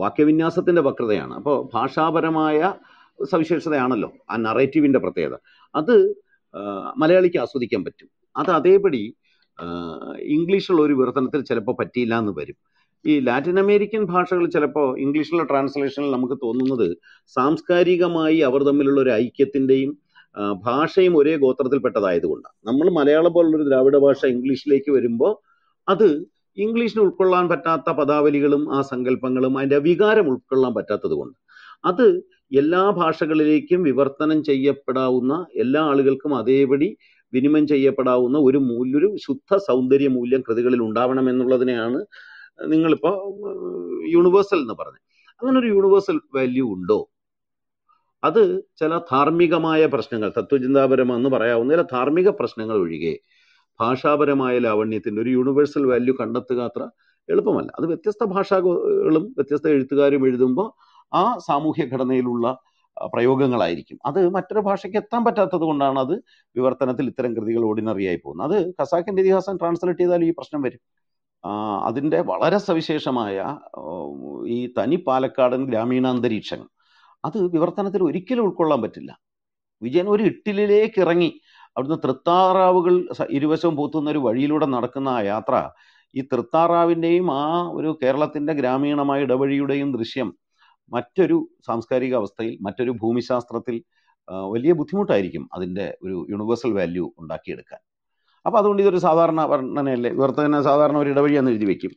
[SPEAKER 2] വാക്യവിന്യാസത്തിൻ്റെ വക്രതയാണ് അപ്പോൾ ഭാഷാപരമായ സവിശേഷതയാണല്ലോ ആ നറേറ്റീവിൻ്റെ പ്രത്യേകത അത് മലയാളിക്ക് ആസ്വദിക്കാൻ പറ്റും അത് അതേപടി ഇംഗ്ലീഷുള്ള ഒരു വിവർത്തനത്തിൽ ചിലപ്പോൾ പറ്റിയില്ല എന്ന് വരും ഈ ലാറ്റിൻ അമേരിക്കൻ ഭാഷകൾ ചിലപ്പോൾ ഇംഗ്ലീഷിലുള്ള ട്രാൻസ്ലേഷനിൽ നമുക്ക് തോന്നുന്നത് സാംസ്കാരികമായി അവർ തമ്മിലുള്ള ഒരു ഐക്യത്തിൻ്റെയും ഭാഷയും ഒരേ ഗോത്രത്തിൽപ്പെട്ടതായതുകൊണ്ടാണ് നമ്മൾ മലയാളം പോലുള്ളൊരു ദ്രാവിഡ ഭാഷ ഇംഗ്ലീഷിലേക്ക് വരുമ്പോൾ അത് ഇംഗ്ലീഷിന് ഉൾക്കൊള്ളാൻ പറ്റാത്ത പദാവലികളും ആ സങ്കല്പങ്ങളും അതിൻ്റെ വികാരം ഉൾക്കൊള്ളാൻ പറ്റാത്തത് കൊണ്ട് അത് എല്ലാ ഭാഷകളിലേക്കും വിവർത്തനം ചെയ്യപ്പെടാവുന്ന എല്ലാ ആളുകൾക്കും അതേപടി വിനിമയം ചെയ്യപ്പെടാവുന്ന ഒരു മൂല്യ ഒരു ശുദ്ധ സൗന്ദര്യ മൂല്യം കൃതികളിൽ ഉണ്ടാവണം എന്നുള്ളതിനെയാണ് നിങ്ങളിപ്പോൾ യൂണിവേഴ്സൽ എന്ന് പറഞ്ഞത് അങ്ങനെ ഒരു യൂണിവേഴ്സൽ വാല്യൂ ഉണ്ടോ അത് ചില ധാർമ്മികമായ പ്രശ്നങ്ങൾ തത്വചിന്താപരമെന്ന് പറയാവുന്ന ചില ധാർമ്മിക പ്രശ്നങ്ങൾ ഒഴികെ ഭാഷാപരമായ ലാവണ്യത്തിൻ്റെ ഒരു യൂണിവേഴ്സൽ വാല്യൂ കണ്ടെത്തുക അത്ര എളുപ്പമല്ല അത് വ്യത്യസ്ത ഭാഷകളും വ്യത്യസ്ത എഴുത്തുകാരും എഴുതുമ്പോൾ ആ സാമൂഹ്യ ഘടനയിലുള്ള പ്രയോഗങ്ങളായിരിക്കും അത് മറ്റൊരു ഭാഷയ്ക്ക് എത്താൻ പറ്റാത്തത് കൊണ്ടാണ് അത് വിവർത്തനത്തിൽ ഇത്തരം കൃതികൾ ഓർഡിനറി ആയി പോകുന്നത് അത് ഖസാക്കിൻ്റെ ഇതിഹാസം ട്രാൻസ്ലേറ്റ് ചെയ്താൽ ഈ പ്രശ്നം വരും അതിൻ്റെ വളരെ സവിശേഷമായ ഈ തനി പാലക്കാടൻ ഗ്രാമീണാന്തരീക്ഷങ്ങൾ അത് വിവർത്തനത്തിൽ ഒരിക്കലും ഉൾക്കൊള്ളാൻ പറ്റില്ല വിജയൻ ഒരു ഇട്ടിലേക്ക് ഇറങ്ങി അവിടുന്ന് തൃത്താറാവുകൾ ഇരുവശവും പൂത്തുന്ന ഒരു വഴിയിലൂടെ നടക്കുന്ന ആ യാത്ര ഈ തൃത്താറാവിൻ്റെയും ആ ഒരു കേരളത്തിൻ്റെ ഗ്രാമീണമായ ഇടവഴിയുടെയും ദൃശ്യം മറ്റൊരു സാംസ്കാരിക അവസ്ഥയിൽ മറ്റൊരു ഭൂമിശാസ്ത്രത്തിൽ വലിയ ബുദ്ധിമുട്ടായിരിക്കും അതിൻ്റെ ഒരു യൂണിവേഴ്സൽ വാല്യൂ ഉണ്ടാക്കിയെടുക്കാൻ അപ്പോൾ അതുകൊണ്ട് ഇതൊരു സാധാരണ വർണ്ണനയല്ലേ ഇവർത്ത് തന്നെ സാധാരണ ഒരു ഇടവഴിയാന്ന് എഴുതി വയ്ക്കും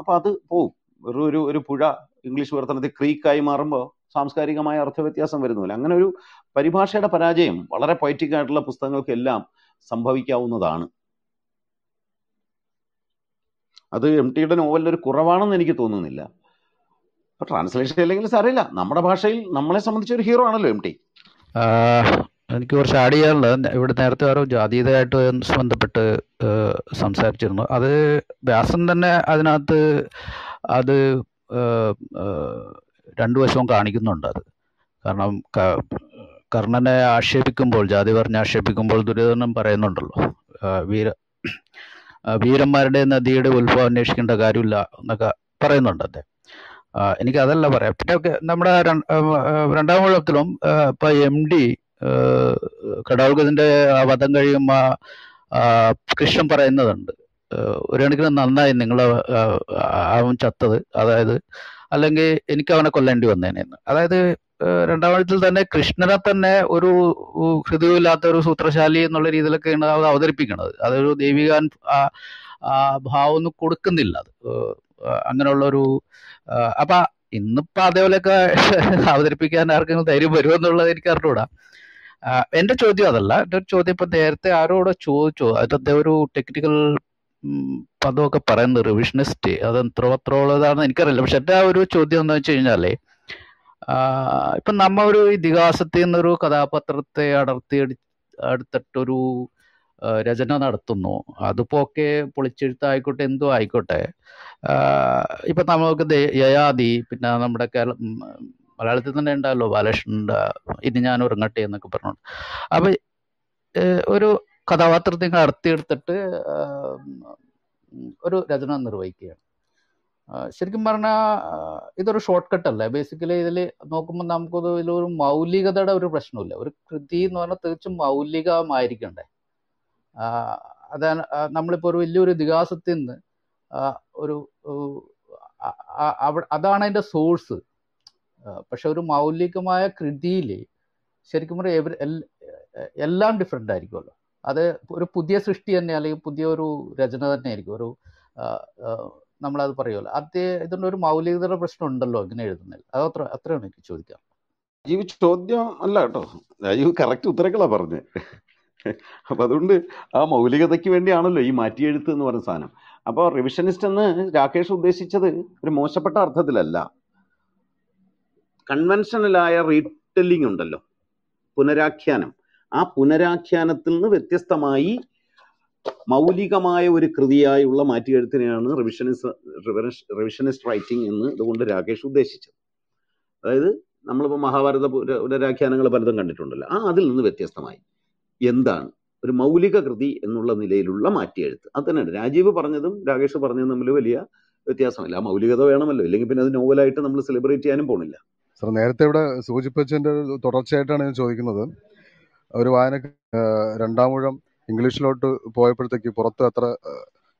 [SPEAKER 2] അപ്പോൾ അത് പോവും വെറും ഒരു ഒരു പുഴ ഇംഗ്ലീഷ് വിവർത്തനത്തിൽ ക്രീക്കായി മാറുമ്പോൾ സാംസ്കാരികമായ അർത്ഥവ്യത്യാസം വരുന്നില്ല അങ്ങനെ ഒരു പരിഭാഷയുടെ പരാജയം വളരെ പൊയറ്റിക് ആയിട്ടുള്ള പുസ്തകങ്ങൾക്കെല്ലാം സംഭവിക്കാവുന്നതാണ് അത് എം ടിയുടെ നോവലിൽ ഒരു കുറവാണെന്ന് എനിക്ക് തോന്നുന്നില്ല ട്രാൻസ്ലേഷൻ അല്ലെങ്കിൽ സാറില്ല നമ്മുടെ ഭാഷയിൽ നമ്മളെ സംബന്ധിച്ച് ഒരു ഹീറോ ആണല്ലോ എം ടി
[SPEAKER 10] എനിക്ക് കുറച്ച് ആഡ് ചെയ്യാനുള്ളത് ഇവിടെ നേരത്തെ ആരോ ജാതീയതയായിട്ട് ബന്ധപ്പെട്ട് സംസാരിച്ചിരുന്നു അത് വ്യാസൻ തന്നെ അതിനകത്ത് അത് രണ്ടു വശവും കാണിക്കുന്നുണ്ട് അത് കാരണം കർണനെ ആക്ഷേപിക്കുമ്പോൾ ജാതി പറഞ്ഞ് ആക്ഷേപിക്കുമ്പോൾ ദുരിതം പറയുന്നുണ്ടല്ലോ വീര വീരന്മാരുടെ നദിയുടെ ഉത്ഭവം അന്വേഷിക്കേണ്ട കാര്യമില്ല എന്നൊക്കെ പറയുന്നുണ്ട് അദ്ദേഹം എനിക്ക് അതല്ല പറയാം പിന്നെ നമ്മുടെ രണ്ടാം കുഴത്തിലും ഇപ്പൊ എം ഡി കടവൽഗതിന്റെ വധം കഴിയുമ്പോൾ കൃഷ്ണൻ പറയുന്നതുണ്ട് ഒരു കണക്കിന് നന്നായി നിങ്ങൾ അവൻ ചത്തത് അതായത് അല്ലെങ്കിൽ എനിക്ക് അവനെ കൊല്ലേണ്ടി വന്നേനെ അതായത് രണ്ടാമത്തിൽ തന്നെ കൃഷ്ണനെ തന്നെ ഒരു ഹൃദയമില്ലാത്ത ഒരു സൂത്രശാലി എന്നുള്ള രീതിയിലൊക്കെയാണ് അത് അവതരിപ്പിക്കുന്നത് അതൊരു ആ ഭാവം ഒന്നും കൊടുക്കുന്നില്ല അത് അങ്ങനെയുള്ള ഒരു അപ്പൊ ഇന്നിപ്പോ അതേപോലെയൊക്കെ അവതരിപ്പിക്കാൻ ആർക്കെങ്കിലും ധൈര്യം എന്നുള്ളത് എനിക്ക് അറിഞ്ഞൂടാ എന്റെ ചോദ്യം അതല്ല എന്റെ ഒരു ചോദ്യം ഇപ്പൊ നേരത്തെ ആരോട് ചോദിച്ചു അതിന്റെ ഒരു ടെക്നിക്കൽ പദമൊക്കെ പറയുന്നത് റിവിഷനിസ്റ്റ് അത് എത്രമാത്രമുള്ളതാണെന്ന് എനിക്കറിയില്ല പക്ഷെ എന്റെ ഒരു ചോദ്യം എന്താ വെച്ച് കഴിഞ്ഞാലേ ഇപ്പൊ നമ്മ ഒരു ഇതിഹാസത്തിൽ നിന്നൊരു കഥാപാത്രത്തെ അടർത്തി എടുത്തിട്ടൊരു രചന നടത്തുന്നു അതിപ്പോ ഒക്കെ പൊളിച്ചെഴുത്തായിക്കോട്ടെ എന്തോ ആയിക്കോട്ടെ ഇപ്പൊ നമുക്ക് യയാദി പിന്നെ നമ്മുടെ കേരള മലയാളത്തിൽ തന്നെ ഉണ്ടല്ലോ ബാലകൃഷ്ണൻ്റെ ഇനി ഞാൻ ഉറങ്ങട്ടെ എന്നൊക്കെ പറഞ്ഞു അപ്പൊ ഒരു കഥാപാത്രത്തെ എടുത്തിട്ട് ഒരു രചന നിർവഹിക്കുകയാണ് ശരിക്കും പറഞ്ഞാൽ ഇതൊരു ഷോർട്ട് കട്ട് അല്ലേ ബേസിക്കലി ഇതിൽ നോക്കുമ്പോൾ നമുക്ക് ഇതിലൊരു മൗലികതയുടെ ഒരു പ്രശ്നമില്ല ഒരു കൃതി എന്ന് പറഞ്ഞാൽ തികച്ചും മൗലികമായിരിക്കണ്ടേ അതാണ് നമ്മളിപ്പോൾ ഒരു വലിയൊരു ഇതിഹാസത്തിൽ നിന്ന് ഒരു അതാണ് അതിൻ്റെ സോഴ്സ് പക്ഷെ ഒരു മൗലികമായ കൃതിയിൽ ശരിക്കും പറഞ്ഞാൽ എല്ലാം ഡിഫറെൻ്റ് ആയിരിക്കുമല്ലോ അത് ഒരു പുതിയ സൃഷ്ടി തന്നെ അല്ലെങ്കിൽ പുതിയ ഒരു രചന തന്നെ ആയിരിക്കും ഒരു നമ്മളത് പറയുമല്ലോ അത് ഇതിൻ്റെ ഒരു മൗലികതയുടെ പ്രശ്നം ഉണ്ടല്ലോ ഇങ്ങനെ എഴുതുന്നതിൽ അത് അത്ര അത്രയാണ് എനിക്ക് ചോദിക്കാം
[SPEAKER 2] രാജീവ് ചോദ്യം അല്ല കേട്ടോ രാജീവ് കറക്റ്റ് ഉത്തരങ്ങളാണ് പറഞ്ഞത് അപ്പം അതുകൊണ്ട് ആ മൗലികതയ്ക്ക് വേണ്ടിയാണല്ലോ ഈ മാറ്റിയെഴുത്ത് എന്ന് പറഞ്ഞ സാധനം അപ്പോൾ റിവിഷനിസ്റ്റ് എന്ന് രാകേഷ് ഉദ്ദേശിച്ചത് ഒരു മോശപ്പെട്ട അർത്ഥത്തിലല്ല കൺവെൻഷനലായ റീടെല്ലിംഗ് ഉണ്ടല്ലോ പുനരാഖ്യാനം ആ പുനരാഖ്യാനത്തിൽ നിന്ന് വ്യത്യസ്തമായി മൗലികമായ ഒരു കൃതിയായുള്ള മാറ്റിയെഴുത്തിനെയാണ് റിവിഷനിസ്റ്റ് റിവിഷനിസ്റ്റ് റൈറ്റിംഗ് എന്ന് ഇതുകൊണ്ട് രാകേഷ് ഉദ്ദേശിച്ചത് അതായത് നമ്മളിപ്പോൾ മഹാഭാരത പുനരാഖ്യാനങ്ങൾ പലതും കണ്ടിട്ടുണ്ടല്ലോ ആ അതിൽ നിന്ന് വ്യത്യസ്തമായി എന്താണ് ഒരു മൗലിക കൃതി എന്നുള്ള നിലയിലുള്ള മാറ്റിയെഴുത്ത് അത് തന്നെയാണ് രാജീവ് പറഞ്ഞതും രാകേഷ് പറഞ്ഞതും തമ്മിൽ വലിയ വ്യത്യാസമല്ല ആ മൗലികത വേണമല്ലോ ഇല്ലെങ്കിൽ പിന്നെ അത് നോവലായിട്ട് നമ്മൾ സെലിബ്രേറ്റ് ചെയ്യാനും പോണില്ല
[SPEAKER 7] സാർ നേരത്തെ ഇവിടെ സൂചിപ്പിച്ചതിൻ്റെ തുടർച്ചയായിട്ടാണ് ഞാൻ ചോദിക്കുന്നത് ഒരു വായന രണ്ടാമൂഴം ഇംഗ്ലീഷിലോട്ട് പോയപ്പോഴത്തേക്ക് പുറത്ത് അത്ര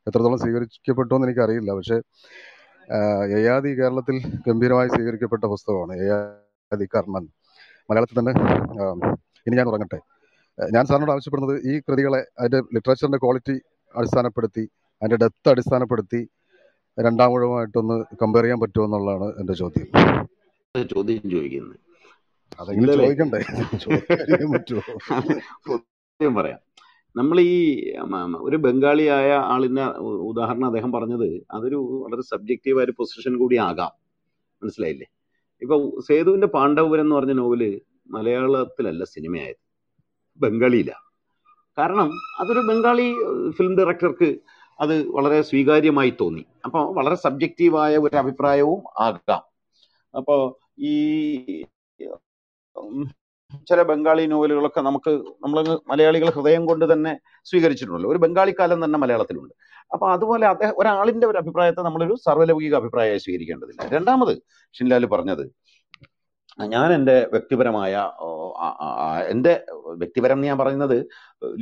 [SPEAKER 7] എത്രത്തോളം സ്വീകരിക്കപ്പെട്ടു എന്ന് എനിക്കറിയില്ല പക്ഷേ യയാദി കേരളത്തിൽ ഗംഭീരമായി സ്വീകരിക്കപ്പെട്ട പുസ്തകമാണ് യയാദി കർണൻ മലയാളത്തിൽ തന്നെ ഇനി ഞാൻ ഉറങ്ങട്ടെ ഞാൻ സാറിനോട് ആവശ്യപ്പെടുന്നത് ഈ കൃതികളെ അതിൻ്റെ ലിറ്ററേച്ചറിൻ്റെ ക്വാളിറ്റി അടിസ്ഥാനപ്പെടുത്തി അതിൻ്റെ ഡെത്ത് അടിസ്ഥാനപ്പെടുത്തി രണ്ടാമൂഴമായിട്ടൊന്ന് കമ്പയർ ചെയ്യാൻ പറ്റുമോ എന്നുള്ളതാണ് എൻ്റെ ചോദ്യം
[SPEAKER 10] ചോദ്യം
[SPEAKER 2] ചോദിക്കുന്നത് അതെങ്കിലും ചോദിക്കണ്ടേ
[SPEAKER 11] ചോദിക്കാൻ
[SPEAKER 2] പറയാം നമ്മൾ ഈ ഒരു ബംഗാളിയായ ആളിൻ്റെ ഉദാഹരണം അദ്ദേഹം പറഞ്ഞത് അതൊരു വളരെ സബ്ജക്റ്റീവായ ഒരു പൊസിഷൻ കൂടി ആകാം മനസ്സിലായില്ലേ ഇപ്പോൾ സേതുവിൻ്റെ പാണ്ഡവപുരം എന്ന് പറഞ്ഞ നോവല് മലയാളത്തിലല്ല സിനിമയായത് ബംഗാളിയിലാണ് കാരണം അതൊരു ബംഗാളി ഫിലിം ഡയറക്ടർക്ക് അത് വളരെ സ്വീകാര്യമായി തോന്നി അപ്പോൾ വളരെ സബ്ജക്റ്റീവായ ഒരു അഭിപ്രായവും ആകാം അപ്പോൾ ഈ ചില ബംഗാളി നോവലുകളൊക്കെ നമുക്ക് നമ്മൾ മലയാളികൾ ഹൃദയം കൊണ്ട് തന്നെ സ്വീകരിച്ചിട്ടുണ്ടല്ലോ ഒരു ബംഗാളി കാലം തന്നെ മലയാളത്തിലുണ്ട് അപ്പൊ അതുപോലെ അദ്ദേഹം ഒരാളിന്റെ ഒരു അഭിപ്രായത്തെ നമ്മളൊരു സർവ്വലൗകിക അഭിപ്രായമായി സ്വീകരിക്കേണ്ടതില്ല രണ്ടാമത് ഷിൻലാൽ പറഞ്ഞത് ഞാൻ എൻ്റെ വ്യക്തിപരമായ എൻ്റെ വ്യക്തിപരം എന്ന് ഞാൻ പറയുന്നത്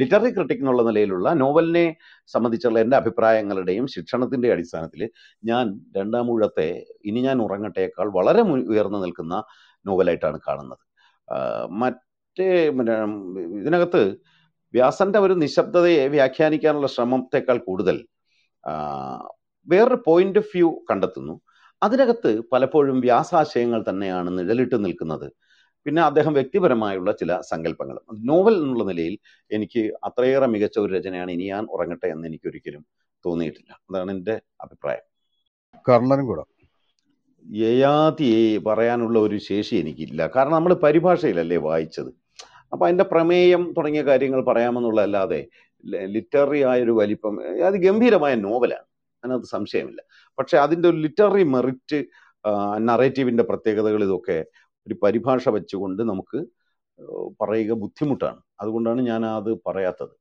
[SPEAKER 2] ലിറ്റററി ക്രിട്ടിക് എന്നുള്ള നിലയിലുള്ള നോവലിനെ സംബന്ധിച്ചുള്ള എൻ്റെ അഭിപ്രായങ്ങളുടെയും ശിക്ഷണത്തിൻ്റെ അടിസ്ഥാനത്തിൽ ഞാൻ ഊഴത്തെ ഇനി ഞാൻ ഉറങ്ങട്ടേക്കാൾ വളരെ ഉയർന്നു നിൽക്കുന്ന നോവലായിട്ടാണ് കാണുന്നത് മറ്റേ ഇതിനകത്ത് വ്യാസന്റെ ഒരു നിശബ്ദതയെ വ്യാഖ്യാനിക്കാനുള്ള ശ്രമത്തെക്കാൾ കൂടുതൽ വേറൊരു പോയിന്റ് ഓഫ് വ്യൂ കണ്ടെത്തുന്നു അതിനകത്ത് പലപ്പോഴും വ്യാസാശയങ്ങൾ തന്നെയാണ് നിഴലിട്ട് നിൽക്കുന്നത് പിന്നെ അദ്ദേഹം വ്യക്തിപരമായുള്ള ചില സങ്കല്പങ്ങൾ നോവൽ എന്നുള്ള നിലയിൽ എനിക്ക് അത്രയേറെ മികച്ച ഒരു രചനയാണ് ഇനി ഞാൻ ഉറങ്ങട്ടെ എന്ന് എനിക്കൊരിക്കലും തോന്നിയിട്ടില്ല അതാണ് എൻ്റെ
[SPEAKER 7] അഭിപ്രായം കർണനും കൂടെ
[SPEAKER 2] യയാതി പറയാനുള്ള ഒരു ശേഷി എനിക്കില്ല കാരണം നമ്മൾ പരിഭാഷയിലല്ലേ വായിച്ചത് അപ്പം അതിൻ്റെ പ്രമേയം തുടങ്ങിയ കാര്യങ്ങൾ പറയാമെന്നുള്ളതല്ലാതെ ലിറ്റററി ആയൊരു വലിപ്പം അത് ഗംഭീരമായ നോവലാണ് അതിനകത്ത് സംശയമില്ല പക്ഷേ അതിൻ്റെ ഒരു ലിറ്റററി മെറിറ്റ് നറേറ്റീവിൻ്റെ പ്രത്യേകതകൾ ഇതൊക്കെ ഒരു പരിഭാഷ വെച്ചുകൊണ്ട് നമുക്ക് പറയുക ബുദ്ധിമുട്ടാണ് അതുകൊണ്ടാണ് ഞാൻ അത് പറയാത്തത്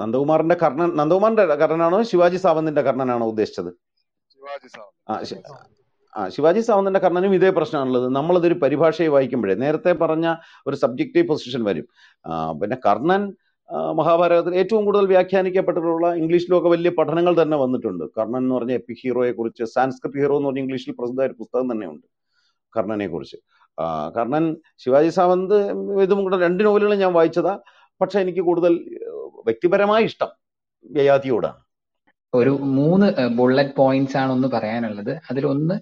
[SPEAKER 2] നന്ദകുമാറിൻ്റെ കർണൻ നന്ദകുമാറിൻ്റെ കർണനാണോ ശിവാജി സാവന്തിൻ്റെ കർണനാണോ ഉദ്ദേശിച്ചത് ആ ശിവാജി സാവന്തിന്റെ കർണനും ഇതേ പ്രശ്നമാണുള്ളത് നമ്മളതൊരു പരിഭാഷയെ വായിക്കുമ്പോഴേ നേരത്തെ പറഞ്ഞ ഒരു സബ്ജക്റ്റീവ് പൊസിഷൻ വരും പിന്നെ കർണൻ മഹാഭാരതത്തിൽ ഏറ്റവും കൂടുതൽ വ്യാഖ്യാനിക്കപ്പെട്ടിട്ടുള്ള ഇംഗ്ലീഷിലൊക്കെ വലിയ പഠനങ്ങൾ തന്നെ വന്നിട്ടുണ്ട് കർണൻ എന്ന് പറഞ്ഞ എപ്പി ഹീറോയെ കുറിച്ച് സാൻസ്ക്രിപ്റ്റ് ഹീറോ എന്ന് പറഞ്ഞ ഇംഗ്ലീഷിൽ പ്രസിദ്ധമായ ഒരു പുസ്തകം തന്നെയുണ്ട് കർണനെ കുറിച്ച് കർണൻ ശിവാജി സാവന്ത് ഇതും കൂടെ രണ്ട് നോവലുകളും ഞാൻ വായിച്ചതാ പക്ഷെ എനിക്ക് കൂടുതൽ വ്യക്തിപരമായ ഇഷ്ടം യയാതിയോടാണ്
[SPEAKER 12] ഒരു മൂന്ന് ബുള്ളറ്റ് പോയിന്റ്സ് ആണ് ഒന്ന് പറയാനുള്ളത് അതിലൊന്ന്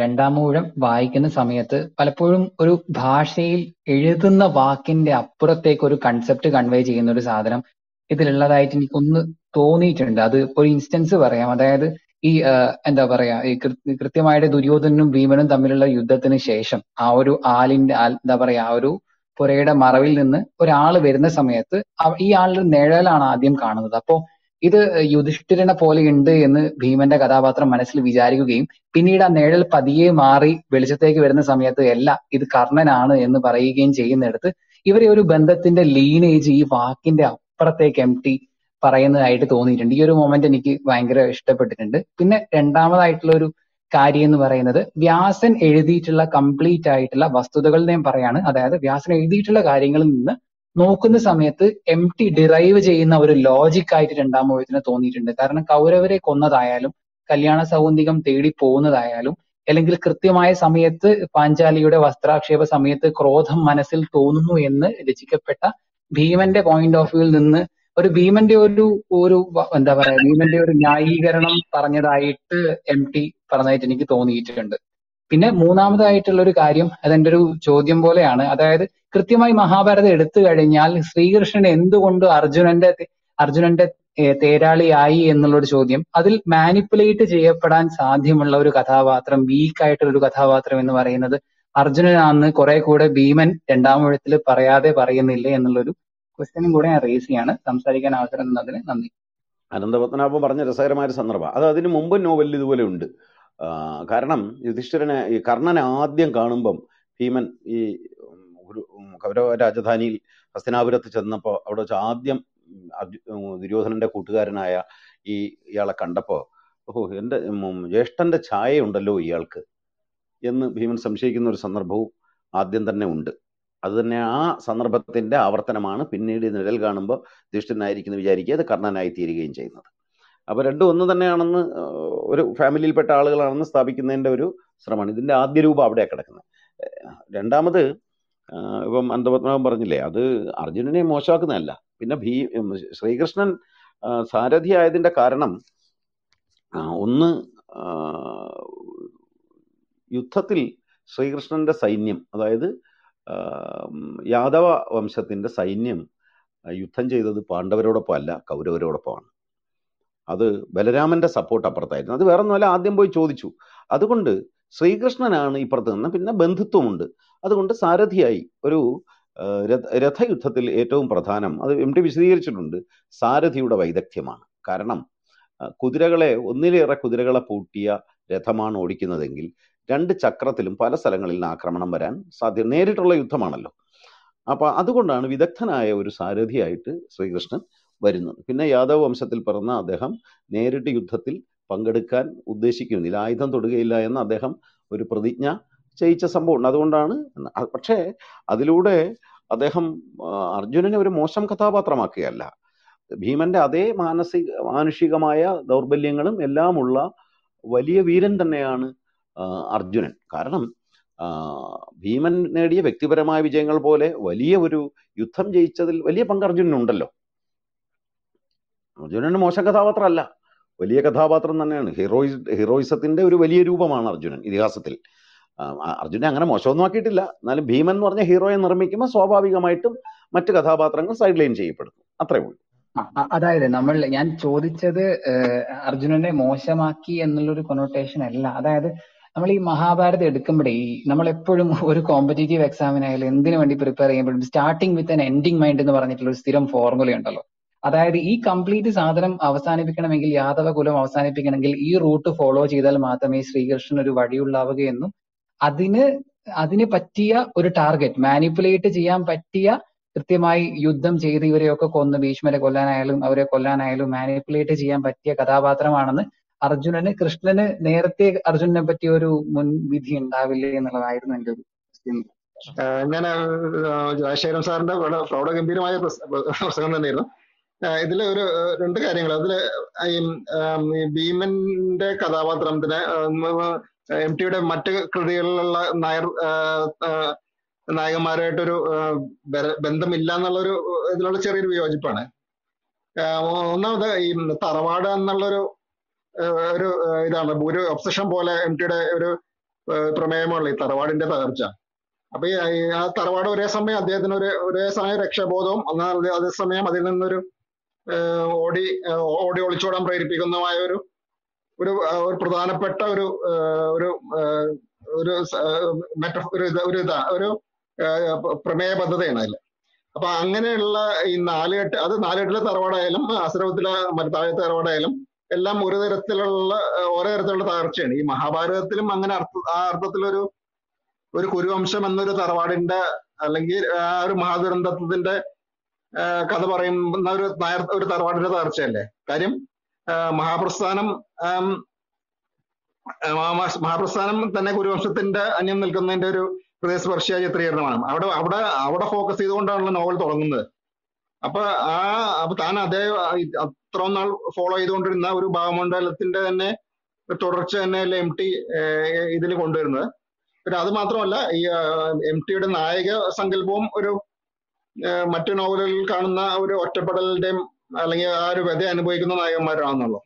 [SPEAKER 12] രണ്ടാമൂഴം വായിക്കുന്ന സമയത്ത് പലപ്പോഴും ഒരു ഭാഷയിൽ എഴുതുന്ന വാക്കിന്റെ അപ്പുറത്തേക്ക് ഒരു കൺസെപ്റ്റ് കൺവേ ചെയ്യുന്ന ഒരു സാധനം ഇതിലുള്ളതായിട്ട് എനിക്കൊന്ന് തോന്നിയിട്ടുണ്ട് അത് ഒരു ഇൻസ്റ്റൻസ് പറയാം അതായത് ഈ എന്താ പറയാ ഈ കൃത്യമായിട്ട് ദുര്യോധനും ഭീമനും തമ്മിലുള്ള യുദ്ധത്തിന് ശേഷം ആ ഒരു ആലിന്റെ എന്താ പറയാ ആ ഒരു പുരയുടെ മറവിൽ നിന്ന് ഒരാൾ വരുന്ന സമയത്ത് ഈ ആളുടെ നിഴലാണ് ആദ്യം കാണുന്നത് അപ്പോ ഇത് യുധിഷ്ഠിരനെ പോലെ ഉണ്ട് എന്ന് ഭീമന്റെ കഥാപാത്രം മനസ്സിൽ വിചാരിക്കുകയും പിന്നീട് ആ നേഴൽ പതിയെ മാറി വെളിച്ചത്തേക്ക് വരുന്ന സമയത്ത് അല്ല ഇത് കർണനാണ് എന്ന് പറയുകയും ചെയ്യുന്നിടത്ത് ഇവരെ ഒരു ബന്ധത്തിന്റെ ലീനേജ് ഈ വാക്കിന്റെ അപ്പുറത്തേക്ക് എം ടി പറയുന്നതായിട്ട് തോന്നിയിട്ടുണ്ട് ഈ ഒരു മൊമെന്റ് എനിക്ക് ഭയങ്കര ഇഷ്ടപ്പെട്ടിട്ടുണ്ട് പിന്നെ രണ്ടാമതായിട്ടുള്ള ഒരു കാര്യം എന്ന് പറയുന്നത് വ്യാസൻ എഴുതിയിട്ടുള്ള കംപ്ലീറ്റ് ആയിട്ടുള്ള വസ്തുതകളുടെയും പറയാണ് അതായത് വ്യാസൻ എഴുതിയിട്ടുള്ള കാര്യങ്ങളിൽ നിന്ന് നോക്കുന്ന സമയത്ത് എം ടി ഡിറൈവ് ചെയ്യുന്ന ഒരു ലോജിക് ആയിട്ട് രണ്ടാം മോഹത്തിന് തോന്നിയിട്ടുണ്ട് കാരണം കൗരവരെ കൊന്നതായാലും കല്യാണ സൗന്ദികം തേടി പോകുന്നതായാലും അല്ലെങ്കിൽ കൃത്യമായ സമയത്ത് പാഞ്ചാലിയുടെ വസ്ത്രാക്ഷേപ സമയത്ത് ക്രോധം മനസ്സിൽ തോന്നുന്നു എന്ന് രചിക്കപ്പെട്ട ഭീമന്റെ പോയിന്റ് ഓഫ് വ്യൂവിൽ നിന്ന് ഒരു ഭീമന്റെ ഒരു ഒരു എന്താ പറയാ ഭീമന്റെ ഒരു ന്യായീകരണം പറഞ്ഞതായിട്ട് എം ടി പറഞ്ഞതായിട്ട് എനിക്ക് തോന്നിയിട്ടുണ്ട് പിന്നെ മൂന്നാമതായിട്ടുള്ള ഒരു കാര്യം അതെന്റെ ഒരു ചോദ്യം പോലെയാണ് അതായത് കൃത്യമായി മഹാഭാരതം എടുത്തു കഴിഞ്ഞാൽ ശ്രീകൃഷ്ണൻ എന്തുകൊണ്ട് അർജുനന്റെ അർജുനന്റെ തേരാളിയായി എന്നുള്ളൊരു ചോദ്യം അതിൽ മാനിപ്പുലേറ്റ് ചെയ്യപ്പെടാൻ സാധ്യമുള്ള ഒരു കഥാപാത്രം വീക്ക് ആയിട്ടുള്ള ഒരു കഥാപാത്രം എന്ന് പറയുന്നത് അർജുനനാന്ന് കുറെ കൂടെ ഭീമൻ രണ്ടാമൂഴത്തിൽ പറയാതെ പറയുന്നില്ല എന്നുള്ളൊരു ക്വസ്റ്റ്യനും കൂടെ ഞാൻ റേസ് ചെയ്യാണ് സംസാരിക്കാൻ അവസരം തന്നതിന് നന്ദി
[SPEAKER 2] അനന്തപത്മനാഭ പറഞ്ഞ രസകരമായ സന്ദർഭം അത് അതിനു മുമ്പ് നോവലിൽ ഇതുപോലെ ഉണ്ട് കാരണം യുധിഷ്ഠിരനെ ഈ കർണനെ ആദ്യം കാണുമ്പം ഭീമൻ ഈ ഒരു കൗരവ രാജധാനിയിൽ ഹസ്തനാപുരത്ത് ചെന്നപ്പോൾ അവിടെ വെച്ച് ആദ്യം ദുര്യോധനന്റെ കൂട്ടുകാരനായ ഈ ഇയാളെ കണ്ടപ്പോൾ ഓഹോ എൻ്റെ ജ്യേഷ്ഠൻ്റെ ഛായയുണ്ടല്ലോ ഇയാൾക്ക് എന്ന് ഭീമൻ സംശയിക്കുന്ന ഒരു സന്ദർഭവും ആദ്യം തന്നെ ഉണ്ട് അത് തന്നെ ആ സന്ദർഭത്തിന്റെ ആവർത്തനമാണ് പിന്നീട് നിഴൽ കാണുമ്പോൾ ദുഷ്ടനായിരിക്കുന്നു വിചാരിക്കുക അത് കർണനായി തീരുകയും ചെയ്യുന്നത് അപ്പോൾ രണ്ടും ഒന്ന് തന്നെയാണെന്ന് ഒരു ഫാമിലിയിൽപ്പെട്ട ആളുകളാണെന്ന് സ്ഥാപിക്കുന്നതിൻ്റെ ഒരു ശ്രമമാണ് ഇതിൻ്റെ ആദ്യ രൂപം അവിടെയാണ് കിടക്കുന്നത് രണ്ടാമത് ഇപ്പം അന്തപത്മനാഭൻ പറഞ്ഞില്ലേ അത് അർജുനനെ മോശമാക്കുന്നതല്ല പിന്നെ ഭീ ശ്രീകൃഷ്ണൻ സാരഥി ആയതിൻ്റെ കാരണം ഒന്ന് യുദ്ധത്തിൽ ശ്രീകൃഷ്ണന്റെ സൈന്യം അതായത് യാദവ വംശത്തിൻ്റെ സൈന്യം യുദ്ധം ചെയ്തത് പാണ്ഡവരോടൊപ്പം അല്ല കൗരവരോടൊപ്പമാണ് അത് ബലരാമന്റെ സപ്പോർട്ട് അപ്പുറത്തായിരുന്നു അത് വേറെ ഒന്നുമല്ല ആദ്യം പോയി ചോദിച്ചു അതുകൊണ്ട് ശ്രീകൃഷ്ണനാണ് ഇപ്പുറത്ത് നിന്ന് പിന്നെ ബന്ധുത്വമുണ്ട് അതുകൊണ്ട് സാരഥിയായി ഒരു രഥയുദ്ധത്തിൽ ഏറ്റവും പ്രധാനം അത് എം ടി വിശദീകരിച്ചിട്ടുണ്ട് സാരഥിയുടെ വൈദഗ്ധ്യമാണ് കാരണം കുതിരകളെ ഒന്നിലേറെ കുതിരകളെ പൂട്ടിയ രഥമാണ് ഓടിക്കുന്നതെങ്കിൽ രണ്ട് ചക്രത്തിലും പല സ്ഥലങ്ങളിൽ ആക്രമണം വരാൻ സാധ്യത നേരിട്ടുള്ള യുദ്ധമാണല്ലോ അപ്പോൾ അതുകൊണ്ടാണ് വിദഗ്ധനായ ഒരു സാരഥിയായിട്ട് ശ്രീകൃഷ്ണൻ വരുന്നു പിന്നെ യാദവ് വംശത്തിൽ പിറന്ന അദ്ദേഹം നേരിട്ട് യുദ്ധത്തിൽ പങ്കെടുക്കാൻ ഉദ്ദേശിക്കുന്നില്ല ആയുധം തൊടുകയില്ല എന്ന് അദ്ദേഹം ഒരു പ്രതിജ്ഞ ചെയ്യിച്ച സംഭവമുണ്ട് അതുകൊണ്ടാണ് പക്ഷേ അതിലൂടെ അദ്ദേഹം അർജുനനെ ഒരു മോശം കഥാപാത്രമാക്കുകയല്ല ഭീമന്റെ അതേ മാനസിക മാനുഷികമായ ദൗർബല്യങ്ങളും എല്ലാമുള്ള വലിയ വീരൻ തന്നെയാണ് അർജുനൻ കാരണം ഭീമൻ നേടിയ വ്യക്തിപരമായ വിജയങ്ങൾ പോലെ വലിയ ഒരു യുദ്ധം ജയിച്ചതിൽ വലിയ പങ്ക് അർജുനനുണ്ടല്ലോ അർജുനൻ മോശം കഥാപാത്രമല്ല വലിയ കഥാപാത്രം തന്നെയാണ് ഹീറോയി ഹീറോയിസത്തിന്റെ ഒരു വലിയ രൂപമാണ് അർജുനൻ ഇതിഹാസത്തിൽ അർജുനെ അങ്ങനെ മോശമൊന്നും ആക്കിയിട്ടില്ല എന്നാലും ഭീമൻ എന്ന് പറഞ്ഞ ഹീറോയെ നിർമ്മിക്കുമ്പോൾ സ്വാഭാവികമായിട്ടും മറ്റു കഥാപാത്രങ്ങൾ സൈഡ് ലൈൻ ചെയ്യപ്പെടുന്നു അത്രേ ഉള്ളൂ
[SPEAKER 12] അതായത് നമ്മൾ ഞാൻ ചോദിച്ചത് അർജുനനെ മോശമാക്കി എന്നുള്ളൊരു കൊണോട്ടേഷൻ അല്ല അതായത് നമ്മൾ ഈ മഹാഭാരതം എടുക്കുമ്പോഴേ നമ്മൾ എപ്പോഴും ഒരു കോമ്പറ്റേറ്റീവ് എക്സാമിനായാലും എന്തിനു വേണ്ടി പ്രിപ്പയർ ചെയ്യുമ്പോഴും starting with an ending mind എന്ന് പറഞ്ഞിട്ടുള്ള ഒരു സ്ഥിരം ഫോർമുല ഉണ്ടല്ലോ അതായത് ഈ കംപ്ലീറ്റ് സാധനം അവസാനിപ്പിക്കണമെങ്കിൽ യാദവ കുലം അവസാനിപ്പിക്കണമെങ്കിൽ ഈ റൂട്ട് ഫോളോ ചെയ്താൽ മാത്രമേ ശ്രീകൃഷ്ണൻ ഒരു വഴിയുള്ളാവുകയെന്നും അതിന് അതിന് പറ്റിയ ഒരു ടാർഗറ്റ് മാനിപ്പുലേറ്റ് ചെയ്യാൻ പറ്റിയ കൃത്യമായി യുദ്ധം ചെയ്ത് ഇവരെയൊക്കെ കൊന്ന് ഭീഷ്മരെ കൊല്ലാനായാലും അവരെ കൊല്ലാനായാലും മാനിപ്പുലേറ്റ് ചെയ്യാൻ പറ്റിയ കഥാപാത്രമാണെന്ന് അർജുനന് കൃഷ്ണന് നേരത്തെ അർജുനനെ പറ്റിയ ഒരു മുൻവിധി ഉണ്ടാവില്ലേ എന്നുള്ളതായിരുന്നു
[SPEAKER 13] എന്റെ ഒരു ഞാൻ ജയശേഖരൻ സാറിന്റെ വളരെ പ്രസംഗം തന്നെയായിരുന്നു ഇതിൽ ഒരു രണ്ട് കാര്യങ്ങൾ അതിൽ ഭീമന്റെ കഥാപാത്രത്തിന് എം ടിയുടെ മറ്റ് കൃതികളിലുള്ള നായർ നായകന്മാരായിട്ടൊരു ബന്ധമില്ല എന്നുള്ളൊരു ഇതിലുള്ള ചെറിയൊരു വിയോജിപ്പാണ് ഒന്നാമത് ഈ തറവാട് എന്നുള്ളൊരു ഒരു ഇതാണ് ഒരു ഒബ്സഷൻ പോലെ എം ടിയുടെ ഒരു പ്രമേയമുള്ള ഈ തറവാടിന്റെ തകർച്ച അപ്പൊ ഈ ആ തറവാട് ഒരേ സമയം അദ്ദേഹത്തിന് ഒരു ഒരേ സമയം രക്ഷാബോധവും അതേസമയം അതിൽ നിന്നൊരു ഓടി ഓടി ഒളിച്ചോടാൻ പ്രേരിപ്പിക്കുന്നതുമായ ഒരു ഒരു പ്രധാനപ്പെട്ട ഒരു ഒരു ഒരു ഒരു ഇതാ ഒരു പ്രമേയ പദ്ധതിയാണ് അതിൽ അപ്പൊ അങ്ങനെയുള്ള ഈ നാലുകെട്ട് അത് നാലുകെട്ടിലെ തറവാടായാലും ആശ്രമത്തിലെ മറ്റു താഴത്തെ തറവാടായാലും എല്ലാം ഒരു തരത്തിലുള്ള ഓരോ തരത്തിലുള്ള തകർച്ചയാണ് ഈ മഹാഭാരതത്തിലും അങ്ങനെ അർത്ഥ ആ അർത്ഥത്തിലൊരു ഒരു കുരുവംശം എന്നൊരു തറവാടിന്റെ അല്ലെങ്കിൽ ആ ഒരു മഹാദുരന്തത്തിന്റെ കഥ പറയുന്ന ഒരു ഒരു തറവാടിന്റെ തകർച്ചയല്ലേ കാര്യം മഹാപ്രസ്ഥാനം മഹാപ്രസ്ഥാനം തന്നെ കുരുവംശത്തിന്റെ അന്യം നിൽക്കുന്നതിന്റെ ഒരു ഹൃദയസ്പർശിയ ചിത്രീകരണമാണ് അവിടെ അവിടെ അവിടെ ഫോക്കസ് ചെയ്തുകൊണ്ടാണല്ലോ നോവൽ തുടങ്ങുന്നത് അപ്പൊ ആ അപ്പൊ താൻ അതേ അത്ര നാൾ ഫോളോ ചെയ്തുകൊണ്ടിരുന്ന ഒരു ഭാവമണ്ഡലത്തിന്റെ തന്നെ തുടർച്ച തന്നെ അല്ലെ എം ടി ഇതിൽ കൊണ്ടുവരുന്നത് പിന്നെ അത് മാത്രമല്ല ഈ എം ടിയുടെ നായക സങ്കല്പവും ഒരു മറ്റു നോവലുകളിൽ കാണുന്ന ഒരു ഒറ്റപ്പെടലിന്റെയും അല്ലെങ്കിൽ ആ ഒരു വ്യത അനുഭവിക്കുന്ന നായകന്മാരാണെന്നുള്ളു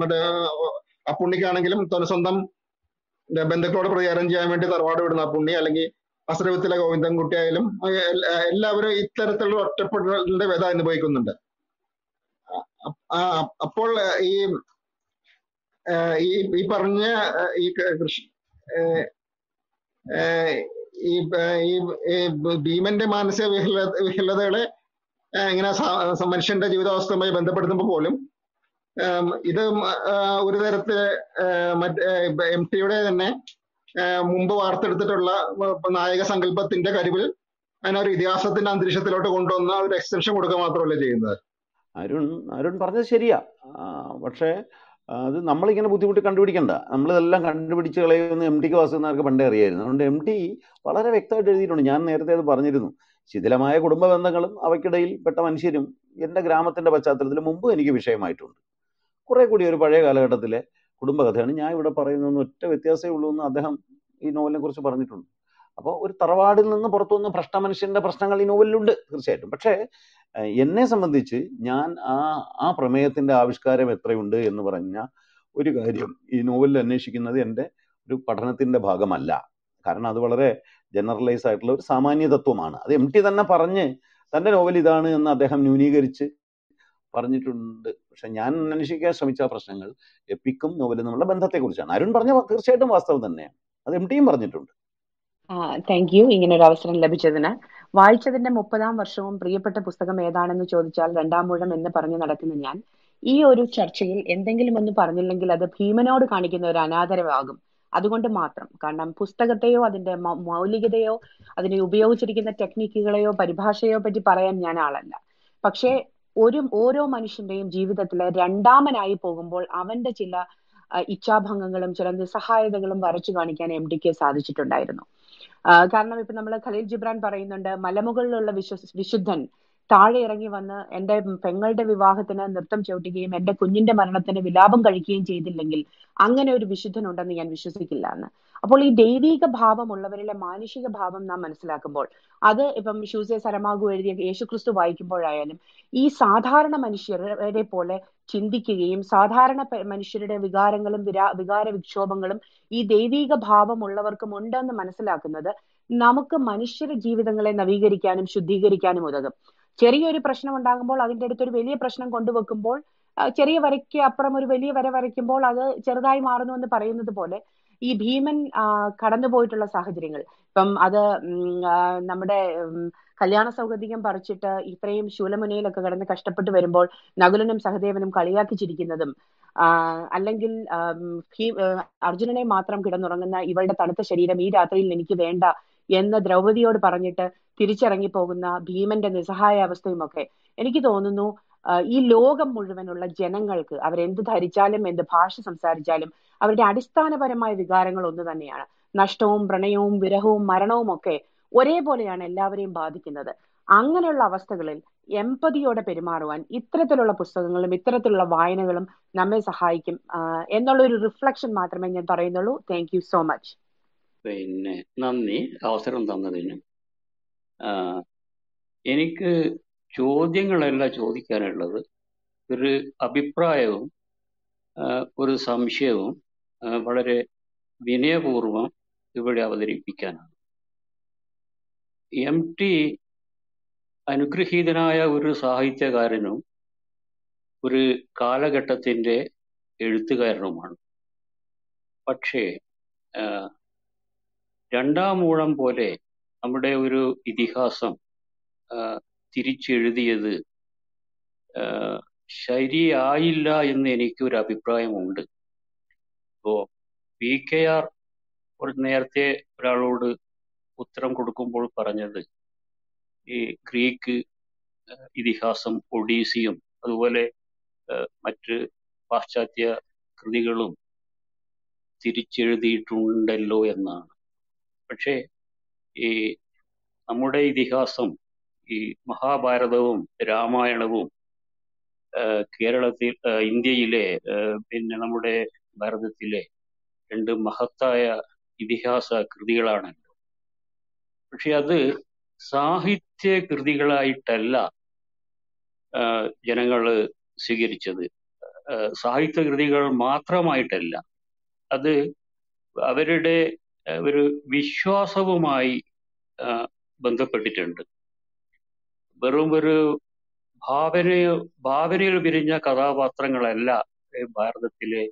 [SPEAKER 13] മറ്റേ അപ്പുണ്ണിക്കാണെങ്കിലും തന്നെ സ്വന്തം ബന്ധുക്കളോട് പ്രതികാരം ചെയ്യാൻ വേണ്ടി തറവാട് വിടുന്ന അപ്പുണ്ണി അല്ലെങ്കിൽ അശ്രവത്തിലെ ഗോവിന്ദൻകുട്ടി ആയാലും എല്ലാവരും ഇത്തരത്തിലുള്ള ഒറ്റപ്പെടലിന്റെ വ്യത അനുഭവിക്കുന്നുണ്ട് അപ്പോൾ ഈ ഈ പറഞ്ഞ ഈ കൃഷി ഈ ഈ ഭീമന്റെ മാനസിക വിഹ്ല വിഹ്ലതകളെ ഇങ്ങനെ മനുഷ്യന്റെ ജീവിതാവസ്ഥയുമായി ബന്ധപ്പെടുത്തുമ്പോൾ പോലും ഇത് ഒരു തരത്തില് മറ്റേ എം ടിയുടെ തന്നെ മുമ്പ് വാർത്തെടുത്തിട്ടുള്ള നായക സങ്കല്പത്തിന്റെ കരുവിൽ അതിനൊരു ഇതിഹാസത്തിന്റെ അന്തരീക്ഷത്തിലോട്ട് കൊണ്ടുവന്ന ഒരു എക്സ്റ്റൻഷൻ കൊടുക്കുക മാത്രമല്ല ചെയ്യുന്നത് അരുൺ അരുൺ പറഞ്ഞത് ശരിയാ പക്ഷേ
[SPEAKER 2] അത് നമ്മളിങ്ങനെ ബുദ്ധിമുട്ട് കണ്ടുപിടിക്കണ്ട നമ്മളിതെല്ലാം കണ്ടുപിടിച്ച് കളയുമെന്ന് എം ടിക്ക് വാസുന്നവർക്ക് പണ്ടേ അറിയായിരുന്നു അതുകൊണ്ട് എം ടി വളരെ വ്യക്തമായിട്ട് എഴുതിയിട്ടുണ്ട് ഞാൻ നേരത്തെ അത് പറഞ്ഞിരുന്നു ശിഥിലമായ കുടുംബ ബന്ധങ്ങളും അവയ്ക്കിടയിൽ പെട്ട മനുഷ്യരും എൻ്റെ ഗ്രാമത്തിൻ്റെ പശ്ചാത്തലത്തിൽ മുമ്പ് എനിക്ക് വിഷയമായിട്ടുണ്ട് കുറേ കൂടി ഒരു പഴയ കാലഘട്ടത്തിലെ കുടുംബകഥയാണ് ഞാൻ ഇവിടെ പറയുന്നതെന്ന് ഒറ്റ വ്യത്യാസമേ ഉള്ളൂ എന്ന് അദ്ദേഹം ഈ നോവലിനെ കുറിച്ച് പറഞ്ഞിട്ടുണ്ട് അപ്പോൾ ഒരു തറവാടിൽ നിന്ന് പുറത്തു വന്ന ഭ്രഷ്ട മനുഷ്യൻ്റെ പ്രശ്നങ്ങൾ ഈ നോവലിലുണ്ട് തീർച്ചയായിട്ടും പക്ഷേ എന്നെ സംബന്ധിച്ച് ഞാൻ ആ ആ പ്രമേയത്തിന്റെ ആവിഷ്കാരം എത്രയുണ്ട് എന്ന് പറഞ്ഞ ഒരു കാര്യം ഈ നോവലിൽ അന്വേഷിക്കുന്നത് എൻ്റെ ഒരു പഠനത്തിൻ്റെ ഭാഗമല്ല കാരണം അത് വളരെ ജനറലൈസ് ആയിട്ടുള്ള ഒരു സാമാന്യ തത്വമാണ് അത് എം ടി തന്നെ പറഞ്ഞ് തൻ്റെ നോവൽ ഇതാണ് എന്ന് അദ്ദേഹം ന്യൂനീകരിച്ച് പറഞ്ഞിട്ടുണ്ട് പക്ഷെ ഞാൻ അന്വേഷിക്കാൻ ശ്രമിച്ച പ്രശ്നങ്ങൾ എപ്പിക്കും നോവലും തമ്മിലുള്ള ബന്ധത്തെക്കുറിച്ചാണ് അരുൺ പറഞ്ഞ തീർച്ചയായിട്ടും വാസ്തവം തന്നെയാണ് അത് എം ടിയും പറഞ്ഞിട്ടുണ്ട്
[SPEAKER 14] താങ്ക് യു ഇങ്ങനെ ഒരു അവസരം ലഭിച്ചതിന് വായിച്ചതിന്റെ മുപ്പതാം വർഷവും പ്രിയപ്പെട്ട പുസ്തകം ഏതാണെന്ന് ചോദിച്ചാൽ രണ്ടാം മൂഴം എന്ന് പറഞ്ഞു നടക്കുന്ന ഞാൻ ഈ ഒരു ചർച്ചയിൽ എന്തെങ്കിലും ഒന്ന് പറഞ്ഞില്ലെങ്കിൽ അത് ഭീമനോട് കാണിക്കുന്ന ഒരു അനാദരവാകും അതുകൊണ്ട് മാത്രം കാരണം പുസ്തകത്തെയോ അതിന്റെ മൗലികതയോ അതിനെ ഉപയോഗിച്ചിരിക്കുന്ന ടെക്നിക്കുകളെയോ പരിഭാഷയോ പറ്റി പറയാൻ ഞാൻ ആളല്ല പക്ഷേ ഒരു ഓരോ മനുഷ്യന്റെയും ജീവിതത്തിലെ രണ്ടാമനായി പോകുമ്പോൾ അവന്റെ ചില ഇച്ഛാഭംഗങ്ങളും ചില നിസ്സഹായതകളും വരച്ചു കാണിക്കാൻ എം ഡിക്ക് സാധിച്ചിട്ടുണ്ടായിരുന്നു കാരണം ഇപ്പൊ നമ്മൾ ഖലീൽ ജിബ്രാൻ പറയുന്നുണ്ട് മലമുകളിലുള്ള വിശ്വ വിശുദ്ധൻ താഴെ ഇറങ്ങി വന്ന് എൻ്റെ പെങ്ങളുടെ വിവാഹത്തിന് നൃത്തം ചവിട്ടുകയും എൻ്റെ കുഞ്ഞിന്റെ മരണത്തിന് വിലാപം കഴിക്കുകയും ചെയ്തില്ലെങ്കിൽ അങ്ങനെ ഒരു വിശുദ്ധനുണ്ടെന്ന് ഞാൻ വിശ്വസിക്കില്ല എന്ന് അപ്പോൾ ഈ ദൈവീക ഭാവമുള്ളവരിലെ മാനുഷിക ഭാവം നാം മനസ്സിലാക്കുമ്പോൾ അത് ഇപ്പം ഷൂസെ സരമാകു എഴുതിയ യേശുക്രിസ്തു വായിക്കുമ്പോഴായാലും ഈ സാധാരണ മനുഷ്യരെ പോലെ ചിന്തിക്കുകയും സാധാരണ മനുഷ്യരുടെ വികാരങ്ങളും വിരാ വികാര വിക്ഷോഭങ്ങളും ഈ ദൈവീക ഭാവമുള്ളവർക്കും ഉണ്ടെന്ന് മനസ്സിലാക്കുന്നത് നമുക്ക് മനുഷ്യരുടെ ജീവിതങ്ങളെ നവീകരിക്കാനും ശുദ്ധീകരിക്കാനും ഉതകും ചെറിയൊരു പ്രശ്നം ഉണ്ടാകുമ്പോൾ അതിൻ്റെ അടുത്ത് ഒരു വലിയ പ്രശ്നം കൊണ്ടുവെക്കുമ്പോൾ ചെറിയ വരയ്ക്ക് അപ്പുറം ഒരു വലിയ വര വരയ്ക്കുമ്പോൾ അത് ചെറുതായി മാറുന്നു എന്ന് പറയുന്നത് പോലെ ഈ ഭീമൻ കടന്നുപോയിട്ടുള്ള സാഹചര്യങ്ങൾ ഇപ്പം അത് നമ്മുടെ കല്യാണ സൗകര്യം പറിച്ചിട്ട് ഇത്രയും ശൂലമുനയിലൊക്കെ കടന്ന് കഷ്ടപ്പെട്ട് വരുമ്പോൾ നകുലനും സഹദേവനും കളിയാക്കി ചിരിക്കുന്നതും അല്ലെങ്കിൽ അർജുനനെ മാത്രം കിടന്നുറങ്ങുന്ന ഇവളുടെ തണുത്ത ശരീരം ഈ രാത്രിയിൽ എനിക്ക് വേണ്ട എന്ന് ദ്രൗപതിയോട് പറഞ്ഞിട്ട് തിരിച്ചിറങ്ങി പോകുന്ന ഭീമന്റെ നിസ്സഹായ അവസ്ഥയും ഒക്കെ എനിക്ക് തോന്നുന്നു ഈ ലോകം മുഴുവനുള്ള ജനങ്ങൾക്ക് അവരെന്ത് ധരിച്ചാലും എന്ത് ഭാഷ സംസാരിച്ചാലും അവരുടെ അടിസ്ഥാനപരമായ വികാരങ്ങൾ ഒന്ന് തന്നെയാണ് നഷ്ടവും പ്രണയവും വിരഹവും മരണവും ഒക്കെ ഒരേപോലെയാണ് എല്ലാവരെയും ബാധിക്കുന്നത് അങ്ങനെയുള്ള അവസ്ഥകളിൽ എമ്പതിയോടെ പെരുമാറുവാൻ ഇത്തരത്തിലുള്ള പുസ്തകങ്ങളും ഇത്തരത്തിലുള്ള വായനകളും നമ്മെ സഹായിക്കും എന്നുള്ള ഒരു റിഫ്ലക്ഷൻ മാത്രമേ ഞാൻ പറയുന്നുള്ളൂ താങ്ക് യു സോ മച്ച്
[SPEAKER 15] പിന്നെ നന്ദി അവസരം തന്നതിന് എനിക്ക് ചോദ്യങ്ങളല്ല ചോദിക്കാനുള്ളത് ഒരു അഭിപ്രായവും ഒരു സംശയവും വളരെ വിനയപൂർവം ഇവിടെ അവതരിപ്പിക്കാനാണ് എം ടി അനുഗ്രഹീതനായ ഒരു സാഹിത്യകാരനും ഒരു കാലഘട്ടത്തിൻ്റെ എഴുത്തുകാരനുമാണ് പക്ഷേ രണ്ടാമൂഴം പോലെ നമ്മുടെ ഒരു ഇതിഹാസം തിരിച്ചെഴുതിയത് ശരിയായില്ല എന്ന് എനിക്കൊരു അഭിപ്രായമുണ്ട് ഇപ്പോ പി കെ ആർ ഒരു നേരത്തെ ഒരാളോട് ഉത്തരം കൊടുക്കുമ്പോൾ പറഞ്ഞത് ഈ ഗ്രീക്ക് ഇതിഹാസം ഒഡീസിയും അതുപോലെ മറ്റ് പാശ്ചാത്യ കൃതികളും തിരിച്ചെഴുതിയിട്ടുണ്ടല്ലോ എന്നാണ് പക്ഷേ ഈ നമ്മുടെ ഇതിഹാസം ഈ മഹാഭാരതവും രാമായണവും കേരളത്തിൽ ഇന്ത്യയിലെ പിന്നെ നമ്മുടെ ഭാരതത്തിലെ രണ്ട് മഹത്തായ ഇതിഹാസ കൃതികളാണല്ലോ പക്ഷെ അത് സാഹിത്യ കൃതികളായിട്ടല്ല ജനങ്ങൾ സ്വീകരിച്ചത് സാഹിത്യ കൃതികൾ മാത്രമായിട്ടല്ല അത് അവരുടെ ഒരു വിശ്വാസവുമായി ബന്ധപ്പെട്ടിട്ടുണ്ട് വെറും ഒരു ഭാവനയോ ഭാവനയിൽ വിരിഞ്ഞ കഥാപാത്രങ്ങളല്ല ഭാരതത്തിലെ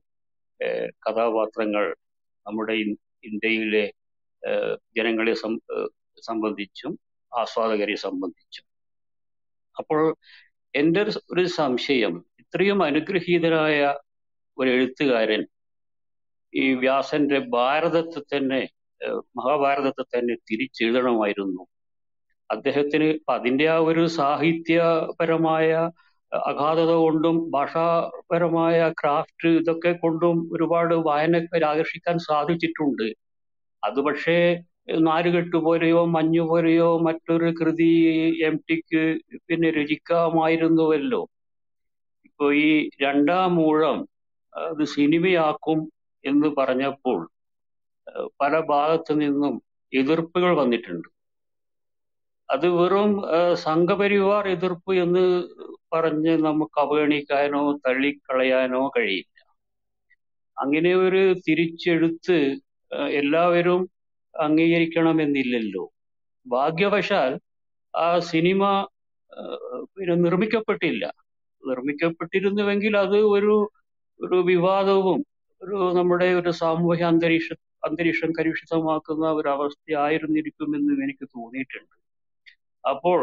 [SPEAKER 15] കഥാപാത്രങ്ങൾ നമ്മുടെ ഇന്ത്യയിലെ ജനങ്ങളെ സംബന്ധിച്ചും ആസ്വാദകരെ സംബന്ധിച്ചും അപ്പോൾ എൻ്റെ ഒരു സംശയം ഇത്രയും അനുഗ്രഹീതരായ ഒരു എഴുത്തുകാരൻ ഈ വ്യാസന്റെ ഭാരതത്തെ തന്നെ മഹാഭാരതത്തെ തന്നെ തിരിച്ചെഴുതണമായിരുന്നു അദ്ദേഹത്തിന് അതിൻ്റെ ആ ഒരു സാഹിത്യപരമായ അഗാധത കൊണ്ടും ഭാഷാപരമായ ക്രാഫ്റ്റ് ഇതൊക്കെ കൊണ്ടും ഒരുപാട് വായനക്കാർ ആകർഷിക്കാൻ സാധിച്ചിട്ടുണ്ട് അത് പക്ഷേ നാലുകെട്ട് പോലെയോ മഞ്ഞു പോലെയോ മറ്റൊരു കൃതി എം ടിക്ക് പിന്നെ രചിക്കാമായിരുന്നുവല്ലോ ഇപ്പൊ ഈ രണ്ടാം ഊഴം അത് സിനിമയാക്കും എന്ന് പറഞ്ഞപ്പോൾ പല ഭാഗത്തു നിന്നും എതിർപ്പുകൾ വന്നിട്ടുണ്ട് അത് വെറും സംഘപരിവാർ എതിർപ്പ് എന്ന് പറഞ്ഞ് നമുക്ക് അവഗണിക്കാനോ തള്ളിക്കളയാനോ കഴിയില്ല അങ്ങനെ ഒരു തിരിച്ചെടുത്ത് എല്ലാവരും അംഗീകരിക്കണമെന്നില്ലല്ലോ ഭാഗ്യവശാൽ ആ സിനിമ പിന്നെ നിർമ്മിക്കപ്പെട്ടില്ല നിർമ്മിക്കപ്പെട്ടിരുന്നുവെങ്കിൽ അത് ഒരു ഒരു വിവാദവും ഒരു നമ്മുടെ ഒരു സാമൂഹ്യ അന്തരീക്ഷ അന്തരീക്ഷം കലുഷിതമാക്കുന്ന ഒരു എന്ന് എനിക്ക് തോന്നിയിട്ടുണ്ട് അപ്പോൾ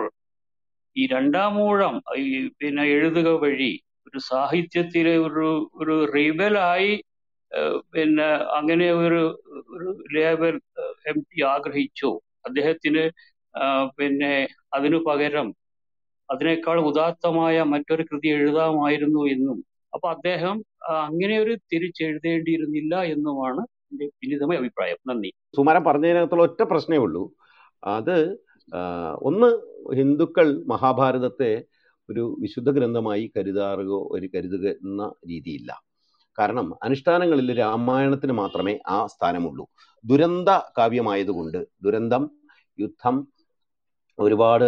[SPEAKER 15] ഈ രണ്ടാമൂഴം ഈ പിന്നെ എഴുതുക വഴി ഒരു സാഹിത്യത്തിലെ ഒരു ഒരു റീബലായി പിന്നെ അങ്ങനെ ഒരു ഒരു ലേബൽ എം ടി ആഗ്രഹിച്ചു അദ്ദേഹത്തിന് പിന്നെ അതിനു പകരം അതിനേക്കാൾ ഉദാത്തമായ മറ്റൊരു കൃതി എഴുതാമായിരുന്നു എന്നും അപ്പൊ അദ്ദേഹം അങ്ങനെ ഒരു തിരിച്ചെഴുതേണ്ടിയിരുന്നില്ല എന്നുമാണ് എന്റെ വിനിതമായ അഭിപ്രായം നന്ദി
[SPEAKER 2] സുമാരൻ പറഞ്ഞതിനകത്തുള്ള ഒറ്റ പ്രശ്നമേ ഉള്ളൂ അത് ഒന്ന് ഹിന്ദുക്കൾ മഹാഭാരതത്തെ ഒരു വിശുദ്ധ ഗ്രന്ഥമായി കരുതാറുകയോ ഒരു കരുതുക എന്ന രീതിയില്ല കാരണം അനുഷ്ഠാനങ്ങളിൽ രാമായണത്തിന് മാത്രമേ ആ സ്ഥാനമുള്ളൂ ദുരന്ത കാവ്യമായതുകൊണ്ട് ദുരന്തം യുദ്ധം ഒരുപാട്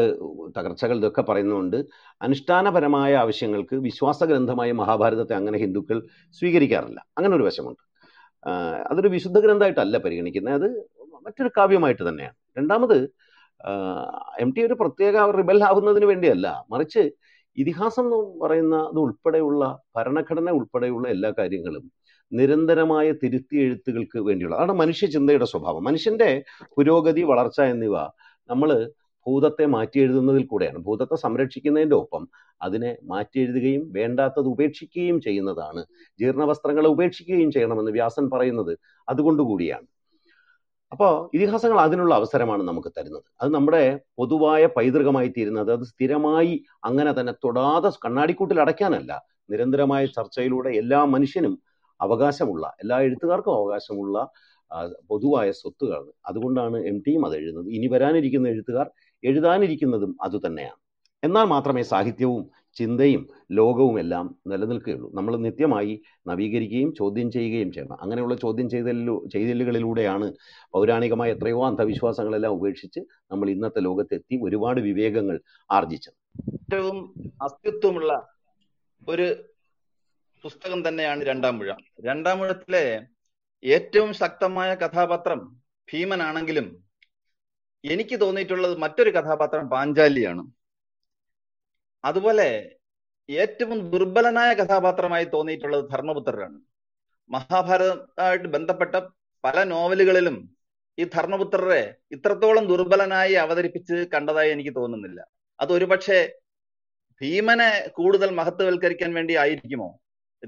[SPEAKER 2] തകർച്ചകൾ ഇതൊക്കെ പറയുന്നുണ്ട് അനുഷ്ഠാനപരമായ ആവശ്യങ്ങൾക്ക് വിശ്വാസ ഗ്രന്ഥമായ മഹാഭാരതത്തെ അങ്ങനെ ഹിന്ദുക്കൾ സ്വീകരിക്കാറില്ല അങ്ങനെ ഒരു വശമുണ്ട് അതൊരു വിശുദ്ധ ഗ്രന്ഥമായിട്ടല്ല പരിഗണിക്കുന്നത് അത് മറ്റൊരു കാവ്യമായിട്ട് തന്നെയാണ് രണ്ടാമത് എം ടി ഒരു പ്രത്യേക റിബൽ ആവുന്നതിന് വേണ്ടിയല്ല മറിച്ച് ഇതിഹാസം എന്ന് പറയുന്ന അത് ഉൾപ്പെടെയുള്ള ഭരണഘടന ഉൾപ്പെടെയുള്ള എല്ലാ കാര്യങ്ങളും നിരന്തരമായ തിരുത്തി എഴുത്തുകൾക്ക് വേണ്ടിയുള്ള അതാണ് മനുഷ്യ ചിന്തയുടെ സ്വഭാവം മനുഷ്യന്റെ പുരോഗതി വളർച്ച എന്നിവ നമ്മൾ ഭൂതത്തെ മാറ്റി എഴുതുന്നതിൽ കൂടെയാണ് ഭൂതത്തെ സംരക്ഷിക്കുന്നതിൻ്റെ ഒപ്പം അതിനെ മാറ്റി എഴുതുകയും വേണ്ടാത്തത് ഉപേക്ഷിക്കുകയും ചെയ്യുന്നതാണ് ജീർണവസ്ത്രങ്ങളെ ഉപേക്ഷിക്കുകയും ചെയ്യണമെന്ന് വ്യാസൻ പറയുന്നത് അതുകൊണ്ടുകൂടിയാണ് അപ്പോൾ ഇതിഹാസങ്ങൾ അതിനുള്ള അവസരമാണ് നമുക്ക് തരുന്നത് അത് നമ്മുടെ പൊതുവായ പൈതൃകമായി തീരുന്നത് അത് സ്ഥിരമായി അങ്ങനെ തന്നെ തൊടാതെ കണ്ണാടിക്കൂട്ടിൽ അടയ്ക്കാനല്ല നിരന്തരമായ ചർച്ചയിലൂടെ എല്ലാ മനുഷ്യനും അവകാശമുള്ള എല്ലാ എഴുത്തുകാർക്കും അവകാശമുള്ള പൊതുവായ സ്വത്തുകൾ അതുകൊണ്ടാണ് എം ടിയും അത് എഴുതുന്നത് ഇനി വരാനിരിക്കുന്ന എഴുത്തുകാർ എഴുതാനിരിക്കുന്നതും അതുതന്നെയാണ് എന്നാൽ മാത്രമേ സാഹിത്യവും ചിന്തയും ലോകവും എല്ലാം നിലനിൽക്കുകയുള്ളൂ നമ്മൾ നിത്യമായി നവീകരിക്കുകയും ചോദ്യം ചെയ്യുകയും ചെയ്യണം അങ്ങനെയുള്ള ചോദ്യം ചെയ്തലു ചെയ്തലുകളിലൂടെയാണ് പൗരാണികമായ എത്രയോ അന്ധവിശ്വാസങ്ങളെല്ലാം ഉപേക്ഷിച്ച് നമ്മൾ ഇന്നത്തെ ലോകത്തെത്തി ഒരുപാട് വിവേകങ്ങൾ ആർജിച്ചത്
[SPEAKER 16] ഏറ്റവും അസ്തിത്വമുള്ള ഒരു പുസ്തകം തന്നെയാണ് രണ്ടാം മുഴ രണ്ടാം മുഴത്തിലെ ഏറ്റവും ശക്തമായ കഥാപാത്രം ഭീമനാണെങ്കിലും എനിക്ക് തോന്നിയിട്ടുള്ളത് മറ്റൊരു കഥാപാത്രം പാഞ്ചാലിയാണ് അതുപോലെ ഏറ്റവും ദുർബലനായ കഥാപാത്രമായി തോന്നിയിട്ടുള്ളത് ധർമ്മപുത്രരാണ് മഹാഭാരതമായിട്ട് ബന്ധപ്പെട്ട പല നോവലുകളിലും ഈ ധർമ്മപുത്രരെ ഇത്രത്തോളം ദുർബലനായി അവതരിപ്പിച്ച് കണ്ടതായി എനിക്ക് തോന്നുന്നില്ല അത് ഒരുപക്ഷെ ഭീമനെ കൂടുതൽ മഹത്വവൽക്കരിക്കാൻ വേണ്ടി ആയിരിക്കുമോ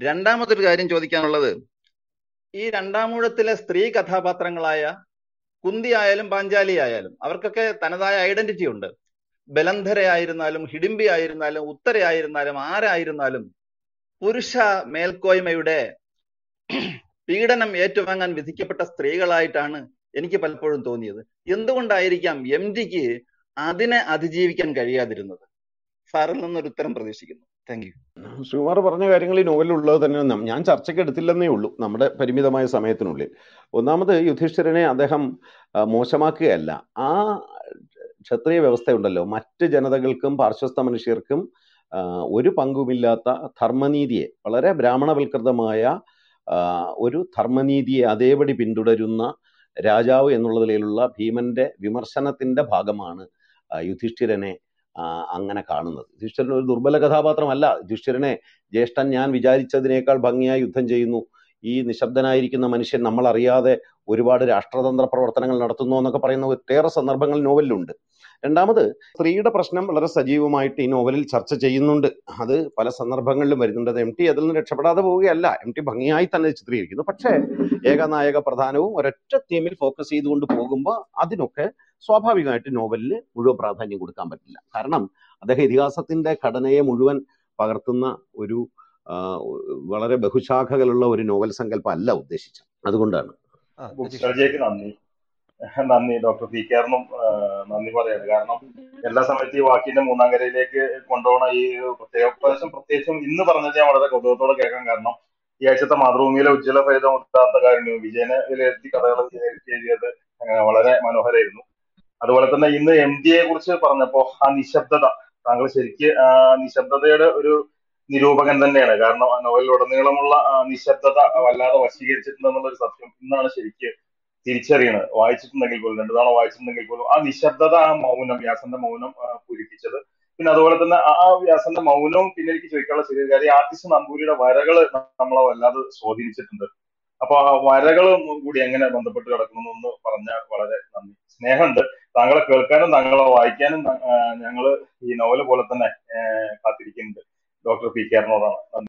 [SPEAKER 16] രണ്ടാമതൊരു കാര്യം ചോദിക്കാനുള്ളത് ഈ രണ്ടാമൂഴത്തിലെ സ്ത്രീ കഥാപാത്രങ്ങളായ കുന്തി ആയാലും പാഞ്ചാലി ആയാലും അവർക്കൊക്കെ തനതായ ഐഡന്റിറ്റി ഉണ്ട് ബലന്ധരയായിരുന്നാലും ഹിഡിംബി ആയിരുന്നാലും ഉത്തരയായിരുന്നാലും ആരായിരുന്നാലും പുരുഷ മേൽക്കോയ്മയുടെ പീഡനം ഏറ്റുവാങ്ങാൻ വിധിക്കപ്പെട്ട സ്ത്രീകളായിട്ടാണ് എനിക്ക് പലപ്പോഴും തോന്നിയത് എന്തുകൊണ്ടായിരിക്കാം എം ജിക്ക് അതിനെ അതിജീവിക്കാൻ കഴിയാതിരുന്നത് സാറിൽ നിന്നൊരു ഉത്തരം പ്രതീക്ഷിക്കുന്നു
[SPEAKER 11] താങ്ക് യു
[SPEAKER 2] ശ്രീകുമാർ പറഞ്ഞ കാര്യങ്ങൾ ഈ നോവലുള്ളത് തന്നെ ഞാൻ ചർച്ചയ്ക്ക് എടുത്തില്ലെന്നേ ഉള്ളൂ നമ്മുടെ പരിമിതമായ സമയത്തിനുള്ളിൽ ഒന്നാമത് യുധിഷ്ഠിരനെ അദ്ദേഹം മോശമാക്കുകയല്ല ആ ക്ഷത്രിയ വ്യവസ്ഥയുണ്ടല്ലോ മറ്റ് ജനതകൾക്കും പാർശ്വസ്ഥ മനുഷ്യർക്കും ഒരു പങ്കുമില്ലാത്ത ധർമ്മനീതിയെ വളരെ ബ്രാഹ്മണവൽകൃതമായ ഒരു ധർമ്മനീതിയെ അതേപടി പിന്തുടരുന്ന രാജാവ് എന്നുള്ളതിലുള്ള ഭീമന്റെ വിമർശനത്തിന്റെ ഭാഗമാണ് യുധിഷ്ഠിരനെ അങ്ങനെ കാണുന്നത് യുധിഷ്ഠിരൻ ഒരു ദുർബല കഥാപാത്രമല്ല യുധിഷ്ഠിരനെ ജ്യേഷ്ഠൻ ഞാൻ വിചാരിച്ചതിനേക്കാൾ ഭംഗിയായി യുദ്ധം ചെയ്യുന്നു ഈ നിശബ്ദനായിരിക്കുന്ന മനുഷ്യൻ നമ്മൾ അറിയാതെ ഒരുപാട് രാഷ്ട്രതന്ത്ര പ്രവർത്തനങ്ങൾ നടത്തുന്നു എന്നൊക്കെ പറയുന്ന ഒട്ടേറെ സന്ദർഭങ്ങൾ നോവലിലുണ്ട് രണ്ടാമത് സ്ത്രീയുടെ പ്രശ്നം വളരെ സജീവമായിട്ട് ഈ നോവലിൽ ചർച്ച ചെയ്യുന്നുണ്ട് അത് പല സന്ദർഭങ്ങളിലും വരുന്നുണ്ട് എം ടി അതിൽ നിന്ന് രക്ഷപ്പെടാതെ പോവുകയല്ല എം ടി ഭംഗിയായി തന്നെ ചിത്രീകരിക്കുന്നു പക്ഷേ ഏകനായക പ്രധാനവും ഒരൊറ്റ തീമിൽ ഫോക്കസ് ചെയ്തുകൊണ്ട് പോകുമ്പോൾ അതിനൊക്കെ സ്വാഭാവികമായിട്ട് നോവലിൽ മുഴുവൻ പ്രാധാന്യം കൊടുക്കാൻ പറ്റില്ല കാരണം അദ്ദേഹം ഇതിഹാസത്തിന്റെ ഘടനയെ മുഴുവൻ പകർത്തുന്ന ഒരു വളരെ ബഹുശാഖകളുള്ള ഒരു നോവൽ സങ്കല്പം അല്ല ഉദ്ദേശിച്ചത് അതുകൊണ്ടാണ്
[SPEAKER 11] നന്ദി നന്ദി ഡോക്ടർ പി കെ ആറിനും നന്ദി പറയാണ് കാരണം എല്ലാ സമയത്ത് ഈ വാക്കിന്റെ മൂന്നാം കരയിലേക്ക് കൊണ്ടുപോകണ ഈ പ്രത്യേക പ്രാവശ്യം പ്രത്യേകിച്ചും ഇന്ന് പറഞ്ഞത് ഞാൻ വളരെ കൗതുകത്തോടെ കേൾക്കാൻ കാരണം ഈ
[SPEAKER 7] ആഴ്ചത്തെ മാതൃഭൂമിയിലെ ഉജ്ജ്വല
[SPEAKER 11] ഭേദം ഉത്താത്ത കാരുണ്യം വിജയനെ വിലയിരുത്തി കഥകൾ എഴുതിയത് വളരെ മനോഹരമായിരുന്നു അതുപോലെ തന്നെ ഇന്ന് എം ജിയെ കുറിച്ച് പറഞ്ഞപ്പോ ആ നിശബ്ദത താങ്കൾ ശരിക്ക് നിശബ്ദതയുടെ ഒരു നിരൂപകൻ തന്നെയാണ് കാരണം ആ നോവലിലുടനീളമുള്ള നിശബ്ദത വല്ലാതെ വശീകരിച്ചിട്ടുണ്ടെന്നുള്ള ഒരു സത്യം ഇന്നാണ് ശരിക്ക് തിരിച്ചറിയുന്നത് വായിച്ചിട്ടുണ്ടെങ്കിൽ പോലും രണ്ടു തവണ വായിച്ചിട്ടുണ്ടെങ്കിൽ പോലും ആ നിശബ്ദത ആ മൗനം വ്യാസന്റെ മൗനം പൂരിപ്പിച്ചത് പിന്നെ അതുപോലെ തന്നെ ആ വ്യാസന്റെ മൗനവും പിന്നെ എനിക്ക് ചോദിക്കാനുള്ള ചെറിയ കാര്യം ആർട്ടിസ്റ്റ് നമ്പൂരിയുടെ വരകൾ നമ്മളെ വല്ലാതെ സ്വാധീനിച്ചിട്ടുണ്ട് അപ്പൊ ആ വരകളും കൂടി എങ്ങനെ ബന്ധപ്പെട്ട് കിടക്കുന്നു എന്ന് പറഞ്ഞാൽ വളരെ നന്ദി സ്നേഹമുണ്ട് താങ്കളെ കേൾക്കാനും താങ്കളെ വായിക്കാനും ഞങ്ങൾ ഈ നോവൽ പോലെ തന്നെ കാത്തിരിക്കുന്നുണ്ട് ഡോക്ടർ പി കെ അർണോടാണ്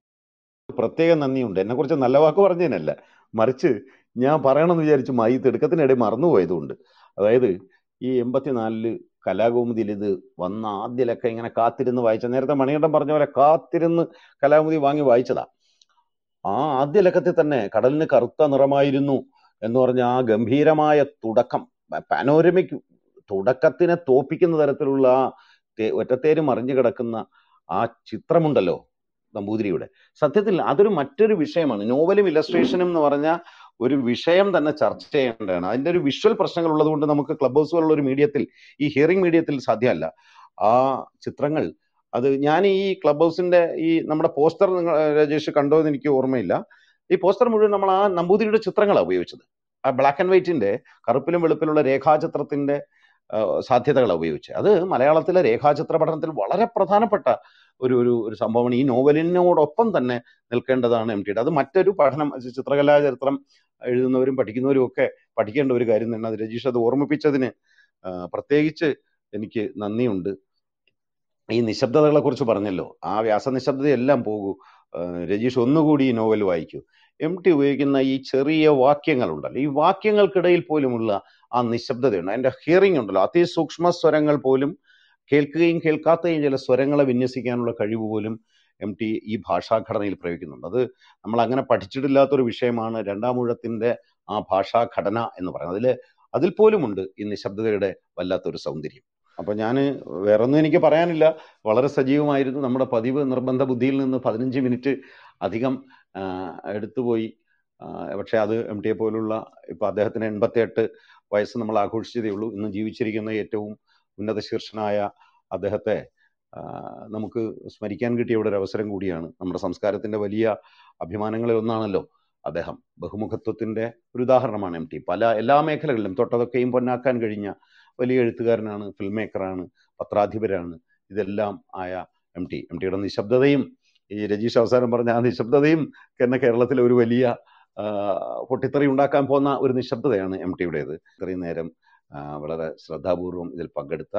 [SPEAKER 2] പ്രത്യേകം നന്ദിയുണ്ട് എന്നെ കുറിച്ച് നല്ല വാക്ക് പറഞ്ഞതിനല്ല മറിച്ച് ഞാൻ പറയണമെന്ന് വിചാരിച്ചു മായി തിടുക്കത്തിനിടെ മറന്നുപോയതുകൊണ്ട് അതായത് ഈ എൺപത്തിനാലില് കലാകൗമുദിയിൽ ഇത് വന്ന ആദ്യലൊക്കെ ഇങ്ങനെ കാത്തിരുന്ന് വായിച്ച നേരത്തെ മണികണ്ഠം പറഞ്ഞ പോലെ കാത്തിരുന്ന് കലാകൗമുദി വാങ്ങി വായിച്ചതാ ആ ആദ്യ ലക്കത്തിൽ തന്നെ കടലിന് കറുത്ത നിറമായിരുന്നു എന്ന് പറഞ്ഞ ആ ഗംഭീരമായ തുടക്കം പാനോരമിക് തുടക്കത്തിനെ തോപ്പിക്കുന്ന തരത്തിലുള്ള ഒറ്റത്തേര് മറിഞ്ഞു കിടക്കുന്ന ആ ചിത്രമുണ്ടല്ലോ നമ്പൂതിരിയുടെ സത്യത്തിൽ അതൊരു മറ്റൊരു വിഷയമാണ് നോവലും ഇലസ്ട്രേഷനും എന്ന് പറഞ്ഞ ഒരു വിഷയം തന്നെ ചർച്ച ചെയ്യേണ്ടതാണ് അതിൻ്റെ ഒരു വിഷ്വൽ പ്രശ്നങ്ങൾ ഉള്ളതുകൊണ്ട് നമുക്ക് ക്ലബ് ഹൗസ് പോലുള്ള ഒരു മീഡിയത്തിൽ ഈ ഹിയറിംഗ് മീഡിയത്തിൽ സാധ്യമല്ല ആ ചിത്രങ്ങൾ അത് ഞാൻ ഈ ക്ലബ് ഹൗസിന്റെ ഈ നമ്മുടെ പോസ്റ്റർ നിങ്ങൾ രാജേഷ് കണ്ടോ എന്ന് എനിക്ക് ഓർമ്മയില്ല ഈ പോസ്റ്റർ മുഴുവൻ നമ്മൾ ആ നമ്പൂതിരിയുടെ ചിത്രങ്ങളാണ് ഉപയോഗിച്ചത് ആ ബ്ലാക്ക് ആൻഡ് വൈറ്റിന്റെ കറുപ്പിലും വെളുപ്പിലുള്ള രേഖാചിത്രത്തിന്റെ സാധ്യതകളെ ഉപയോഗിച്ച് അത് മലയാളത്തിലെ രേഖാചിത്ര പഠനത്തിൽ വളരെ പ്രധാനപ്പെട്ട ഒരു ഒരു ഒരു സംഭവമാണ് ഈ നോവലിനോടൊപ്പം തന്നെ നിൽക്കേണ്ടതാണ് എം ടിയുടെ അത് മറ്റൊരു പഠനം ചിത്രകലാ ചരിത്രം എഴുതുന്നവരും പഠിക്കുന്നവരും ഒക്കെ പഠിക്കേണ്ട ഒരു കാര്യം തന്നെ അത് രജീഷ് അത് ഓർമ്മിപ്പിച്ചതിന് പ്രത്യേകിച്ച് എനിക്ക് നന്ദിയുണ്ട് ഈ നിശബ്ദതകളെ കുറിച്ച് പറഞ്ഞല്ലോ ആ വ്യാസനിശബ്ദതയെല്ലാം പോകൂ രജീഷ് ഒന്നുകൂടി ഈ നോവൽ വായിക്കൂ എം ടി ഉപയോഗിക്കുന്ന ഈ ചെറിയ വാക്യങ്ങളുണ്ടല്ലോ ഈ വാക്യങ്ങൾക്കിടയിൽ പോലുമുള്ള ആ നിശബ്ദതയുണ്ട് അതിൻ്റെ ഹിയറിംഗ് ഉണ്ടല്ലോ അതിസൂക്ഷ്മ സ്വരങ്ങൾ പോലും കേൾക്കുകയും കേൾക്കാത്തയും ചില സ്വരങ്ങളെ വിന്യസിക്കാനുള്ള കഴിവ് പോലും എം ടി ഈ ഭാഷാഘടനയിൽ പ്രയോഗിക്കുന്നുണ്ട് അത് നമ്മൾ അങ്ങനെ പഠിച്ചിട്ടില്ലാത്തൊരു വിഷയമാണ് രണ്ടാം ആ ഭാഷാഘടന എന്ന് പറയുന്നത് അതിൽ അതിൽ പോലുമുണ്ട് ഈ നിശബ്ദതയുടെ വല്ലാത്തൊരു സൗന്ദര്യം അപ്പോൾ ഞാൻ ഒന്നും എനിക്ക് പറയാനില്ല വളരെ സജീവമായിരുന്നു നമ്മുടെ പതിവ് നിർബന്ധ ബുദ്ധിയിൽ നിന്ന് പതിനഞ്ച് മിനിറ്റ് അധികം എടുത്തുപോയി പക്ഷേ അത് എം എ പോലുള്ള ഇപ്പൊ അദ്ദേഹത്തിന് എട്ട് വയസ്സ് നമ്മൾ ആഘോഷിച്ചതേ ഉള്ളൂ ഇന്ന് ജീവിച്ചിരിക്കുന്ന ഏറ്റവും ഉന്നത ശീർഷനായ അദ്ദേഹത്തെ നമുക്ക് സ്മരിക്കാൻ കിട്ടിയ ഇവിടെ ഒരു അവസരം കൂടിയാണ് നമ്മുടെ സംസ്കാരത്തിന്റെ വലിയ അഭിമാനങ്ങളിൽ ഒന്നാണല്ലോ അദ്ദേഹം ബഹുമുഖത്വത്തിന്റെ ഒരു ഉദാഹരണമാണ് എം ടി പല എല്ലാ മേഖലകളിലും തൊട്ടതൊക്കെയും പൊന്നാക്കാൻ കഴിഞ്ഞ വലിയ എഴുത്തുകാരനാണ് ഫിലിം മേക്കറാണ് പത്രാധിപരാണ് ഇതെല്ലാം ആയ എം ടി എം ടിയുടെ നിശബ്ദതയും ഈ രജീഷ് അവസാനം പറഞ്ഞ ആ നിശബ്ദതയും എന്ന കേരളത്തിലെ ഒരു വലിയ പൊട്ടിത്തെറി ഉണ്ടാക്കാൻ പോകുന്ന ഒരു നിശബ്ദതയാണ് എം ടിയുടേത് ഇത്രയും നേരം വളരെ ശ്രദ്ധാപൂർവം ഇതിൽ പങ്കെടുത്ത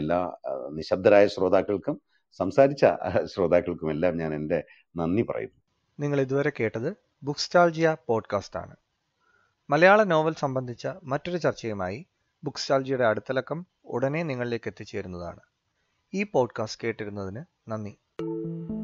[SPEAKER 2] എല്ലാ നിശബ്ദരായ ശ്രോതാക്കൾക്കും സംസാരിച്ച ശ്രോതാക്കൾക്കും എല്ലാം ഞാൻ എൻ്റെ നന്ദി പറയുന്നു
[SPEAKER 1] നിങ്ങൾ ഇതുവരെ കേട്ടത് ബുക്സ്റ്റാൾജിയ പോഡ്കാസ്റ്റ് ആണ് മലയാള നോവൽ സംബന്ധിച്ച മറ്റൊരു ചർച്ചയുമായി ബുക്സ്റ്റാൾജിയുടെ അടുത്തലക്കം ഉടനെ നിങ്ങളിലേക്ക് എത്തിച്ചേരുന്നതാണ് ഈ പോഡ്കാസ്റ്റ് കേട്ടിരുന്നതിന് നന്ദി